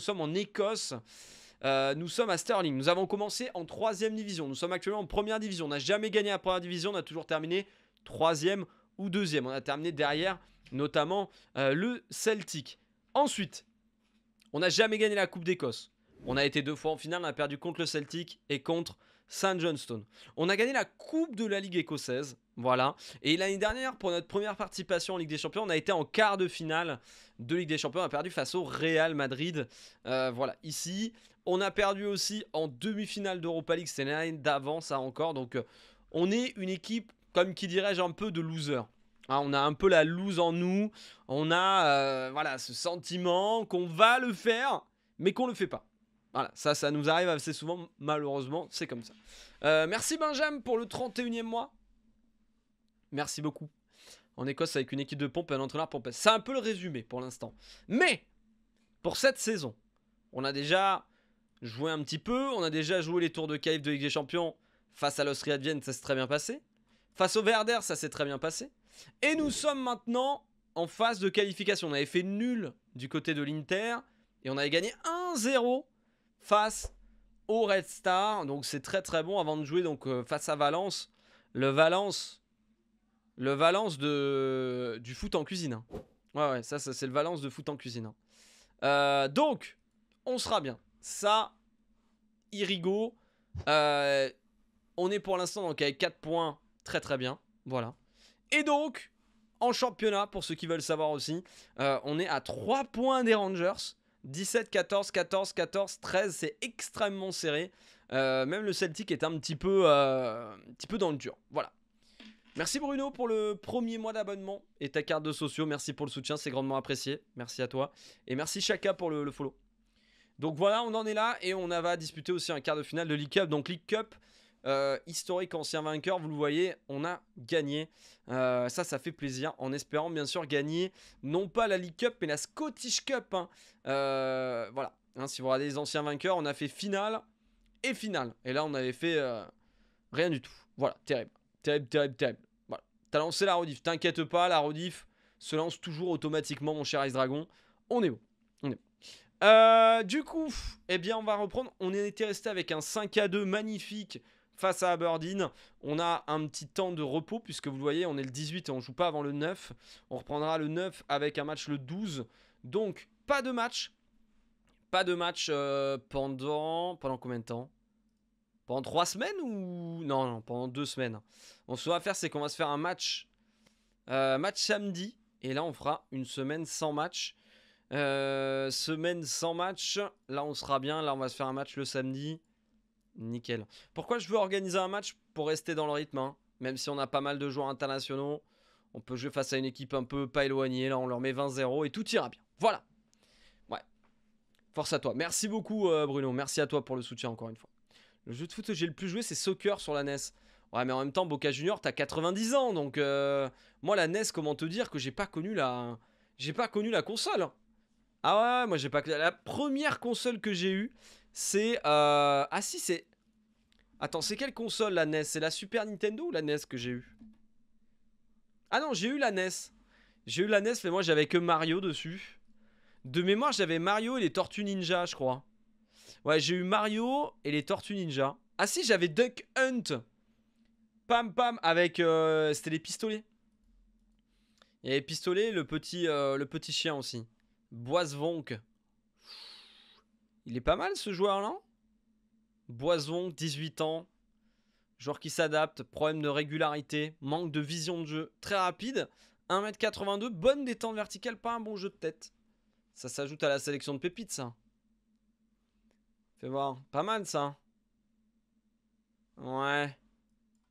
Nous sommes en Écosse. Euh, nous sommes à Sterling. Nous avons commencé en troisième division. Nous sommes actuellement en première division. On n'a jamais gagné la première division. On a toujours terminé troisième ou deuxième. On a terminé derrière, notamment euh, le Celtic. Ensuite, on n'a jamais gagné la Coupe d'Écosse. On a été deux fois en finale. On a perdu contre le Celtic et contre St Johnstone. On a gagné la Coupe de la Ligue écossaise. Voilà. Et l'année dernière, pour notre première participation en Ligue des Champions, on a été en quart de finale de Ligue des Champions. On a perdu face au Real Madrid. Euh, voilà, ici. On a perdu aussi en demi-finale d'Europa League. C'est l'année d'avance ça hein, encore. Donc, euh, on est une équipe, comme qui dirais-je, un peu de loser. Hein, on a un peu la lose en nous. On a euh, voilà, ce sentiment qu'on va le faire, mais qu'on ne le fait pas. Voilà, ça, ça nous arrive assez souvent. Malheureusement, c'est comme ça. merci Benjamin pour le 31e mois. Merci beaucoup. En Écosse, avec une équipe de pompe et un entraîneur pompe C'est un peu le résumé pour l'instant. Mais, pour cette saison, on a déjà joué un petit peu. On a déjà joué les tours de calife de Ligue des Champions face à l'Austria de Vienne. Ça s'est très bien passé. Face au Verder, ça s'est très bien passé. Et nous sommes maintenant en phase de qualification. On avait fait nul du côté de l'Inter et on avait gagné 1-0 face au Red Star. Donc c'est très très bon avant de jouer donc euh, face à Valence. Le Valence le Valence de... du foot en cuisine. Hein. Ouais, ouais, ça, ça c'est le Valence de foot en cuisine. Hein. Euh, donc, on sera bien. Ça, Irigo, euh, on est pour l'instant donc avec 4 points, très très bien. Voilà. Et donc, en championnat, pour ceux qui veulent savoir aussi, euh, on est à 3 points des Rangers. 17, 14, 14, 14, 13, c'est extrêmement serré. même le Celtic est un petit peu, un petit peu dans le dur. Voilà. Merci Bruno pour le premier mois d'abonnement et ta carte de sociaux. Merci pour le soutien, c'est grandement apprécié. Merci à toi. Et merci Chaka pour le, follow. Donc voilà, on en est là et on va disputer aussi un quart de finale de League Cup. Donc League Cup, euh, historique ancien vainqueur, vous le voyez, on a gagné. Euh, ça, ça fait plaisir en espérant bien sûr gagner non pas la League Cup mais la Scottish Cup. Hein. Euh, voilà, hein, si vous regardez les anciens vainqueurs, on a fait finale et finale. Et là, on avait fait rien du tout. Voilà, terrible. Terrible, terrible, terrible. Voilà. Bah, t'as lancé la rediff. T'inquiète pas, la rediff se lance toujours automatiquement, mon cher Ice Dragon. On est bon. On est euh, du coup, eh bien, on va reprendre. On était resté avec un 5 à 2 magnifique face à Aberdeen. On a un petit temps de repos, puisque vous le voyez, on est le 18 et on joue pas avant le 9. On reprendra le 9 avec un match le 12. Donc, pas de match. Pas de match euh, pendant... Pendant combien de temps pendant trois semaines ou. Non, non, pendant deux semaines. On ce qu'on va faire, c'est qu'on va se faire un match. Euh, match samedi. Et là, on fera une semaine sans match. Euh, semaine sans match. Là, on sera bien. Là, on va se faire un match le samedi. Nickel. Pourquoi je veux organiser un match Pour rester dans le rythme. Hein Même si on a pas mal de joueurs internationaux. On peut jouer face à une équipe un peu pas éloignée. Là, on leur met 20-0 et tout ira bien. Voilà. Ouais. Force à toi. Merci beaucoup, euh, Bruno. Merci à toi pour le soutien encore une fois. Le jeu de foot que j'ai le plus joué, c'est soccer sur la NES. Ouais, mais en même temps, Boca Junior, t'as 90 ans, donc euh, moi la NES, comment te dire que j'ai pas connu la, j'ai pas connu la console. Ah ouais, moi j'ai pas la première console que j'ai eue, c'est euh, ah si c'est, attends, c'est quelle console la NES C'est la Super Nintendo ou la NES que j'ai eue Ah non, j'ai eu la NES. J'ai eu la NES, mais moi j'avais que Mario dessus. De mémoire, j'avais Mario et les Tortues Ninja, je crois. Ouais, j'ai eu Mario et les Tortues Ninja. Ah si, j'avais Duck Hunt. Pam pam avec euh, c'était les pistolets. Il y avait pistolet, le petit euh, le petit chien aussi. vonk. Il est pas mal ce joueur là. Boisvonk, 18 ans. Joueur qui s'adapte, problème de régularité, manque de vision de jeu, très rapide, 1m82, bonne détente verticale, pas un bon jeu de tête. Ça s'ajoute à la sélection de pépites ça. Fais voir. Pas mal, ça. Ouais.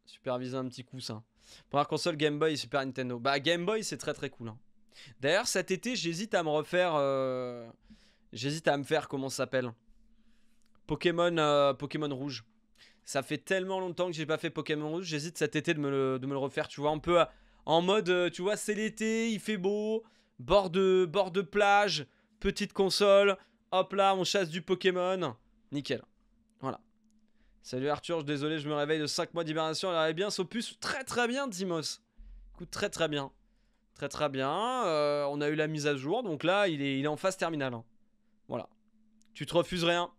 Superviser un petit coup, ça. Première console Game Boy et Super Nintendo. Bah, Game Boy, c'est très très cool. Hein. D'ailleurs, cet été, j'hésite à me refaire. Euh, j'hésite à me faire, comment ça s'appelle Pokémon, euh, Pokémon Rouge. Ça fait tellement longtemps que j'ai pas fait Pokémon Rouge. J'hésite cet été de me, le, refaire, tu vois, un peu euh, en mode, tu vois, c'est l'été, il fait beau, bord de, bord de plage, petite console. Hop là, on chasse du Pokémon. Nickel. Voilà. Salut Arthur, je désolé, je me réveille de 5 mois d'hibernation. Elle arrive bien, Sopus. Très très bien, Dimos. Écoute, très très bien. Très très bien. Euh, on a eu la mise à jour, donc là, il est, il est en phase terminale. Hein. Voilà. Tu te refuses rien.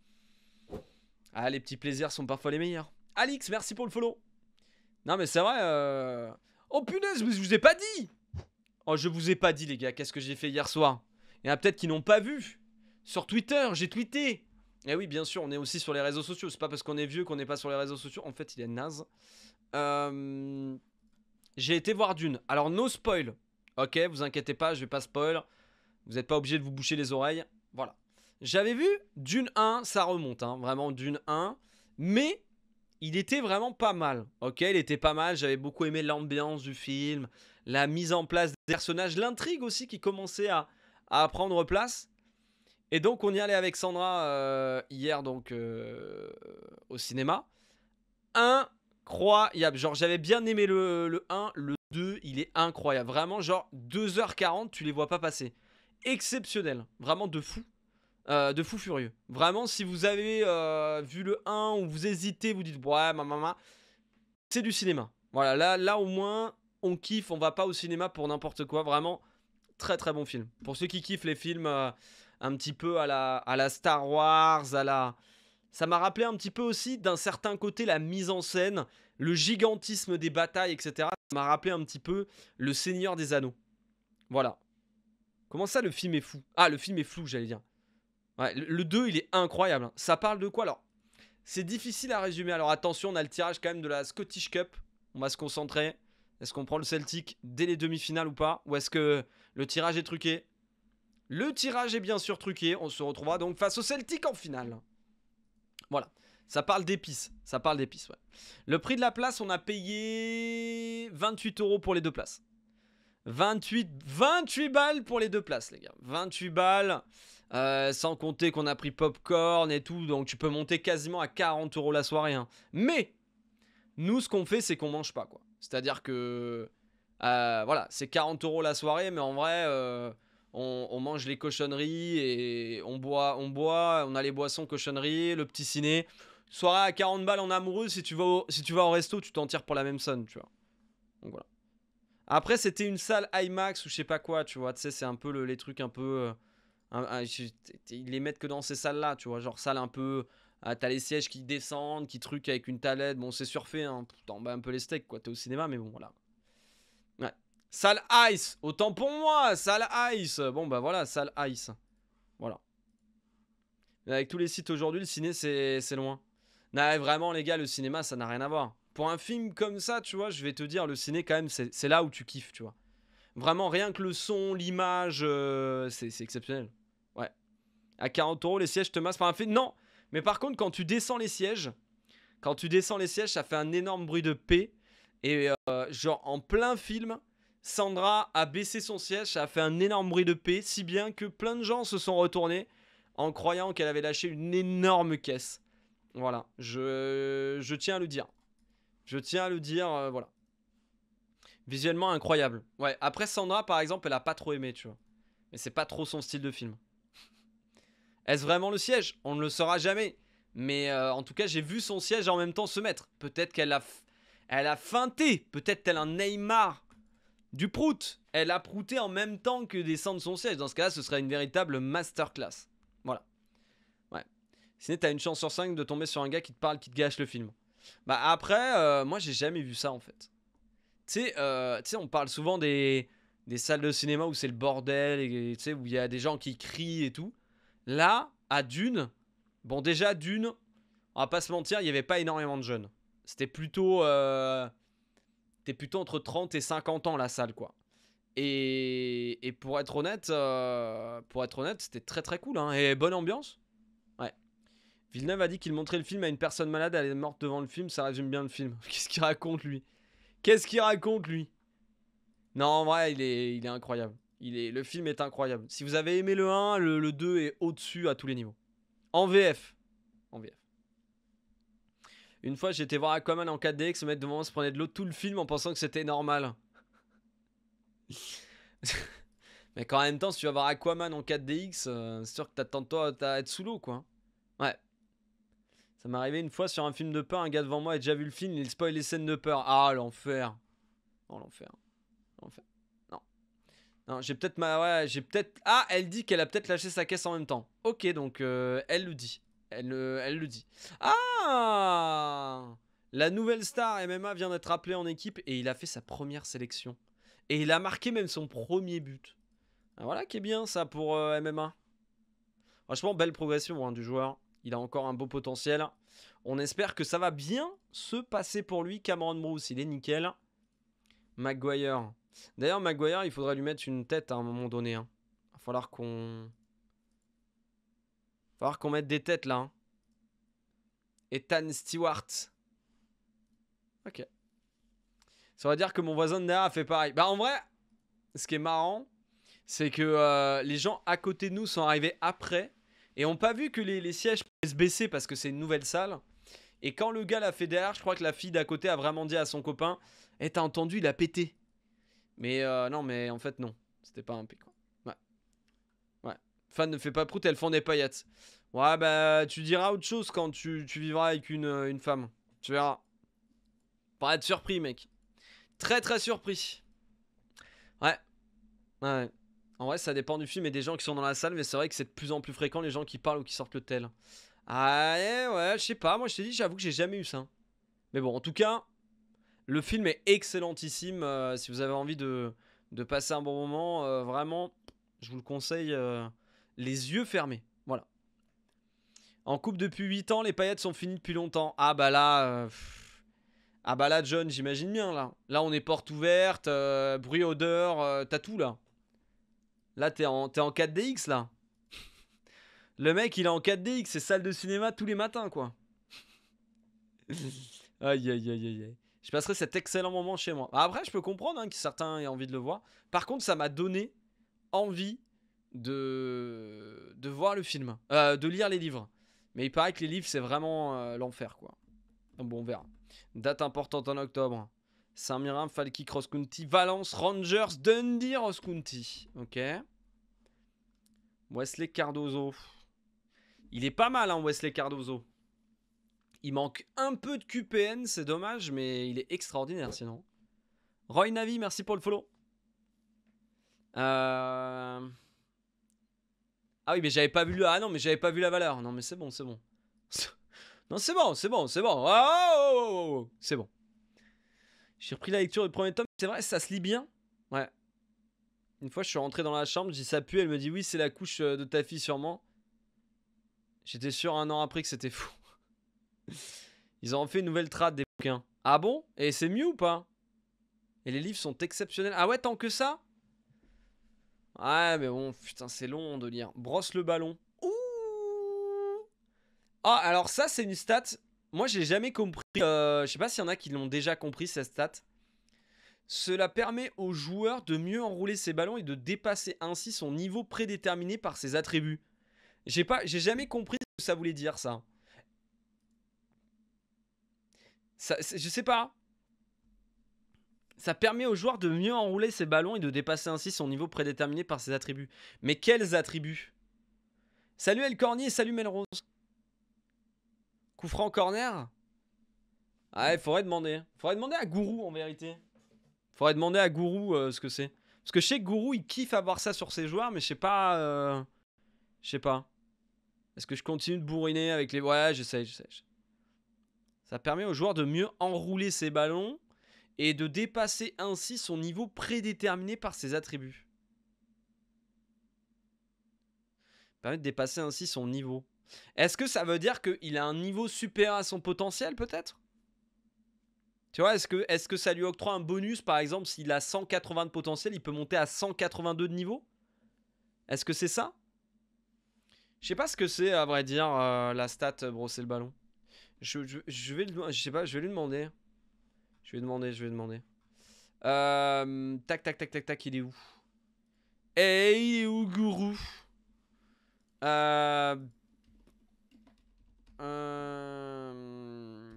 Ah, les petits plaisirs sont parfois les meilleurs. Alix, merci pour le follow. Non, mais c'est vrai. Euh. Oh punaise, je vous ai pas dit. Oh, je vous ai pas dit, les gars, qu'est-ce que j'ai fait hier soir. Il y en a peut-être qui n'ont pas vu. Sur Twitter, j'ai tweeté. Et eh oui, bien sûr, on est aussi sur les réseaux sociaux. C'est pas parce qu'on est vieux qu'on n'est pas sur les réseaux sociaux. En fait, il est naze. Euh, j'ai été voir Dune. Alors, no spoil. Ok, vous inquiétez pas, je vais pas spoiler. Vous n'êtes pas obligé de vous boucher les oreilles. Voilà. J'avais vu Dune 1, ça remonte, hein. vraiment Dune 1. Mais il était vraiment pas mal. Ok, il était pas mal. J'avais beaucoup aimé l'ambiance du film, la mise en place des personnages, l'intrigue aussi qui commençait à, à prendre place. Et donc, on y allait avec Sandra euh, hier, donc euh, au cinéma. Incroyable. Genre, j'avais bien aimé le, le 1, le 2, il est incroyable. Vraiment, genre, 2h40, tu les vois pas passer. Exceptionnel. Vraiment de fou. Euh, de fou furieux. Vraiment, si vous avez vu le 1 ou vous hésitez, vous dites, ouais, ma maman, c'est du cinéma. Voilà, là, là au moins, on kiffe, on va pas au cinéma pour n'importe quoi. Vraiment, très très bon film. Pour ceux qui kiffent les films un petit peu à la, Star Wars, à la... Ça m'a rappelé un petit peu aussi d'un certain côté la mise en scène, le gigantisme des batailles, etc. Ça m'a rappelé un petit peu le Seigneur des Anneaux. Voilà. Comment ça le film est fou Ah le film est flou j'allais dire. le 2 il est incroyable. Hein. Ça parle de quoi alors C'est difficile à résumer. Alors attention on a le tirage quand même de la Scottish Cup. On va se concentrer. Est-ce qu'on prend le Celtic dès les demi-finales ou pas Ou est-ce que le tirage est truqué le tirage est bien sûr truqué. On se retrouvera donc face au Celtic en finale. Voilà. Ça parle d'épices. Ça parle d'épices, ouais. Le prix de la place, on a payé 28 euros pour les deux places. 28, 28 balles pour les deux places, les gars. 28 balles. Euh, sans compter qu'on a pris popcorn et tout. Donc tu peux monter quasiment à 40 euros la soirée. Hein. Mais nous, ce qu'on fait, c'est qu'on mange pas, quoi. C'est-à-dire que. Euh, voilà, c'est 40 euros la soirée, mais en vrai, euh, on, mange les cochonneries et on boit, on boit, on a les boissons cochonneries, le petit ciné. Soirée à 40 balles en amoureux, si tu vas au, si tu vas au resto, tu t'en tires pour la même somme, tu vois. Donc voilà. Après, c'était une salle IMAX ou je sais pas quoi, tu vois. Tu sais, c'est un peu les trucs un peu. Euh, ils les mettent que dans ces salles-là, tu vois. Genre, salle un peu. Euh, t'as les sièges qui descendent, qui truquent avec une talette. Bon, c'est surfait, hein. T'en bats un peu les steaks, quoi. T'es au cinéma, mais bon, voilà. Sale Ice. Autant pour moi. Sale Ice. Bon, bah voilà, Sale Ice. Voilà. avec tous les sites aujourd'hui, le ciné, c'est loin. Non, vraiment, les gars, le cinéma, ça n'a rien à voir. Pour un film comme ça, tu vois, je vais te dire, le ciné, quand même, c'est là où tu kiffes, tu vois. Vraiment, rien que le son, l'image, euh, c'est exceptionnel. Ouais. À 40 euros, les sièges te massent par un film. Non Mais par contre, quand tu descends les sièges, quand tu descends les sièges, ça fait un énorme bruit de paix. Et euh, genre, en plein film, Sandra a baissé son siège, ça a fait un énorme bruit de paix, si bien que plein de gens se sont retournés en croyant qu'elle avait lâché une énorme caisse. Voilà, je, tiens à le dire. Je tiens à le dire, euh, voilà. Visuellement incroyable. Ouais, après Sandra, par exemple, elle a pas trop aimé, tu vois. Mais c'est pas trop son style de film. Est-ce vraiment le siège On ne le saura jamais. Mais euh, en tout cas, j'ai vu son siège en même temps se mettre. Peut-être qu'elle a, elle a feinté. Peut-être a un Neymar du prout. Elle a prouté en même temps que descendre son siège. Dans ce cas-là, ce serait une véritable masterclass. Voilà. Ouais. Sinon, t'as une chance sur 5 de tomber sur un gars qui te parle, qui te gâche le film. Bah après, euh, moi j'ai jamais vu ça en fait. Tu sais, euh, on parle souvent des, salles de cinéma où c'est le bordel, et, où il y a des gens qui crient et tout. Là, à Dune, bon déjà Dune, on va pas se mentir, il n'y avait pas énormément de jeunes. C'était plutôt... Euh, t'es plutôt entre 30 et 50 ans la salle, quoi. Et, et pour être honnête, euh, pour être honnête, c'était très très cool, hein. Et bonne ambiance. Ouais. Villeneuve a dit qu'il montrait le film à une personne malade, elle est morte devant le film, ça résume bien le film. Qu'est-ce qu'il raconte lui Qu'est-ce qu'il raconte lui Non, en vrai, il est, il est incroyable. Il est, le film est incroyable. Si vous avez aimé le 1, le, le 2 est au-dessus à tous les niveaux. En VF. En VF. Une fois, j'étais voir Aquaman en 4DX, se mettre devant moi, se prenait de l'eau tout le film en pensant que c'était normal. Mais quand en même temps, si tu vas voir Aquaman en 4DX, euh, c'est sûr que t'attends toi à être sous l'eau, quoi. Ouais. Ça m'est arrivé une fois sur un film de peur, un gars devant moi a déjà vu le film, il spoil les scènes de peur. Ah, l'enfer. Oh, l'enfer. L'enfer. Non. Non, j'ai peut-être ma. Ouais, j'ai peut-être. Ah, elle dit qu'elle a peut-être lâché sa caisse en même temps. Ok, donc euh, elle le dit. Euh, elle, le dit. Ah La nouvelle star MMA vient d'être appelée en équipe et il a fait sa première sélection. Et il a marqué même son premier but. Ah, voilà qui est bien ça pour euh, MMA. Franchement, belle progression hein, du joueur. Il a encore un beau potentiel. On espère que ça va bien se passer pour lui. Cameron Bruce, il est nickel. Maguire. D'ailleurs, Maguire, il faudrait lui mettre une tête à un moment donné. Il hein. va falloir qu'on... Falloir qu'on mette des têtes là. Hein. Ethan Stewart. Ok. Ça va dire que mon voisin de derrière a fait pareil. Bah en vrai, ce qui est marrant, c'est que euh, les gens à côté de nous sont arrivés après et ont pas vu que les, sièges pouvaient se baisser parce que c'est une nouvelle salle. Et quand le gars l'a fait derrière, je crois que la fille d'à côté a vraiment dit à son copain Eh, t'as entendu, il a pété. Mais euh, non, mais en fait, non. C'était pas un pic. Quoi. Fan ne fait pas prout, elle font des paillettes. Ouais, bah, tu diras autre chose quand tu, vivras avec euh, une, femme. Tu verras. Pas être surpris, mec. Très, très surpris. Ouais. Ouais. En vrai, ça dépend du film et des gens qui sont dans la salle, mais c'est vrai que c'est de plus en plus fréquent les gens qui parlent ou qui sortent le tel. Ah, ouais, je sais pas. Moi, je t'ai dit, j'avoue que j'ai jamais eu ça. Mais bon, en tout cas, le film est excellentissime. Euh, si vous avez envie de, passer un bon moment, euh, vraiment, je vous le conseille les yeux fermés. Voilà. En coupe depuis 8 ans, les paillettes sont finies depuis longtemps. Ah bah là... Euh, ah bah là, John, j'imagine bien, là. Là, on est porte ouverte, euh, bruit, odeur, euh, t'as tout, là. Là, t'es en, 4DX, là. Le mec, il est en 4DX, c'est salle de cinéma tous les matins, quoi. aïe, aïe, aïe, aïe, Je passerai cet excellent moment chez moi. Après, je peux comprendre hein, que certains aient envie de le voir. Par contre, ça m'a donné envie de, de voir le film, euh, de lire les livres. Mais il paraît que les livres, c'est vraiment euh, l'enfer, quoi. bon, on verra. Date importante en octobre. Saint-Mirin, Falky, cross County, Valence, Rangers, Dundee, cross County. Ok. Wesley Cardozo. Il est pas mal, hein, Wesley Cardozo. Il manque un peu de QPN, c'est dommage, mais il est extraordinaire sinon. Roy Navi, merci pour le follow. Euh... Ah oui, mais j'avais pas vu le... Ah non, mais j'avais pas vu la valeur. Non, mais c'est bon, c'est bon. non, c'est bon, c'est bon, c'est bon. Oh, oh, oh, c'est bon. J'ai repris la lecture du premier tome. C'est vrai, ça se lit bien. Ouais. Une fois, je suis rentré dans la chambre, j'ai ça pue, elle me dit oui, c'est la couche euh, de ta fille sûrement. J'étais sûr un an après que c'était fou. Ils ont fait une nouvelle trade des bouquins. Ah bon Et c'est mieux ou pas Et les livres sont exceptionnels. Ah ouais, tant que ça Ouais, mais bon, putain, c'est long hein, de lire. Brosse le ballon. Ouh Ah, alors ça, c'est une stat. Moi, j'ai jamais compris. Euh, je sais pas s'il y en a qui l'ont déjà compris, cette stat. Cela permet au joueur de mieux enrouler ses ballons et de dépasser ainsi son niveau prédéterminé par ses attributs. J'ai pas, j'ai jamais compris ce que ça voulait dire, ça. ça je sais pas. Ça permet au joueur de mieux enrouler ses ballons et de dépasser ainsi son niveau prédéterminé par ses attributs. Mais quels attributs Salut El Cornier, salut Melrose. Coup franc corner Ah il faudrait demander. Faudrait demander à Gourou en vérité. Faudrait demander à Gourou euh, ce que c'est. Parce que je sais que Gourou, il kiffe avoir ça sur ses joueurs, mais je sais pas. Euh, je sais pas. Est-ce que je continue de bourriner avec les. Ouais, j'essaie sais. Ça permet aux joueurs de mieux enrouler ses ballons et de dépasser ainsi son niveau prédéterminé par ses attributs. Permet de dépasser ainsi son niveau. Est-ce que ça veut dire qu'il a un niveau supérieur à son potentiel peut-être tu vois, est-ce que, est que, ça lui octroie un bonus Par exemple, s'il a 180 de potentiel, il peut monter à 182 de niveau Est-ce que c'est ça Je sais pas ce que c'est, à vrai dire, euh, la stat euh, brosser le ballon. vais, je pas, je vais lui demander. Je vais demander, je vais demander. Euh, tac, tac, tac, tac, tac, il est où Hey, eh, il est où, gourou euh, euh,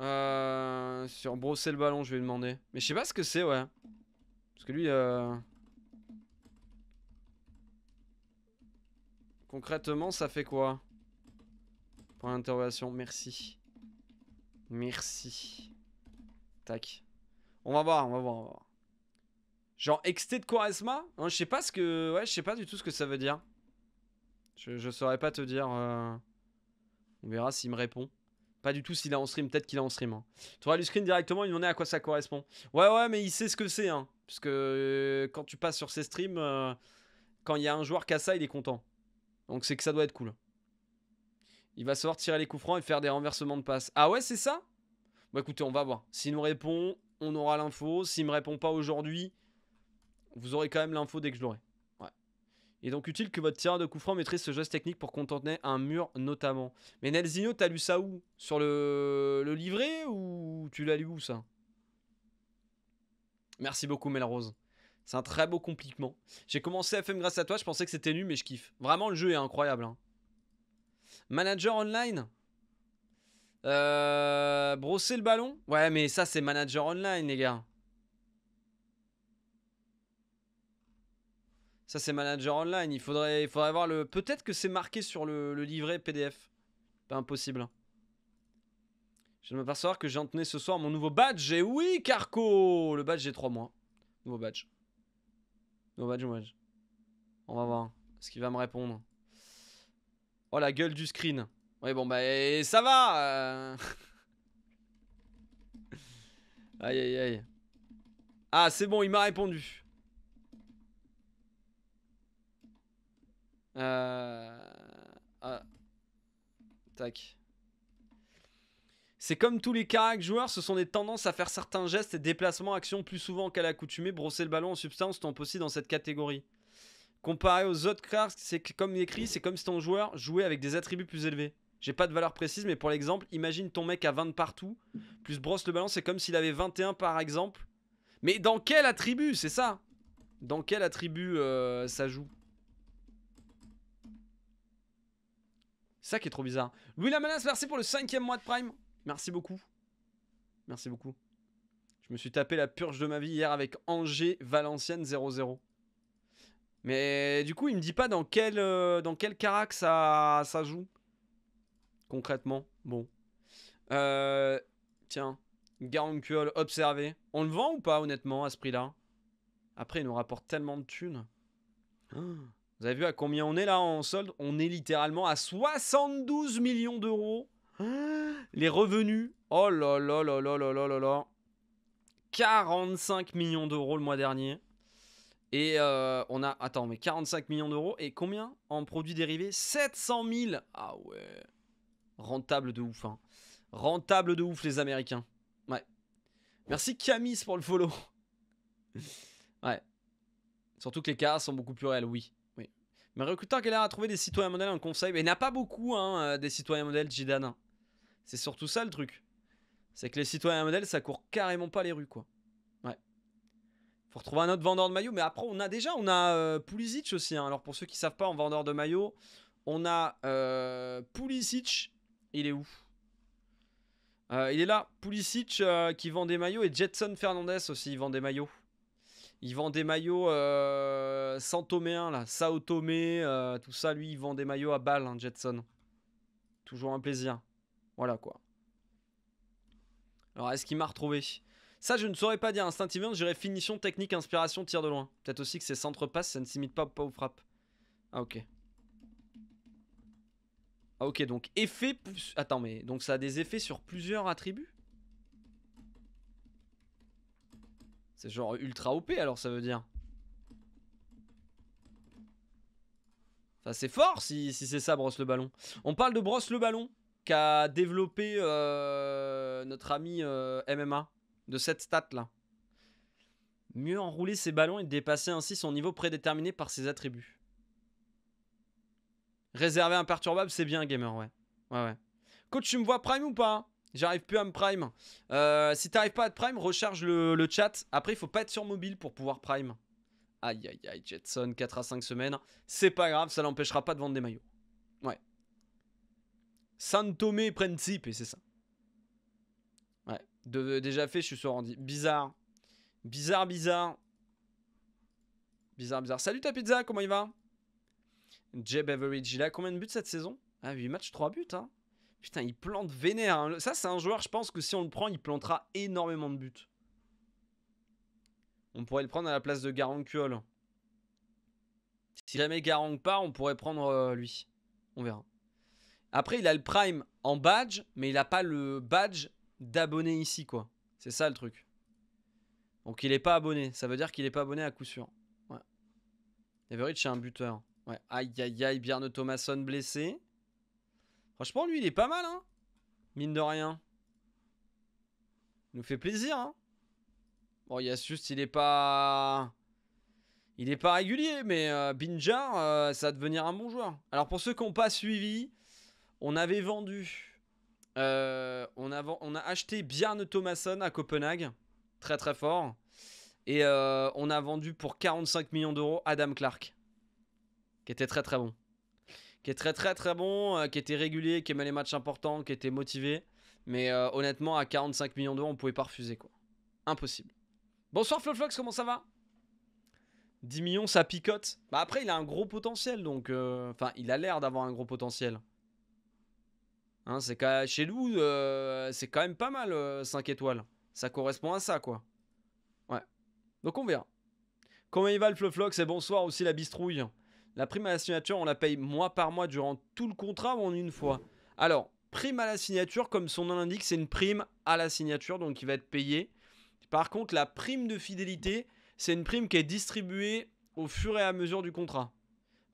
euh, Sur brosser le ballon, je vais demander. Mais je sais pas ce que c'est, ouais. Parce que lui, Concrètement, ça fait quoi Point d'interrogation, merci. Merci. Tac. On va voir, on va voir, on Genre exté de Quaresma hein, Je sais pas ce que... Ouais, je sais pas du tout ce que ça veut dire. Je, je saurais pas te dire... Euh, on verra s'il me répond. Pas du tout s'il est en stream, peut-être qu'il est en stream. toi hein. Tu auras le screen directement il en est à quoi ça correspond. Ouais, ouais, mais il sait ce que c'est. Hein, parce que euh, quand tu passes sur ses streams, euh, quand il y a un joueur qui a ça, il est content. Donc c'est que ça doit être cool. Il va savoir tirer les coups francs et faire des renversements de passe. Ah ouais, c'est ça Bah écoutez, on va voir. S'il nous répond, on aura l'info. S'il me répond pas aujourd'hui, vous aurez quand même l'info dès que je l'aurai. Ouais. Il est donc utile que votre tireur de coups francs maîtrise ce geste technique pour contenter un mur notamment. Mais Nelzino, t'as lu ça où Sur le... livret ou tu l'as lu où ça Merci beaucoup Melrose. C'est un très beau compliment. J'ai commencé à FM grâce à toi, je pensais que c'était nu, mais je kiffe. Vraiment, le jeu est incroyable. Hein. Manager online euh, Brosser le ballon Ouais, mais ça, c'est manager online, les gars. Ça, c'est manager online. Il faudrait, il faudrait voir le. Peut-être que c'est marqué sur le, livret PDF. Pas impossible. Je vais m'apercevoir que j'ai entonné ce soir mon nouveau badge. Et oui, Carco Le badge, j'ai 3 mois. Nouveau badge. Nouveau badge, nouveau On va voir ce qu'il va me répondre. Oh la gueule du screen. Ouais bon bah ça va. Euh. aïe aïe aïe. Ah c'est bon il m'a répondu. Euh... Ah. Tac. C'est comme tous les caracs joueurs, ce sont des tendances à faire certains gestes et déplacements, actions plus souvent qu'à l'accoutumée. Brosser le ballon en substance tombe aussi dans cette catégorie. Comparé aux autres cards, c'est comme écrit, c'est comme si ton joueur jouait avec des attributs plus élevés. J'ai pas de valeur précise, mais pour l'exemple, imagine ton mec à 20 partout, plus brosse le ballon, c'est comme s'il avait 21 par exemple. Mais dans quel attribut, c'est ça Dans quel attribut euh, ça joue ça qui est trop bizarre. Louis Lamanas, merci pour le cinquième mois de Prime. Merci beaucoup. Merci beaucoup. Je me suis tapé la purge de ma vie hier avec Angers, Valenciennes 0-0. Mais du coup, il me dit pas dans quel, caractère euh, dans quel carac ça, ça joue. Concrètement. Bon. Euh, tiens. Garankul, observé. On le vend ou pas, honnêtement, à ce prix-là Après, il nous rapporte tellement de thunes. Ah. Vous avez vu à combien on est là en solde On est littéralement à 72 millions d'euros. Ah. Les revenus. Oh là là là là là là là là. 45 millions d'euros le mois dernier. Et euh, on a, attends, mais 45 millions d'euros. Et combien en produits dérivés 700 000 Ah ouais. Rentable de ouf. Hein. Rentable de ouf, les Américains. Ouais. Merci Camis pour le follow. ouais. Surtout que les cas sont beaucoup plus réels, oui. oui. Mais recrutant galère à trouver des citoyens modèles en conseil. Mais n'a pas beaucoup, hein, euh, des citoyens modèles, Jidana. C'est surtout ça le truc. C'est que les citoyens modèles, ça court carrément pas les rues, quoi. Pour trouver un autre vendeur de maillots. Mais après, on a déjà, on a euh, aussi. Hein. Alors pour ceux qui savent pas, en vendeur de maillots, on a euh, Il est où euh, Il est là. Pulisic euh, qui vend des maillots et Jetson Fernandez aussi, il vend des maillots. Il vend des maillots euh, Santoméen, là, Sao Tomé, tout ça. Lui, il vend des maillots à balles, hein, Jetson. Toujours un plaisir. Voilà quoi. Alors, est-ce qu'il m'a retrouvé ça, je ne saurais pas dire. Instinctivement, dirais finition, technique, inspiration, tir de loin. Peut-être aussi que c'est centre-passe, ça ne s'imite pas, pas aux frappes. Ah, ok. Ah, ok, donc effet... Attends, mais donc ça a des effets sur plusieurs attributs C'est genre ultra OP, alors, ça veut dire Ça c'est fort si, c'est ça, brosse le ballon. On parle de brosse le ballon qu'a développé euh, notre ami euh, MMA de cette stat-là. Mieux enrouler ses ballons et dépasser ainsi son niveau prédéterminé par ses attributs. Réservé imperturbable, c'est bien, gamer, ouais. Ouais, ouais. Coach, tu me vois prime ou pas J'arrive plus à me prime. Euh, si t'arrives pas à te prime, recharge le, chat. Après, il faut pas être sur mobile pour pouvoir prime. Aïe, aïe, aïe, Jetson, 4 à 5 semaines. C'est pas grave, ça l'empêchera pas de vendre des maillots. Ouais. saint thomé Principe, et c'est ça déjà fait, je suis sur Randy. Bizarre. Bizarre, bizarre. Bizarre, bizarre. Salut ta pizza, comment il va Jeb Beveridge, il a combien de buts cette saison Ah, 8 matchs, 3 buts. Hein. Putain, il plante vénère. Hein. Ça, c'est un joueur, je pense que si on le prend, il plantera énormément de buts. On pourrait le prendre à la place de Garancuol. Si jamais Garang part, on pourrait prendre euh, lui. On verra. Après, il a le prime en badge, mais il n'a pas le badge d'abonnés ici, quoi. C'est ça le truc. Donc il est pas abonné. Ça veut dire qu'il n'est pas abonné à coup sûr. Ouais. Everidge, un buteur. Ouais. Aïe, aïe, aïe. Bjarne Thomasson blessé. Franchement, lui, il est pas mal, hein. Mine de rien. Il nous fait plaisir, hein. Bon, il y a juste, il est pas... Il est pas régulier, mais euh, Binjar, euh, ça va devenir un bon joueur. Alors pour ceux qui n'ont pas suivi, on avait vendu euh, on, a, on, a, acheté Bjarne Thomasson à Copenhague, très très fort. Et euh, on a vendu pour 45 millions d'euros Adam Clark, qui était très très bon. Qui est très très très bon, euh, qui était régulier, qui aimait les matchs importants, qui était motivé. Mais honnêtement, à 45 millions d'euros, on pouvait pas refuser quoi. Impossible. Bonsoir Floflox, comment ça va 10 millions, ça picote. Bah après, il a un gros potentiel, donc... Enfin, il a l'air d'avoir un gros potentiel. Hein, c'est chez nous, euh, c'est quand même pas mal 5 euh, étoiles. Ça correspond à ça, quoi. Ouais. Donc on verra. Comment il va le Floflox c'est bonsoir aussi la bistrouille. La prime à la signature, on la paye mois par mois durant tout le contrat ou en une fois Alors, prime à la signature, comme son nom l'indique, c'est une prime à la signature, donc qui va être payée. Par contre, la prime de fidélité, c'est une prime qui est distribuée au fur et à mesure du contrat.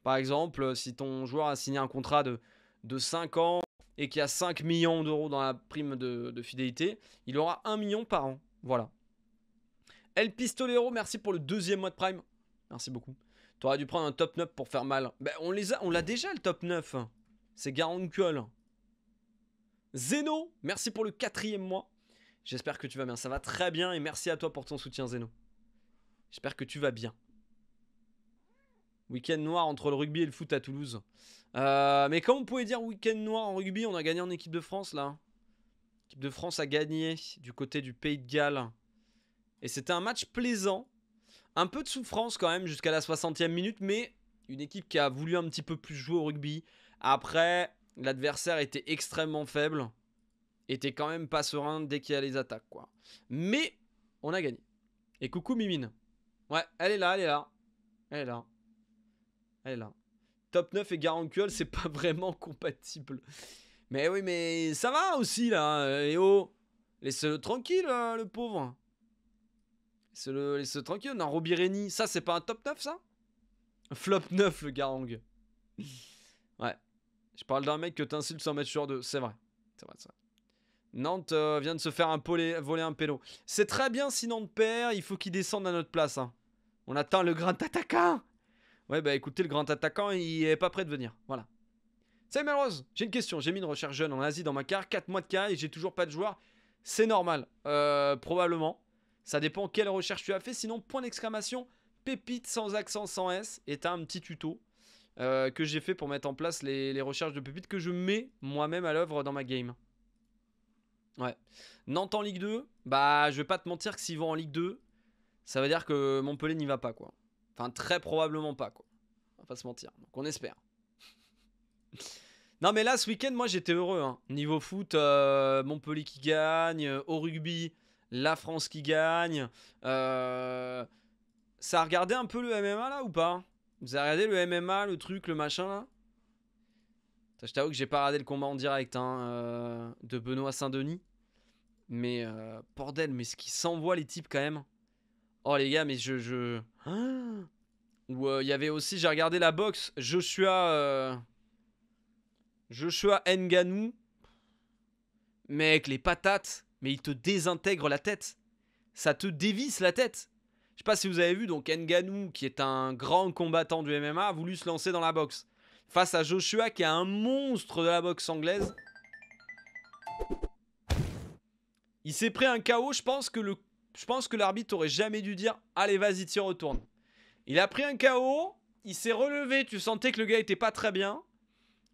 Par exemple, si ton joueur a signé un contrat de, de 5 ans et qui a 5 millions d'euros dans la prime de, fidélité, il aura 1 million par an. Voilà. El Pistolero, merci pour le deuxième mois de prime. Merci beaucoup. aurais dû prendre un top 9 pour faire mal. Ben, on les a, on l'a déjà le top 9. C'est Garancule. Zeno, merci pour le quatrième mois. J'espère que tu vas bien. Ça va très bien et merci à toi pour ton soutien, Zeno. J'espère que tu vas bien. Week-end noir entre le rugby et le foot à Toulouse. Euh, mais comme on pouvait dire week-end noir en rugby, on a gagné en équipe de France là. L'équipe de France a gagné du côté du Pays de Galles. Et c'était un match plaisant. Un peu de souffrance quand même jusqu'à la 60e minute, mais une équipe qui a voulu un petit peu plus jouer au rugby. Après, l'adversaire était extrêmement faible. Était quand même pas serein dès qu'il y a les attaques quoi. Mais on a gagné. Et coucou Mimine. Ouais, elle est là, elle est là. Elle est là. Elle est là. Top 9 et Garangueul, c'est pas vraiment compatible. Mais oui, mais ça va aussi, là. Et hein. eh oh, laisse-le tranquille, hein, le pauvre. Laisse-le -le tranquille. Non, Robireni, ça, c'est pas un top 9, ça Flop 9, le Garang. ouais. Je parle d'un mec que t'insultes sans mettre sur deux. C'est vrai. C'est vrai, c'est Nantes euh, vient de se faire un voler un pélo. C'est très bien si Nantes perd, il faut qu'il descende à notre place. Hein. On atteint le grand attaquant Ouais, bah écoutez, le grand attaquant, il est pas prêt de venir. Voilà. Salut Melrose, j'ai une question. J'ai mis une recherche jeune en Asie dans ma carte, 4 mois de cas et j'ai toujours pas de joueur. C'est normal, euh, probablement. Ça dépend quelle recherche tu as fait. Sinon, point d'exclamation, pépite sans accent, sans S. est un petit tuto euh, que j'ai fait pour mettre en place les, recherches de pépites que je mets moi-même à l'œuvre dans ma game. Ouais. Nantes en Ligue 2, bah je vais pas te mentir que s'ils vont en Ligue 2, ça veut dire que Montpellier n'y va pas quoi. Enfin, très probablement pas, quoi. On va pas se mentir. Donc, on espère. non, mais là, ce week-end, moi, j'étais heureux. Hein. Niveau foot, euh, Montpellier qui gagne. Euh, au rugby, la France qui gagne. Euh, ça a regardé un peu le MMA, là, ou pas Vous avez regardé le MMA, le truc, le machin, là Je t'avoue que j'ai pas regardé le combat en direct hein, de Benoît Saint-Denis. Mais, bordel, mais ce qui s'envoie, les types, quand même. Oh, les gars, mais je... Ou il euh, y avait aussi, j'ai regardé la boxe, Joshua... Euh, Joshua Nganou. Mec, les patates, mais il te désintègre la tête. Ça te dévisse la tête. Je sais pas si vous avez vu, donc Nganou, qui est un grand combattant du MMA, a voulu se lancer dans la boxe. Face à Joshua, qui est un monstre de la boxe anglaise. Il s'est pris un KO, je pense que le je pense que l'arbitre aurait jamais dû dire Allez, vas-y, tiens, retourne. Il a pris un KO, il s'est relevé, tu sentais que le gars était pas très bien.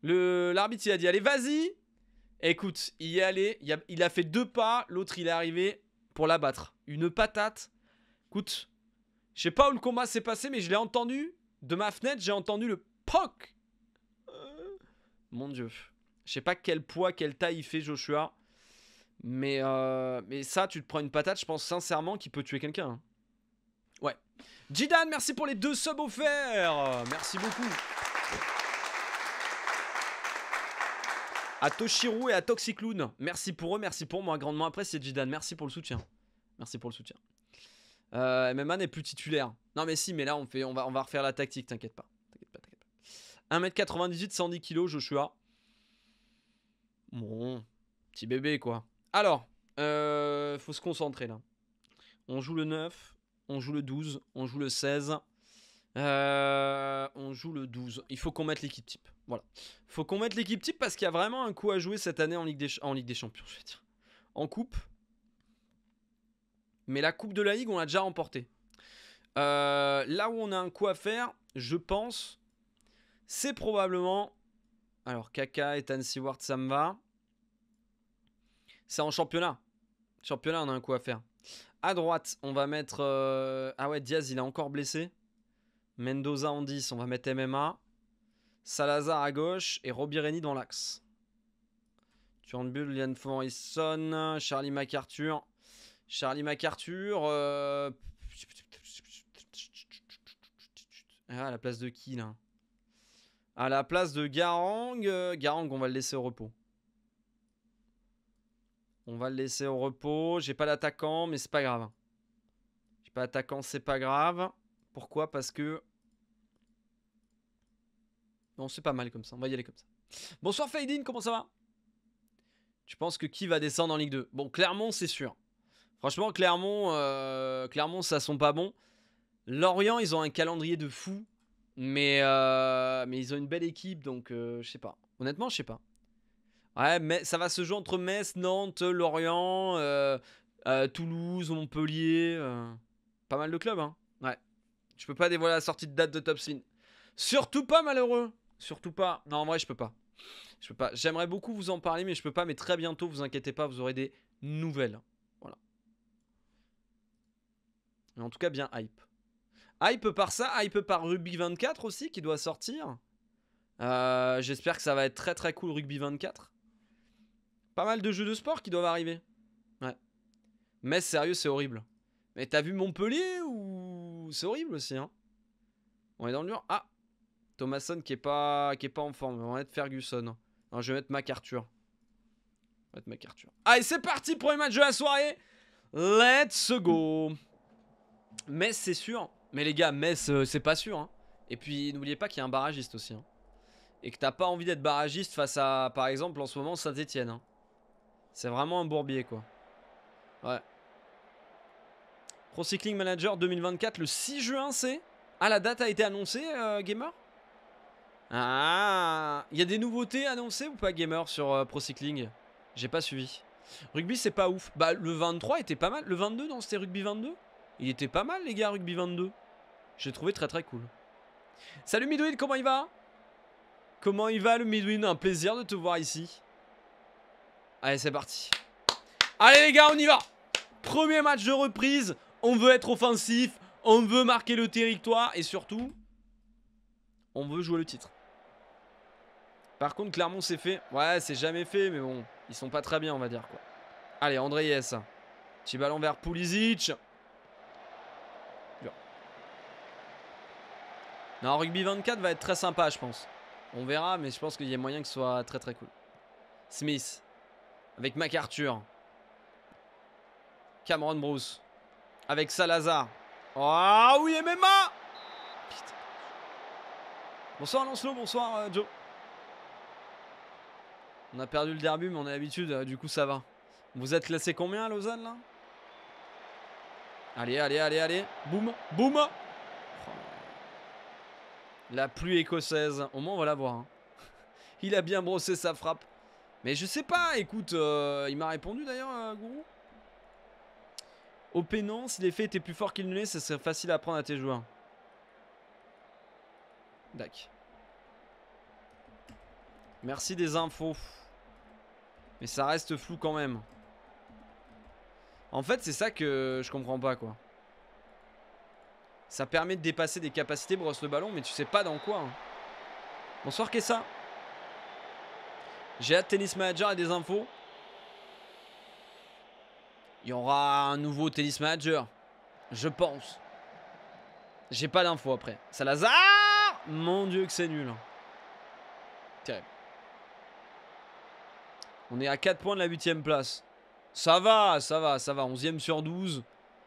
L'arbitre, il a dit Allez, vas-y Écoute, il est allé, il a, fait deux pas, l'autre, il est arrivé pour l'abattre. Une patate. Écoute, je sais pas où le combat s'est passé, mais je l'ai entendu. De ma fenêtre, j'ai entendu le POC euh, Mon dieu. Je sais pas quel poids, quelle taille il fait Joshua. Mais, euh, mais ça, tu te prends une patate, je pense sincèrement, qu'il peut tuer quelqu'un. Hein. Ouais. Jidan, merci pour les deux subs offerts. Merci beaucoup. À Toshiru et à Toxicloon, merci pour eux, merci pour moi grandement. Après, c'est Jidan, merci pour le soutien. Merci pour le soutien. Euh, MMA n'est plus titulaire. Non, mais si, mais là, on, fait, on, va, on va refaire la tactique, t'inquiète pas. pas, pas. 1m98, 110 kg, Joshua. Bon, petit bébé, quoi. Alors, il euh, faut se concentrer là. On joue le 9, on joue le 12, on joue le 16. Euh, on joue le 12. Il faut qu'on mette l'équipe type. Voilà. faut qu'on mette l'équipe type parce qu'il y a vraiment un coup à jouer cette année en Ligue des, en Ligue des Champions, je vais dire. En coupe. Mais la coupe de la Ligue, on l'a déjà remportée. Euh, là où on a un coup à faire, je pense, c'est probablement... Alors, Kaka, Ethan Seward, ça me va. C'est en championnat. Championnat, on a un coup à faire. À droite, on va mettre. Euh, ah ouais, Diaz, il est encore blessé. Mendoza en 10, on va mettre MMA. Salazar à gauche et Robireni dans l'axe. Turnbull, Lian Morrison, Charlie MacArthur. Charlie MacArthur... Euh, ah, à la place de qui là À la place de Garang. Euh, Garang, on va le laisser au repos. On va le laisser au repos. J'ai pas d'attaquant, mais c'est pas grave. J'ai pas d'attaquant, c'est pas grave. Pourquoi Parce que... Non, c'est pas mal comme ça. On va y aller comme ça. Bonsoir Faidin, comment ça va Tu penses que qui va descendre en Ligue 2 Bon, Clermont, c'est sûr. Franchement, Clermont, euh, Clermont, ça sont pas bon. Lorient, ils ont un calendrier de fou. Mais, euh, mais ils ont une belle équipe, donc euh, je sais pas. Honnêtement, je sais pas. Ouais, mais ça va se jouer entre Metz, Nantes, Lorient, euh, euh, Toulouse, Montpellier. Euh, pas mal de clubs, hein. Ouais. Je peux pas dévoiler la sortie de date de Top Spin. Surtout pas, malheureux. Surtout pas. Non, en vrai, je peux pas. Je peux pas. J'aimerais beaucoup vous en parler, mais je peux pas. Mais très bientôt, vous inquiétez pas, vous aurez des nouvelles. Voilà. en tout cas, bien hype. Hype par ça, hype par Rugby 24 aussi, qui doit sortir. J'espère que ça va être très très cool Rugby 24 pas mal de jeux de sport qui doivent arriver. Ouais. Mais sérieux, c'est horrible. Mais t'as vu Montpellier ou c'est horrible aussi hein. On est dans le mur. Ah, Thomasson qui est pas qui est pas en forme. On va mettre Ferguson. Non, je vais mettre MacArthur. On va mettre MacArthur. Allez, c'est parti premier match de la soirée. Let's go. Metz, c'est sûr. Mais les gars, Metz, c'est pas sûr. Hein. Et puis, n'oubliez pas qu'il y a un barragiste aussi. Hein. Et que t'as pas envie d'être barragiste face à, par exemple, en ce moment, Saint-Etienne. Hein. C'est vraiment un bourbier, quoi. Ouais. Pro Cycling Manager 2024, le 6 juin, c'est Ah, la date a été annoncée, euh, Gamer Ah Il y a des nouveautés annoncées ou pas, Gamer, sur euh, Pro Cycling J'ai pas suivi. Rugby, c'est pas ouf. Bah, le 23 était pas mal. Le 22, non, c'était Rugby 22 Il était pas mal, les gars, Rugby 22. J'ai trouvé très très cool. Salut Midwin, comment il va Comment il va le Midwin Un plaisir de te voir ici. Allez, c'est parti. Allez les gars, on y va Premier match de reprise, on veut être offensif, on veut marquer le territoire et surtout, on veut jouer le titre. Par contre, Clermont, c'est fait. Ouais, c'est jamais fait, mais bon, ils sont pas très bien, on va dire. quoi. Allez, André Yes. Petit ballon vers Pulisic. Non, rugby 24 va être très sympa, je pense. On verra, mais je pense qu'il y a moyen que ce soit très très cool. Smith. Avec MacArthur. Cameron Bruce. Avec Salazar. Ah oh, oui, MMA Putain. Bonsoir Lancelot, bonsoir euh, Joe. On a perdu le derby, mais on a l'habitude, euh, du coup ça va. Vous êtes classé combien à Lausanne là Allez, allez, allez, allez. Boum, boum La pluie écossaise. Au moins, on va la voir. Hein. Il a bien brossé sa frappe. Mais je sais pas, écoute, euh, il m'a répondu d'ailleurs, euh, Gourou. Au pénon, si l'effet était plus fort qu'il ne l'est, ça serait facile à prendre à tes joueurs. Dac. Merci des infos. Mais ça reste flou quand même. En fait, c'est ça que je comprends pas, quoi. Ça permet de dépasser des capacités, brosse le ballon, mais tu sais pas dans quoi. Hein. Bonsoir Bonsoir, ça j'ai Tennis Manager et des infos. Il y aura un nouveau Tennis Manager. Je pense. J'ai pas d'infos après. Salazar Mon dieu que c'est nul. Hein. Terrible. On est à 4 points de la 8ème place. Ça va, ça va, ça va. 11ème sur 12.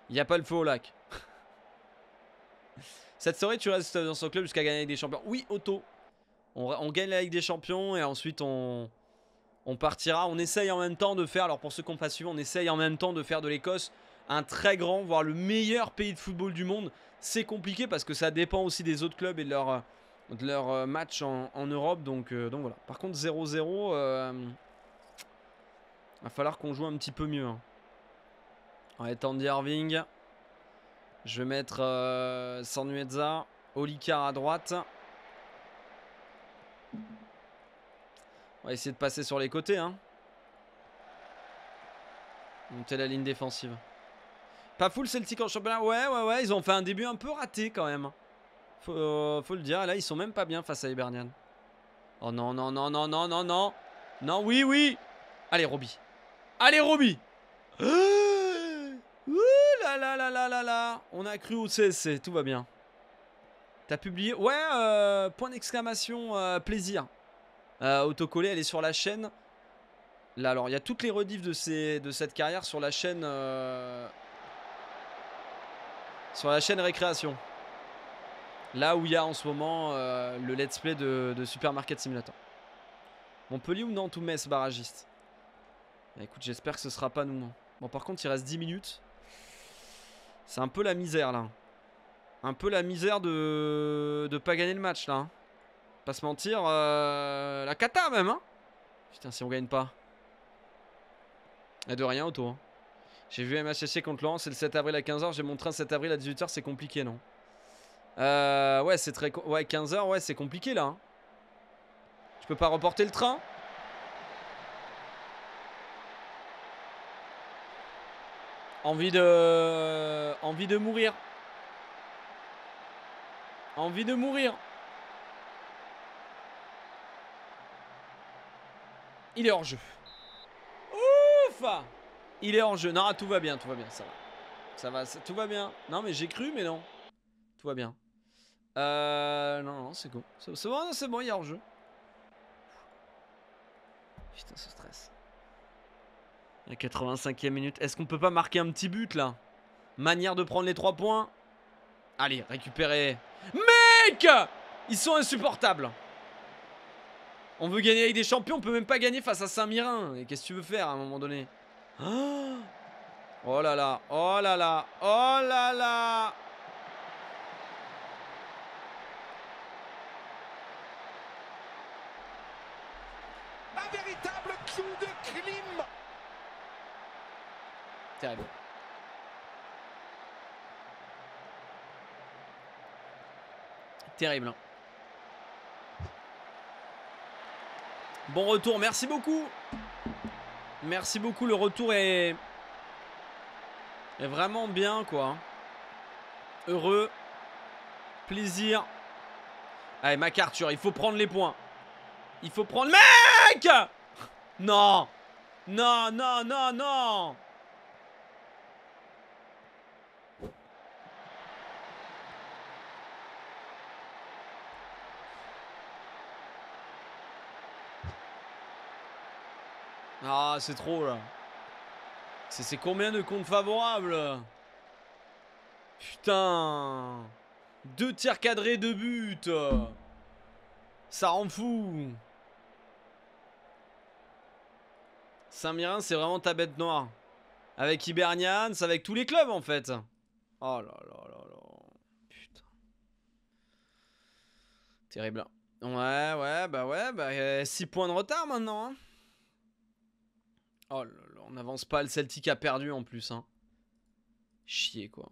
Il a pas le feu au lac. Cette soirée, tu restes dans son club jusqu'à gagner la Ligue des Champions. Oui, auto. On, on gagne la Ligue des Champions et ensuite on, on partira, on essaye en même temps de faire, alors pour ceux qui n'ont pas suivi, on essaye en même temps de faire de l'Écosse un très grand, voire le meilleur pays de football du monde. C'est compliqué parce que ça dépend aussi des autres clubs et de leur, de euh, match en, Europe. Euh, donc, voilà. Par contre, 0-0, il euh, va falloir qu'on joue un petit peu mieux. En hein. Ouais, Tandy Irving. Je vais mettre euh, Sanueza. à droite. On va essayer de passer sur les côtés. Hein. Monter la ligne défensive. Pas full Celtic en championnat. Ouais, ouais, ouais. Ils ont fait un début un peu raté quand même. Faut, le dire. Là, ils sont même pas bien face à Hibernian. Oh non, non, non, non, non, non, non. Non, oui, oui. Allez, Roby. Allez, Roby. Ouh là là là là là là. On a cru au CSC. Tout va bien. T'as publié. Ouais, euh, point d'exclamation, euh, plaisir. Euh, Autocoller, elle est sur la chaîne. Là, alors, il y a toutes les rediffs de, ces, de cette carrière sur la chaîne. Euh, sur la chaîne récréation. Là où il y a en ce moment euh, le let's play de, Supermarket Simulator. Montpellier ou Nantes ou Metz, barragiste bah, Écoute, j'espère que ce sera pas nous. Bon, par contre, il reste 10 minutes. C'est un peu la misère, là. Un peu la misère de, de pas gagner le match, là. Hein pas se mentir, euh, la cata même. Hein. Putain, si on gagne pas. Et ah, de rien autour. Hein. J'ai vu MHSC contre Laurent, c'est le 7 avril à 15h. J'ai mon train 7 avril à 18h, c'est compliqué, non euh, Ouais, c'est très. Ouais, 15h, ouais, c'est compliqué là. Hein. Je peux pas reporter le train Envie de. Envie de mourir. Envie de mourir. Il est hors jeu. Ouf Il est hors jeu. Non, tout va bien, tout va bien, ça va. Ça va, tout va bien. Non, mais j'ai cru, mais non. Tout va bien. Euh, non, non, c'est bon. C'est bon, c'est bon, il est hors jeu. Putain, ce stress. La 85e minute. Est-ce qu'on peut pas marquer un petit but là Manière de prendre les 3 points. Allez, récupérer. Mec Ils sont insupportables. On veut gagner avec des champions, on peut même pas gagner face à Saint-Mirin. Et qu'est-ce que tu veux faire à un moment donné Oh là là, oh là là, oh là là Un véritable de Terrible. Terrible, hein. Bon retour, merci beaucoup. Merci beaucoup, le retour est, est vraiment bien, quoi. Heureux. Plaisir. Allez, MacArthur, il faut prendre les points. Il faut prendre... Mec Non Non, non, non, non Ah, c'est trop là. C'est combien de comptes favorables Putain Deux tirs cadrés, de buts Ça rend fou Saint-Mirin, c'est vraiment ta bête noire. Avec Hibernians, avec tous les clubs en fait. Oh là là là là. Putain. Terrible. Ouais, ouais, bah ouais, bah 6 euh, points de retard maintenant. Hein. Oh là là, on n'avance pas. Le Celtic a perdu en plus. Hein. Chier quoi.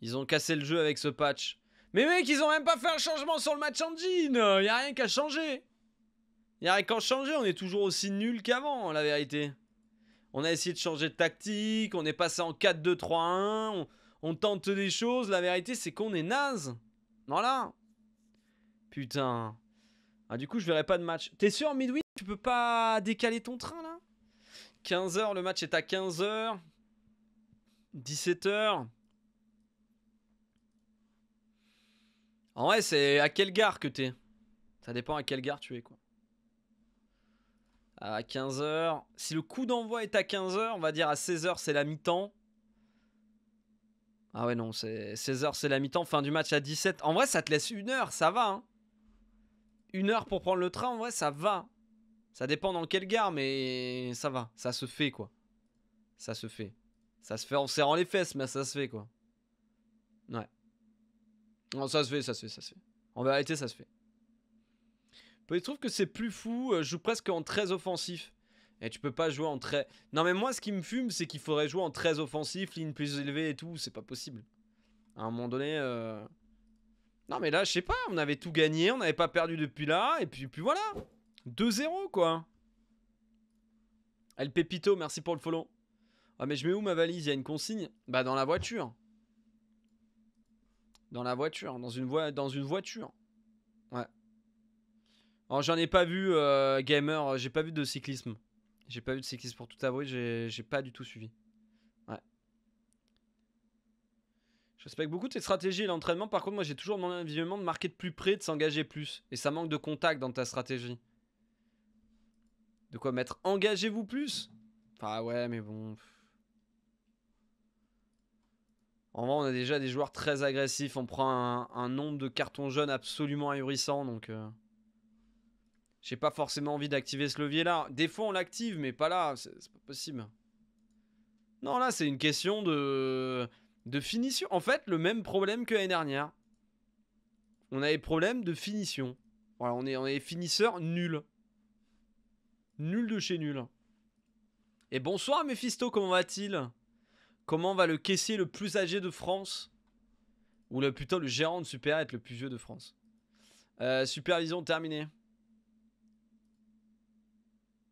Ils ont cassé le jeu avec ce patch. Mais mec, ils ont même pas fait un changement sur le match Il Y a rien qu'à changer. Y a rien qu'à changer. On est toujours aussi nul qu'avant, la vérité. On a essayé de changer de tactique. On est passé en 4-2-3-1. On, tente des choses. La vérité, c'est qu'on est naze. Voilà. Putain. Ah, du coup, je verrai pas de match. T'es sûr, Midweek? Tu peux pas décaler ton train là 15h, le match est à 15h. 17h. En vrai, c'est à quelle gare que t'es Ça dépend à quelle gare tu es quoi. À 15h. Si le coup d'envoi est à 15h, on va dire à 16h c'est la mi-temps. Ah ouais non, c'est 16h c'est la mi-temps, fin du match à 17. h En vrai ça te laisse une heure, ça va. Hein une heure pour prendre le train, en vrai ça va. Ça dépend dans quelle gare, mais ça va. Ça se fait, quoi. Ça se fait. Ça se fait en serrant les fesses, mais ça se fait, quoi. Ouais. Non, ça se fait, ça se fait, ça se fait. En vérité, ça se fait. Bah, il trouve que c'est plus fou. Euh, je joue presque en très offensif. Et tu peux pas jouer en très... Non, mais moi, ce qui me fume, c'est qu'il faudrait jouer en très offensif, ligne plus élevée et tout. C'est pas possible. À un moment donné... Euh, non, mais là, je sais pas. On avait tout gagné. On n'avait pas perdu depuis là. Et puis, puis voilà. 2-0, quoi. El Pepito, merci pour le follow. Ah, mais je mets où ma valise Il y a une consigne Bah, dans la voiture. Dans la voiture. Dans une, dans une voiture. Ouais. Alors, j'en ai pas vu, euh, gamer. J'ai pas vu de cyclisme. J'ai pas vu de cyclisme pour tout avouer. J'ai pas du tout suivi. Ouais. Je respecte beaucoup tes stratégies et l'entraînement. Par contre, moi, j'ai toujours demandé avis de marquer de plus près, de s'engager plus. Et ça manque de contact dans ta stratégie. De quoi mettre engagez-vous plus Ah ouais, mais bon. En vrai, on a déjà des joueurs très agressifs. On prend un, nombre de cartons jaunes absolument ahurissant. Donc, euh. j'ai pas forcément envie d'activer ce levier-là. Des fois, on l'active, mais pas là. C'est pas possible. Non, là, c'est une question de, de finition. En fait, le même problème que l'année dernière. On avait problème de finition. Voilà, on est, on est finisseur nul. Nul de chez nul. Et bonsoir Mephisto, comment va-t-il Comment va le caissier le plus âgé de France Ou le putain le gérant de Super être le plus vieux de France euh, Supervision terminée.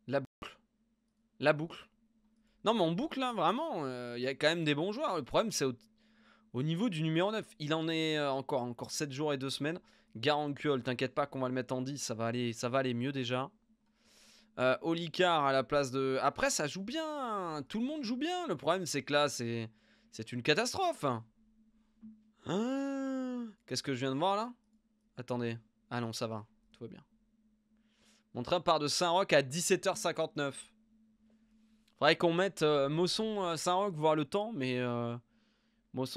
La boucle. La boucle. Non mais on boucle hein, vraiment. Euh, il y a quand même des bons joueurs. Le problème c'est au, niveau du numéro 9. Il en est euh, encore, encore 7 jours et 2 semaines. garant t'inquiète pas qu'on va le mettre en 10, ça va aller, ça va aller mieux déjà. Euh, Olicard à la place de. Après, ça joue bien. Tout le monde joue bien. Le problème, c'est que là, c'est, c'est une catastrophe. Hein Qu'est-ce que je viens de voir là Attendez. Ah non, ça va. Tout va bien. Mon train part de Saint-Roch à 17h59. Faudrait qu'on mette euh, Mosson euh, Saint-Roch, voir le temps, mais euh,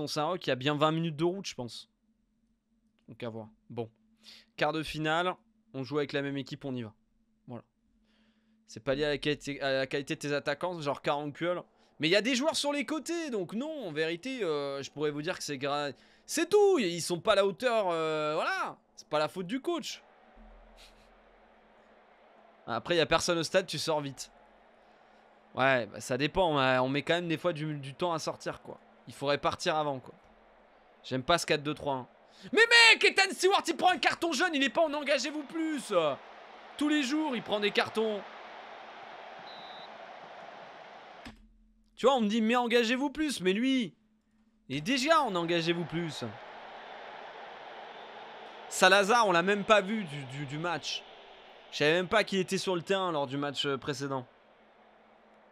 Saint-Roch, il y a bien 20 minutes de route, je pense. Donc à voir. Bon. Quart de finale, on joue avec la même équipe, on y va. C'est pas lié à la, qualité, de tes attaquants, genre QL Mais il y a des joueurs sur les côtés, donc non, en vérité, euh, je pourrais vous dire que c'est grave C'est tout, ils sont pas à la hauteur, euh, voilà. C'est pas la faute du coach. Après, il y a personne au stade, tu sors vite. Ouais, bah, ça dépend, hein. on met quand même des fois du, temps à sortir, quoi. Il faudrait partir avant, quoi. J'aime pas ce 4-2-3-1. Hein. Mais mec, Ethan Stewart, il prend un carton jaune, il est pas en engagez-vous plus Tous les jours, il prend des cartons. Tu vois, on me dit, mais engagez-vous plus. Mais lui, et déjà, on engagez-vous plus. Salazar, on l'a même pas vu du, match. Je savais même pas qu'il était sur le terrain lors du match euh, précédent.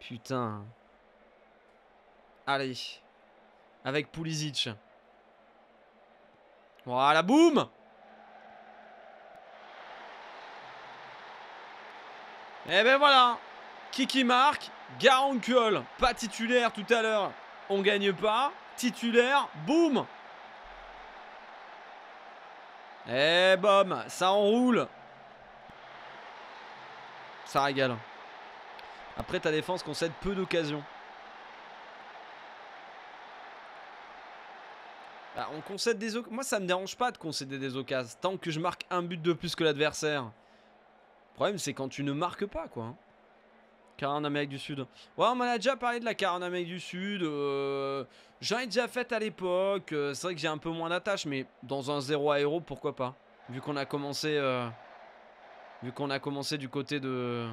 Putain. Allez. Avec Pulisic. Voilà, boum Et eh ben voilà Kiki marque Garankul pas titulaire tout à l'heure. On gagne pas. Titulaire, boum Et eh, bam, ça enroule. Ça régale. Après, ta défense concède peu d'occasions. Bah, on concède des occasions. Moi, ça me dérange pas de concéder des occasions. Tant que je marque un but de plus que l'adversaire. Le problème, c'est quand tu ne marques pas, quoi. Hein. Car en Amérique du Sud. Ouais, on m'en a déjà parlé de la car en Amérique du Sud. Euh, j'en ai déjà fait à l'époque. Euh, c'est vrai que j'ai un peu moins d'attache, mais dans un 0 à 0 pourquoi pas Vu qu'on a commencé. Euh, vu qu'on a commencé du côté de.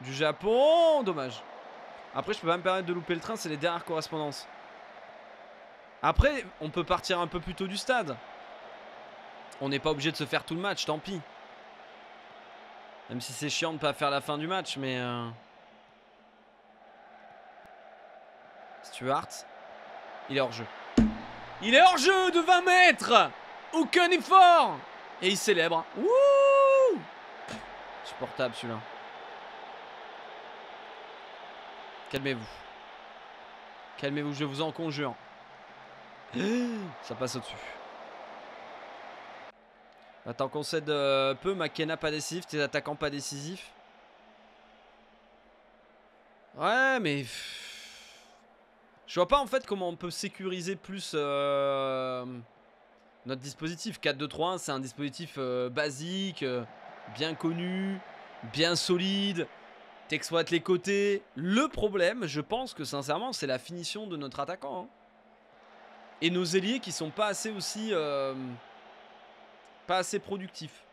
Du Japon, dommage. Après, je peux pas me permettre de louper le train, c'est les dernières correspondances. Après, on peut partir un peu plus tôt du stade. On n'est pas obligé de se faire tout le match, tant pis. Même si c'est chiant de pas faire la fin du match, mais... Euh... Stuart, il est hors jeu. Il est hors jeu de 20 mètres Aucun effort Et il célèbre. Wouh Supportable celui-là. Calmez-vous. Calmez-vous, je vous en conjure. Ça passe au-dessus. Attends qu'on cède euh, peu, Makena pas décisif, tes attaquants pas décisifs. Ouais, mais... Je vois pas en fait comment on peut sécuriser plus euh, notre dispositif. 4-2-3-1, c'est un dispositif euh, basique, bien connu, bien solide. T'exploites les côtés. Le problème, je pense que sincèrement, c'est la finition de notre attaquant. Hein. Et nos ailiers qui sont pas assez aussi... Pas assez productif,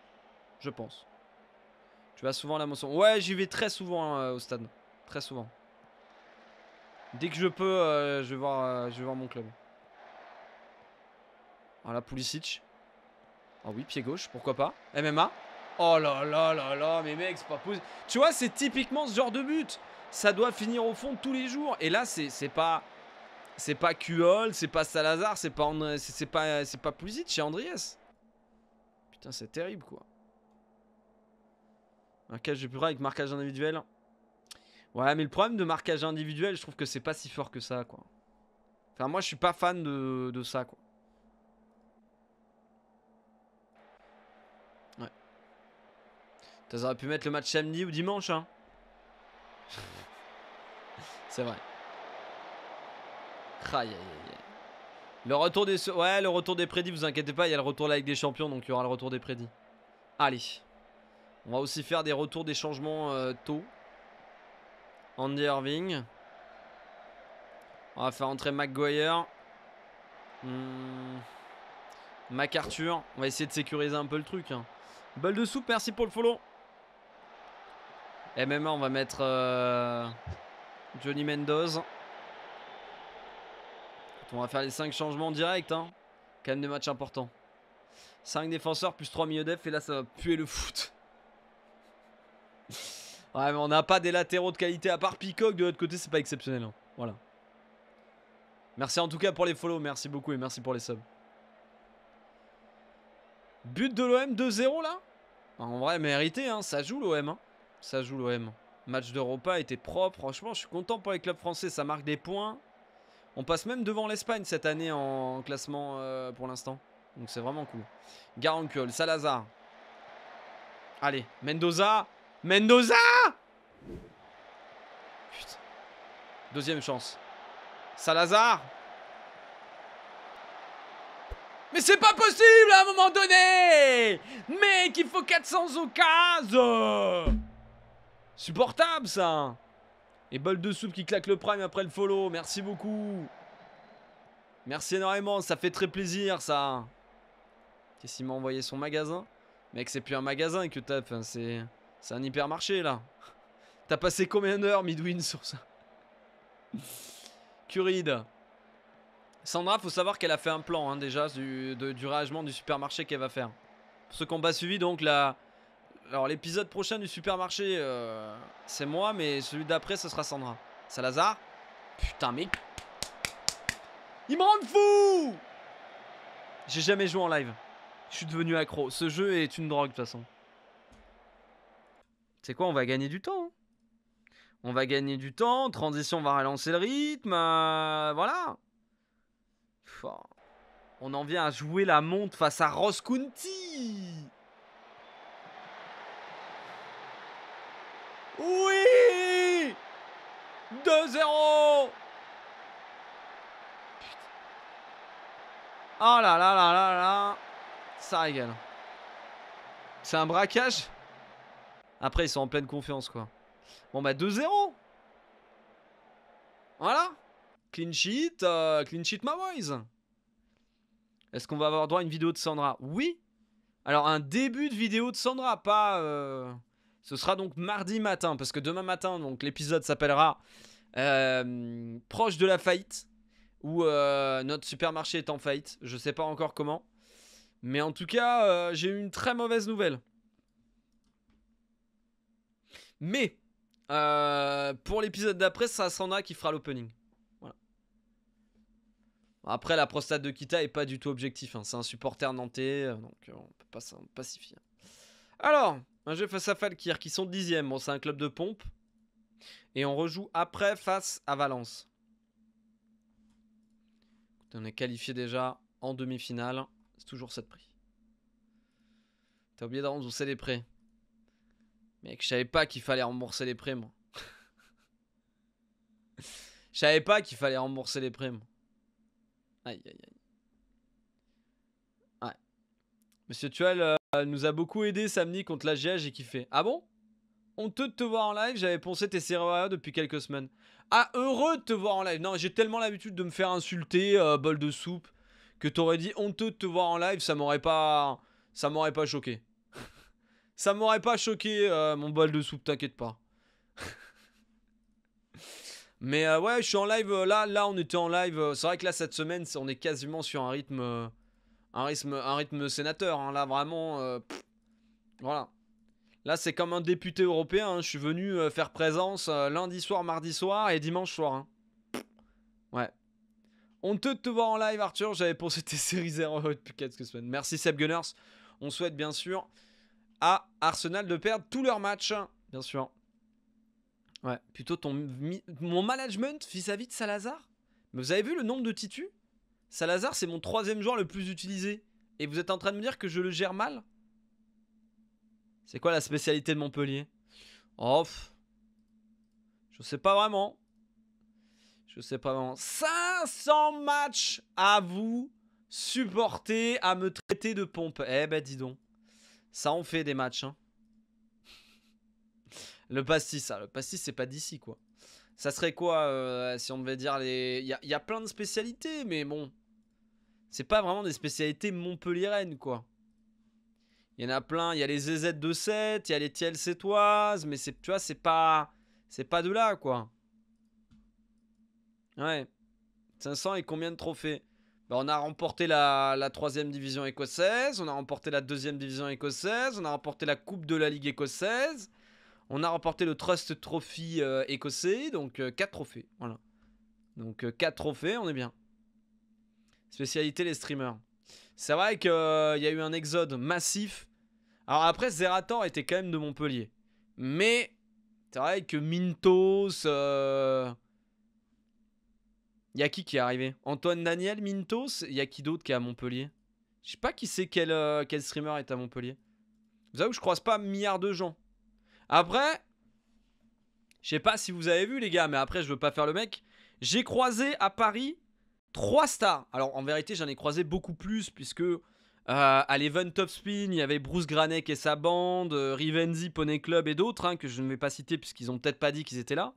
je pense. Tu vas souvent à la motion. Ouais, j'y vais très souvent hein, euh, au stade. Très souvent. Dès que je peux, euh, je, vais voir, euh, je vais voir mon club. Voilà, ah, Pulisic. Ah oui, pied gauche, pourquoi pas. MMA. Oh là là là là, mais mec, c'est pas possible. Tu vois, c'est typiquement ce genre de but. Ça doit finir au fond tous les jours. Et là, c'est pas... C'est pas Cuol, c'est pas Salazar, c'est pas, c'est pas, pas Pulisic, c'est Andriès. Putain, c'est terrible, quoi. Marquage de plus avec marquage individuel. Ouais, mais le problème de marquage individuel, je trouve que c'est pas si fort que ça, quoi. Enfin, moi, je suis pas fan de, de ça, quoi. Ouais. T'as aurait pu mettre le match samedi ou dimanche, hein. c'est vrai. Aïe, aïe, aïe. Le retour des... Ouais, le retour des prédits, vous inquiétez pas, il y a le retour là Avec des Champions, donc il y aura le retour des prédits. Allez. On va aussi faire des retours des changements euh, tôt. Andy Irving. On va faire entrer McGuire. Hmm. MacArthur. On va essayer de sécuriser un peu le truc. Hein. Bol de soupe, merci pour le follow. MMA, on va mettre euh, Johnny Mendoz. On va faire les 5 changements directs. Hein. Quand même des matchs importants. 5 défenseurs plus 3 milieux def et là ça va puer le foot. ouais mais on n'a pas des latéraux de qualité à part Peacock de l'autre côté c'est pas exceptionnel. Hein. Voilà. Merci en tout cas pour les follow, merci beaucoup et merci pour les subs. But de l'OM 2-0 là En vrai mérité, hein. ça joue l'OM. Ça joue l'OM. Match d'Europa était propre, franchement je suis content pour les clubs français, ça marque des points. On passe même devant l'Espagne cette année en classement euh, pour l'instant. Donc c'est vraiment cool. Garankul, Salazar. Allez, Mendoza. Mendoza Putain. Deuxième chance. Salazar. Mais c'est pas possible à un moment donné Mec, il faut 400 occasions Supportable ça hein. Et bol de soupe qui claque le prime après le follow. Merci beaucoup. Merci énormément, ça fait très plaisir ça. Qu'est-ce qu'il m'a envoyé son magasin Mec, c'est plus un magasin que t'as, c'est un hypermarché là. T'as passé combien d'heures Midwin sur ça Curide. Sandra, faut savoir qu'elle a fait un plan hein, déjà du, du réagement du supermarché qu'elle va faire. Ce ceux qui suivi, donc là... Alors l'épisode prochain du supermarché, euh, c'est moi, mais celui d'après, ce sera Sandra. Salazar Putain, mais... Il me rend fou J'ai jamais joué en live. Je suis devenu accro. Ce jeu est une drogue, de toute façon. C'est quoi On va gagner du temps. Hein. on va gagner du temps. Transition, on va relancer le rythme. Euh, voilà. on en vient à jouer la montre face à Ross Oui 2-0 Oh ah là là là là là Ça régale. C'est un braquage Après, ils sont en pleine confiance, quoi. Bon, bah 2-0 Voilà Clean sheet, euh, clean sheet my boys Est-ce qu'on va avoir droit à une vidéo de Sandra Oui Alors, un début de vidéo de Sandra, pas... Euh ce sera donc mardi matin, parce que demain matin, donc l'épisode s'appellera euh, Proche de la faillite, où euh, notre supermarché est en faillite. Je sais pas encore comment. Mais en tout cas, euh, j'ai eu une très mauvaise nouvelle. Mais pour l'épisode d'après, ça Sandra qui fera l'opening. Après, la prostate de Kita est pas du tout objectif. Hein. C'est un supporter nantais, donc on peut pas s'en pacifier. Alors, un jeu face à Falkir qui sont dixième. Bon, c'est un club de pompe. Et on rejoue après face à Valence. on est qualifié déjà en demi-finale. C'est toujours cette prix. T'as oublié de rembourser les prêts. Mec, je savais pas qu'il fallait rembourser les prêts, moi. Je savais pas qu'il fallait rembourser les primes. Aïe, aïe, aïe. Ouais. Monsieur Tuel... Euh, euh, nous a beaucoup aidé samedi contre la GH, j'ai kiffé. Ah bon Honteux de te voir en live, j'avais poncé tes céréales depuis quelques semaines. Ah, heureux de te voir en live. Non, j'ai tellement l'habitude de me faire insulter, euh, bol de soupe, que t'aurais dit honteux de te voir en live, ça m'aurait pas... Ça m'aurait pas choqué. ça m'aurait pas choqué, euh, mon bol de soupe, t'inquiète pas. Mais ouais, je suis en live, là, là on était en live. C'est vrai que là, cette semaine, on est quasiment sur un rythme un rythme, sénateur. Hein. Là, vraiment, euh, voilà. Là, c'est comme un député européen. Hein. Je suis venu euh, faire présence euh, lundi soir, mardi soir et dimanche soir. Hein. Ouais. Honteux de te voir en live, Arthur. J'avais pensé tes séries 0 depuis quelques semaines. Merci, Seb Gunners. On souhaite bien sûr à Arsenal de perdre tous leurs matchs. Bien sûr. Ouais. Plutôt ton, mon management vis-à-vis de Salazar. Mais vous avez vu le nombre de titus Salazar, c'est mon troisième joueur le plus utilisé. Et vous êtes en train de me dire que je le gère mal C'est quoi la spécialité de Montpellier Off. Oh, je sais pas vraiment. Je sais pas vraiment. 500 matchs à vous supporter, à me traiter de pompe. Eh ben, dis donc. Ça, on fait des matchs. Hein. Le pastis, ça. Hein. Le pastis, c'est pas d'ici, quoi. Ça serait quoi euh, si on devait dire les. Il y, a plein de spécialités, mais bon. C'est pas vraiment des spécialités montpelliéraines, quoi. Il y en a plein. Il y a les EZ27, il y a les tiels sétoises mais tu vois, c'est pas. C'est pas de là, quoi. Ouais. 500 et combien de trophées ben, On a remporté la, la 3 division écossaise, on a remporté la 2 division écossaise, on a remporté la Coupe de la Ligue écossaise. On a remporté le Trust Trophy euh, écossais, donc 4 euh, trophées, voilà. Donc 4 euh, trophées, on est bien. Spécialité les streamers. C'est vrai qu'il y a eu un exode massif. Alors après, Zerator était quand même de Montpellier. Mais c'est vrai que Mintos... Il y a qui qui est arrivé Antoine Daniel, Mintos Il y a qui d'autre qui est à Montpellier Je sais pas qui c'est quel, quel, streamer est à Montpellier. Vous savez que je croise pas milliards de gens. Après, je sais pas si vous avez vu les gars, mais après je veux pas faire le mec. J'ai croisé à Paris trois stars. Alors en vérité j'en ai croisé beaucoup plus puisque euh, à l'Event Top Spin il y avait Bruce Granek et sa bande, euh, Rivenzi, Poney Club et d'autres hein, que je ne vais pas citer puisqu'ils ont peut-être pas dit qu'ils étaient là.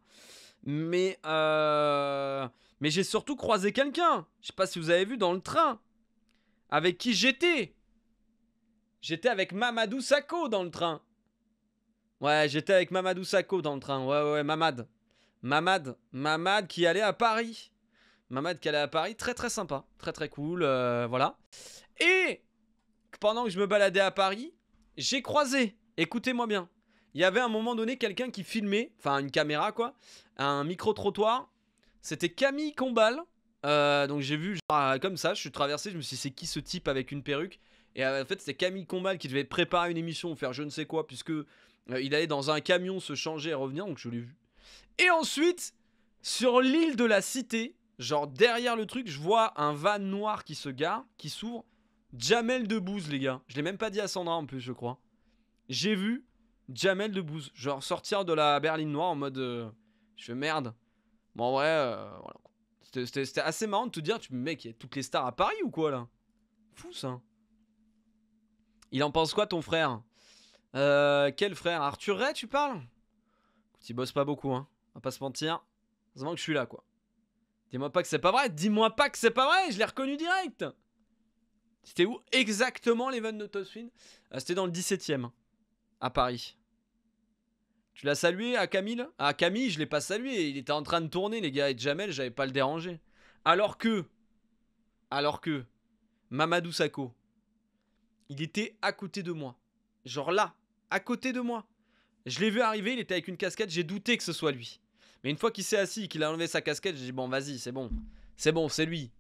Mais euh, mais j'ai surtout croisé quelqu'un. Je sais pas si vous avez vu dans le train avec qui j'étais. J'étais avec Mamadou Sako dans le train. Ouais, j'étais avec Mamadou Sako dans le train. Ouais, ouais, Mamad. Mamad. Mamad qui allait à Paris. Mamad qui allait à Paris. Très, très sympa. Très, très cool. Euh, voilà. Et pendant que je me baladais à Paris, j'ai croisé. Écoutez-moi bien. Il y avait à un moment donné quelqu'un qui filmait, enfin une caméra quoi, un micro-trottoir. C'était Camille Combal. Euh, donc j'ai vu genre, euh, comme ça, je suis traversé, je me suis dit c'est qui ce type avec une perruque Et en fait c'était Camille Combal qui devait préparer une émission ou faire je ne sais quoi puisque euh, il allait dans un camion se changer et revenir, donc je l'ai vu. Et ensuite, sur l'île de la cité, genre derrière le truc, je vois un van noir qui se gare, qui s'ouvre. Jamel Debbouze, les gars. Je l'ai même pas dit à Sandra en plus, je crois. J'ai vu Jamel Debbouze, genre sortir de la berline noire en mode euh, je fais merde. Bon, en vrai, euh, voilà. C'était assez marrant de te dire, tu mec, il y a toutes les stars à Paris ou quoi là Fou ça. Il en pense quoi ton frère euh, quel frère Arthur Ray, tu parles Tu il bosse pas beaucoup, hein. On va pas se mentir. Heureusement que je suis là, quoi. Dis-moi pas que c'est pas vrai. Dis-moi pas que c'est pas vrai. Je l'ai reconnu direct. C'était où exactement l'event de Toswin euh, C'était dans le 17ème, hein, à Paris. Tu l'as salué à Camille ah, À Camille, je l'ai pas salué. Il était en train de tourner, les gars. Et Jamel, j'avais pas le dérangé. Alors que. Alors que. Mamadou Sako. Il était à côté de moi genre là, à côté de moi. Je l'ai vu arriver, il était avec une casquette, j'ai douté que ce soit lui. Mais une fois qu'il s'est assis qu'il a enlevé sa casquette, j'ai dit bon vas-y, c'est bon. C'est bon, c'est lui.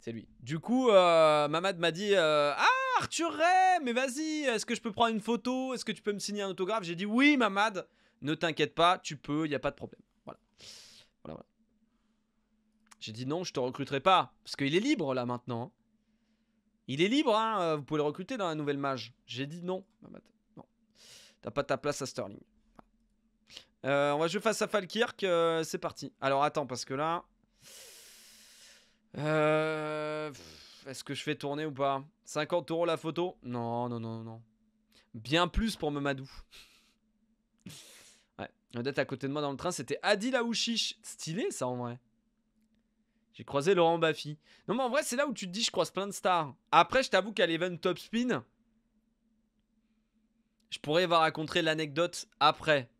C'est lui. Du coup, euh, Mamad m'a dit euh, Ah Arthur mais vas-y, est-ce que je peux prendre une photo Est-ce que tu peux me signer un autographe J'ai dit oui Mamad, ne t'inquiète pas, tu peux, il n'y a pas de problème. Voilà. Voilà, voilà. J'ai dit non, je te recruterai pas, parce qu'il est libre là maintenant. Hein. Il est libre, hein, euh, vous pouvez le recruter dans la nouvelle mage. J'ai dit non. Non. T'as pas ta place à Sterling. Euh, on va jouer face à Falkirk, euh, c'est parti. Alors attends, parce que là... Est-ce que je fais tourner ou pas 50 euros la photo Non, non, non, non. Bien plus pour Mamadou. ouais, d'être à côté de moi dans le train, c'était Adil Aouchiche. Stylé ça en vrai. J'ai croisé Laurent Baffy. Non, mais en vrai, c'est là où tu te dis, je croise plein de stars. Après, je t'avoue qu'à l'event Top Spin, je pourrais vous raconter l'anecdote après,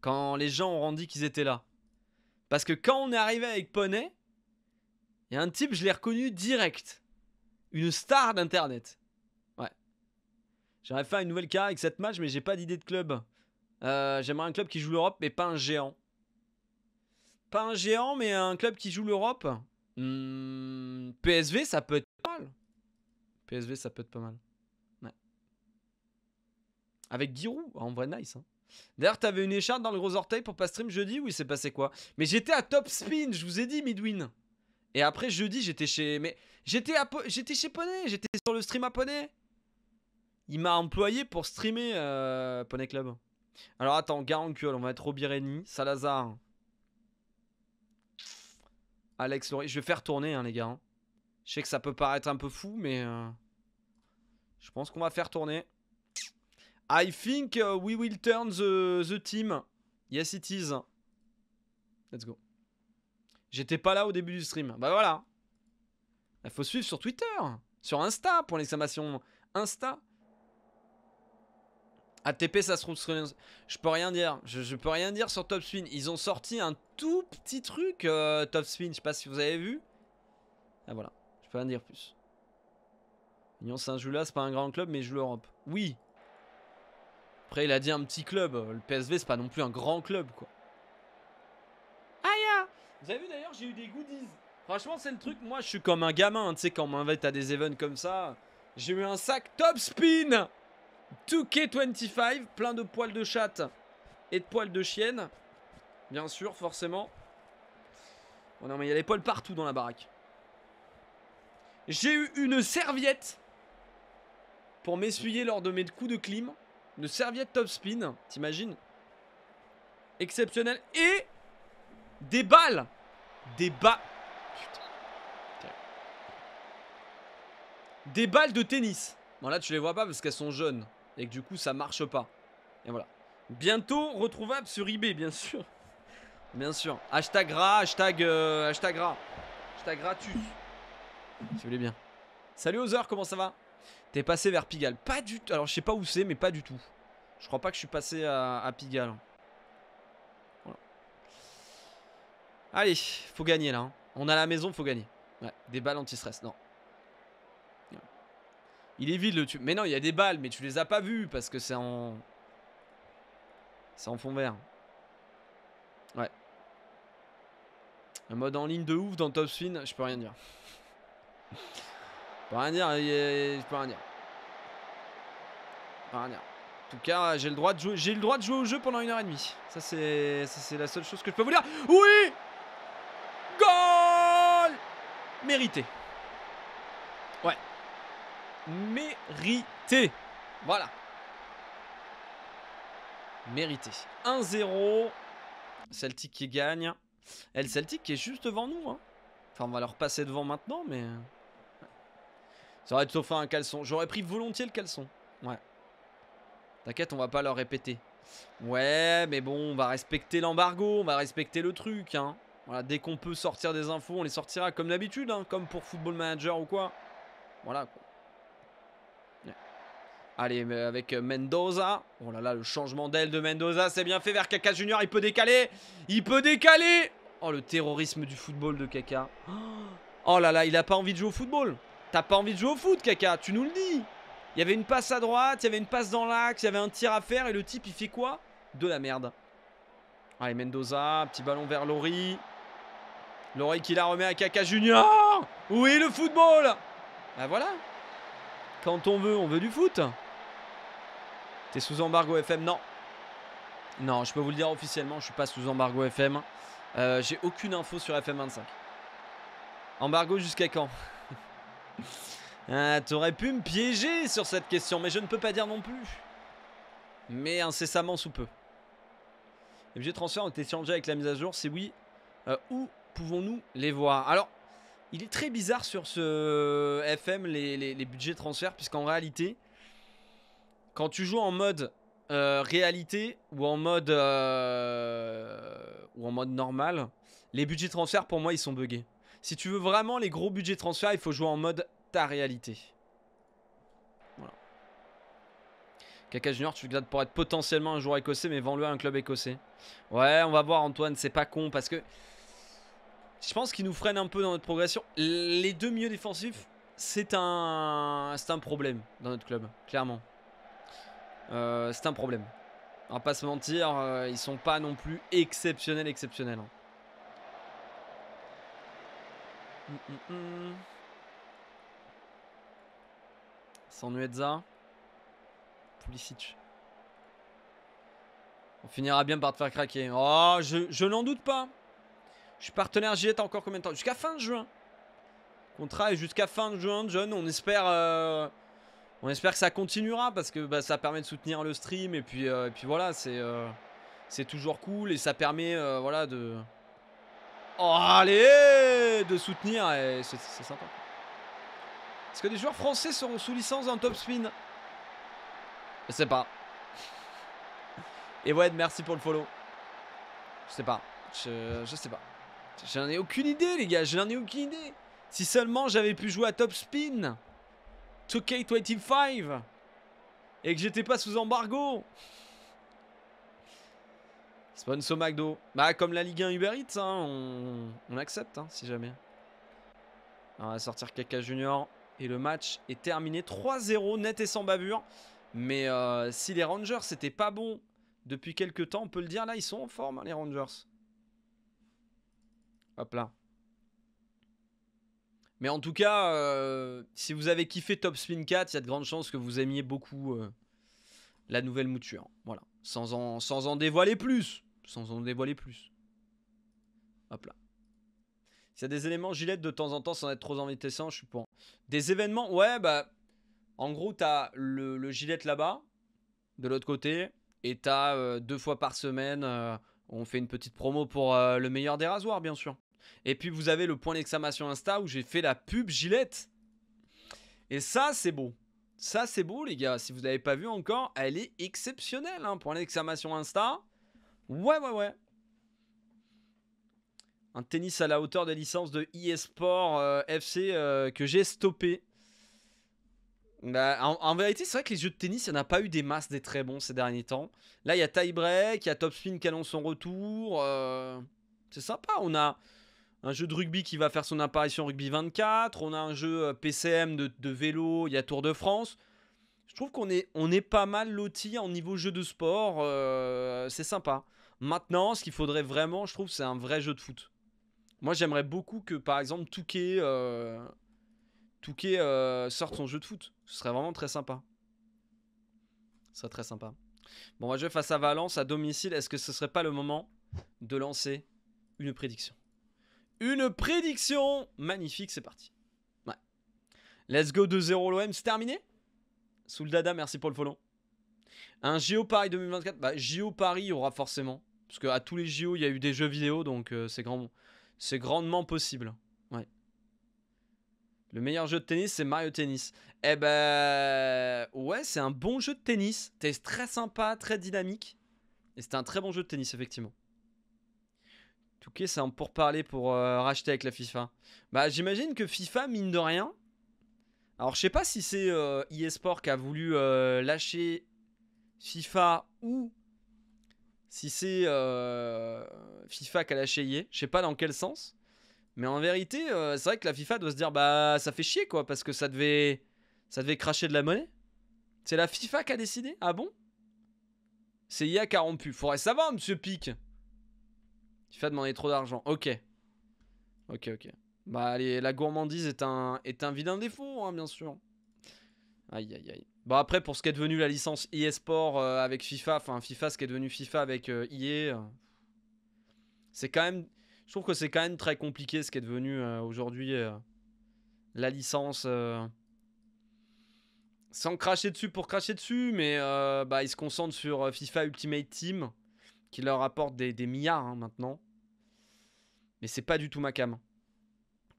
quand les gens ont rendu qu'ils étaient là. Parce que quand on est arrivé avec Poney, il y a un type, je l'ai reconnu direct. Une star d'internet. Ouais. J'aurais fait une nouvelle carrière avec cette match, mais j'ai pas d'idée de club. Euh, j'aimerais un club qui joue l'Europe, mais pas un géant. Pas un géant, mais un club qui joue l'Europe. Hmm, PSV, ça peut être pas mal. PSV, ça peut être pas mal. Ouais. Avec Giroud, ah, en vrai, nice. Hein. D'ailleurs, t'avais une écharpe dans le gros orteil pour pas stream jeudi Oui, c'est passé quoi Mais j'étais à top spin, je vous ai dit, Midwin. Et après, jeudi, j'étais chez. Mais j'étais, j'étais chez Poney, j'étais sur le stream à Poney. Il m'a employé pour streamer euh, Poney Club. Alors attends, Garankuel, on va être Robireni, Salazar, Alex Je vais faire tourner, hein, les gars. Hein. Je sais que ça peut paraître un peu fou, mais euh, je pense qu'on va faire tourner. I think uh, we will turn the, the team. Yes, it is. Let's go. J'étais pas là au début du stream. Bah voilà. Il faut suivre sur Twitter, sur Insta pour l'exclamation Insta. ATP, ça se trouve, je peux rien dire. Je, peux rien dire sur Top Spin. Ils ont sorti un tout petit truc euh, Top Spin. Je sais pas si vous avez vu. Ah voilà, je peux rien dire plus. Lyon Saint-Julas, c'est pas un grand club, mais il joue l'Europe. Oui. Après, il a dit un petit club. Le PSV, c'est pas non plus un grand club, quoi. Ah Vous avez vu d'ailleurs, j'ai eu des goodies. Franchement, c'est le truc. Moi, je suis comme un gamin, tu sais, quand on m'invite à des events comme ça. J'ai eu un sac Top Spin 2K25, plein de poils de chatte et de poils de chienne. Bien sûr, forcément. Bon oh non, mais il y a les poils partout dans la baraque. J'ai eu une serviette pour m'essuyer lors de mes coups de clim. Une serviette top spin, t'imagines Exceptionnel. Et des balles Des balles. Des balles de tennis. Bon, là, tu les vois pas parce qu'elles sont jeunes et que du coup ça marche pas. Et voilà. Bientôt retrouvable sur eBay, bien sûr. bien sûr. Hashtag rat, hashtag, euh, hashtag rat. Hashtag gratus. Si vous voulez bien. Salut Ozer comment ça va T'es passé vers Pigalle. Pas du tout. Alors je sais pas où c'est, mais pas du tout. Je crois pas que je suis passé à, à Pigalle. Allez, faut gagner là. Hein. On a la maison, faut gagner. Ouais, des balles anti-stress. Non, il est vide le tube. Mais non, il y a des balles, mais tu les as pas vues parce que c'est en. C'est en fond vert. Ouais. Un mode en ligne de ouf dans Top Spin, je peux rien dire. je peux rien dire, je peux rien dire. Je peux rien dire. En tout cas, j'ai le droit de jouer, j'ai le droit de jouer au jeu pendant une heure et demie. Ça c'est, c'est la seule chose que je peux vous dire. Oui, goal mérité mérité. Voilà. Mérité. 1-0. Celtic qui gagne. elle eh, le Celtic qui est juste devant nous. Hein. Enfin, on va leur passer devant maintenant, mais... Ça aurait été sauf un caleçon. J'aurais pris volontiers le caleçon. Ouais. T'inquiète, on va pas leur répéter. Ouais, mais bon, on va respecter l'embargo, on va respecter le truc. Hein. Voilà, dès qu'on peut sortir des infos, on les sortira comme d'habitude, hein, comme pour Football Manager ou quoi. Voilà. Quoi. Allez, avec euh, Mendoza. Oh là là, le changement d'aile de Mendoza, c'est bien fait vers Kaka Junior. Il peut décaler. Il peut décaler. Oh, le terrorisme du football de Kaka. Oh là là, il a pas envie de jouer au football. T'as pas envie de jouer au foot, Kaka. Tu nous le dis. Il y avait une passe à droite, il y avait une passe dans l'axe, il y avait un tir à faire. Et le type, il fait quoi De la merde. Allez, Mendoza. Petit ballon vers Laurie. Laurie qui la remet à Kaka Junior. Oui, le football. Ben voilà. Quand on veut, on veut du foot. T'es sous embargo FM Non. Non, je peux vous le dire officiellement, je suis pas sous embargo FM. Euh, j'ai aucune info sur FM25. Embargo jusqu'à quand ah, T'aurais pu me piéger sur cette question, mais je ne peux pas dire non plus. Mais incessamment sous peu. Les de transfert ont été changés avec la mise à jour, c'est oui. Euh, où pouvons-nous les voir Alors, il est très bizarre sur ce FM, les, budgets de budgets puisqu'en réalité, quand tu joues en mode euh, réalité ou en mode euh, ou en mode normal, les budgets transferts pour moi ils sont buggés. Si tu veux vraiment les gros budgets transferts, il faut jouer en mode ta réalité. Voilà. Kaka Junior, tu le pour être potentiellement un joueur écossais, mais vends-le à un club écossais. Ouais, on va voir Antoine, c'est pas con parce que je pense qu'il nous freine un peu dans notre progression. Les deux milieux défensifs, c'est un, c'est un problème dans notre club, clairement. Euh, c'est un problème. On va pas se mentir, euh, ils sont pas non plus exceptionnels, exceptionnels. Hein. Mm, mm, mm. Sans On finira bien par te faire craquer. Oh, je, n'en doute pas. Je suis partenaire JET e encore combien de temps Jusqu'à fin juin. Contrat est jusqu'à fin de juin, John. On espère... Euh, on espère que ça continuera parce que bah, ça permet de soutenir le stream et puis, euh, puis voilà, euh, c'est toujours cool et ça permet euh, voilà de oh, allez de soutenir et c'est sympa. Est-ce que des joueurs français seront sous licence en top spin Je sais pas. Et ouais, merci pour le follow. Je sais pas. Je, sais pas. J'en ai aucune idée les gars, j'en ai aucune idée. Si seulement j'avais pu jouer à top spin. 2K25 et que j'étais pas sous embargo. Sponsor McDo. Bah, comme la Ligue 1 Uber Eats, hein, on, accepte hein, si jamais. on va sortir Kaka Junior et le match est terminé 3-0 net et sans bavure. Mais euh, si les Rangers c'était pas bon depuis quelques temps, on peut le dire là, ils sont en forme hein, les Rangers. Hop là. Mais en tout cas, euh, si vous avez kiffé Top Spin 4, il y a de grandes chances que vous aimiez beaucoup euh, la nouvelle mouture. Voilà. Sans en, sans en dévoiler plus. Sans en dévoiler plus. Hop là. S'il y a des éléments gilet de temps en temps sans être trop envitessant, je suis pour. Des événements, ouais, bah. En gros, t'as le, le gilet là-bas, de l'autre côté, et t'as euh, deux fois par semaine, on fait une petite promo pour le meilleur des rasoirs, bien sûr. Et puis vous avez le point d'exclamation Insta où j'ai fait la pub Gillette. Et ça, c'est beau. Ça, c'est beau, les gars. Si vous n'avez pas vu encore, elle est exceptionnelle. Hein. Point d'exclamation Insta. Ouais, ouais, ouais. Un tennis à la hauteur des licences de eSport euh, FC euh, que j'ai stoppé. Bah, en, vérité, c'est vrai que les jeux de tennis, il n'y en a pas eu des masses des très bons ces derniers temps. Là, il y a tie break, il y a Topspin qui annonce son retour. Euh, c'est sympa. On a, un jeu de rugby qui va faire son apparition Rugby 24, on a un jeu euh, PCM de, vélo, il y a Tour de France. Je trouve qu'on est, on est pas mal loti en niveau jeu de sport, euh, c'est sympa. Maintenant, ce qu'il faudrait vraiment, je trouve, c'est un vrai jeu de foot. Moi, j'aimerais beaucoup que, par exemple, Touquet, euh, sorte son jeu de foot. Ce serait vraiment très sympa. Ce serait très sympa. Bon, on va face à Valence à domicile. Est-ce que ce serait pas le moment de lancer une prédiction une prédiction magnifique, c'est parti. Ouais. Let's go 2-0 l'OM, c'est terminé dada merci pour le follow. Un JO Paris 2024, bah JO Paris il y aura forcément. Parce qu'à tous les JO, il y a eu des jeux vidéo, donc euh, c'est grand... grandement possible. Ouais. Le meilleur jeu de tennis, c'est Mario Tennis. Eh ben... Ouais, c'est un bon jeu de tennis. C'est très sympa, très dynamique. Et c'est un très bon jeu de tennis, effectivement. Ok c'est un pourparler pour euh, racheter avec la FIFA. Bah, j'imagine que FIFA, mine de rien. Alors, je sais pas si c'est euh, eSport qui a voulu euh, lâcher FIFA ou si c'est FIFA qui a lâché EA. Je sais pas dans quel sens. Mais en vérité, c'est vrai que la FIFA doit se dire bah, ça fait chier quoi, parce que ça devait, ça devait cracher de la monnaie. C'est la FIFA qui a décidé Ah bon C'est IA e qui a rompu. Faudrait savoir, monsieur Pique FIFA demandait trop d'argent. Ok. Ok, ok. Bah, allez, la gourmandise est un, est un vilain défaut, hein, bien sûr. Aïe, aïe, aïe. Bon, après, pour ce qui est devenu la licence eSport sport euh, avec FIFA, enfin, FIFA, ce qui est devenu FIFA avec euh, EA, euh, c'est quand même. Je trouve que c'est quand même très compliqué ce qui est devenu euh, aujourd'hui la licence. Sans cracher dessus pour cracher dessus, mais bah, ils se concentrent sur FIFA Ultimate Team, qui leur apporte des, milliards hein, maintenant. Mais c'est pas du tout ma cam.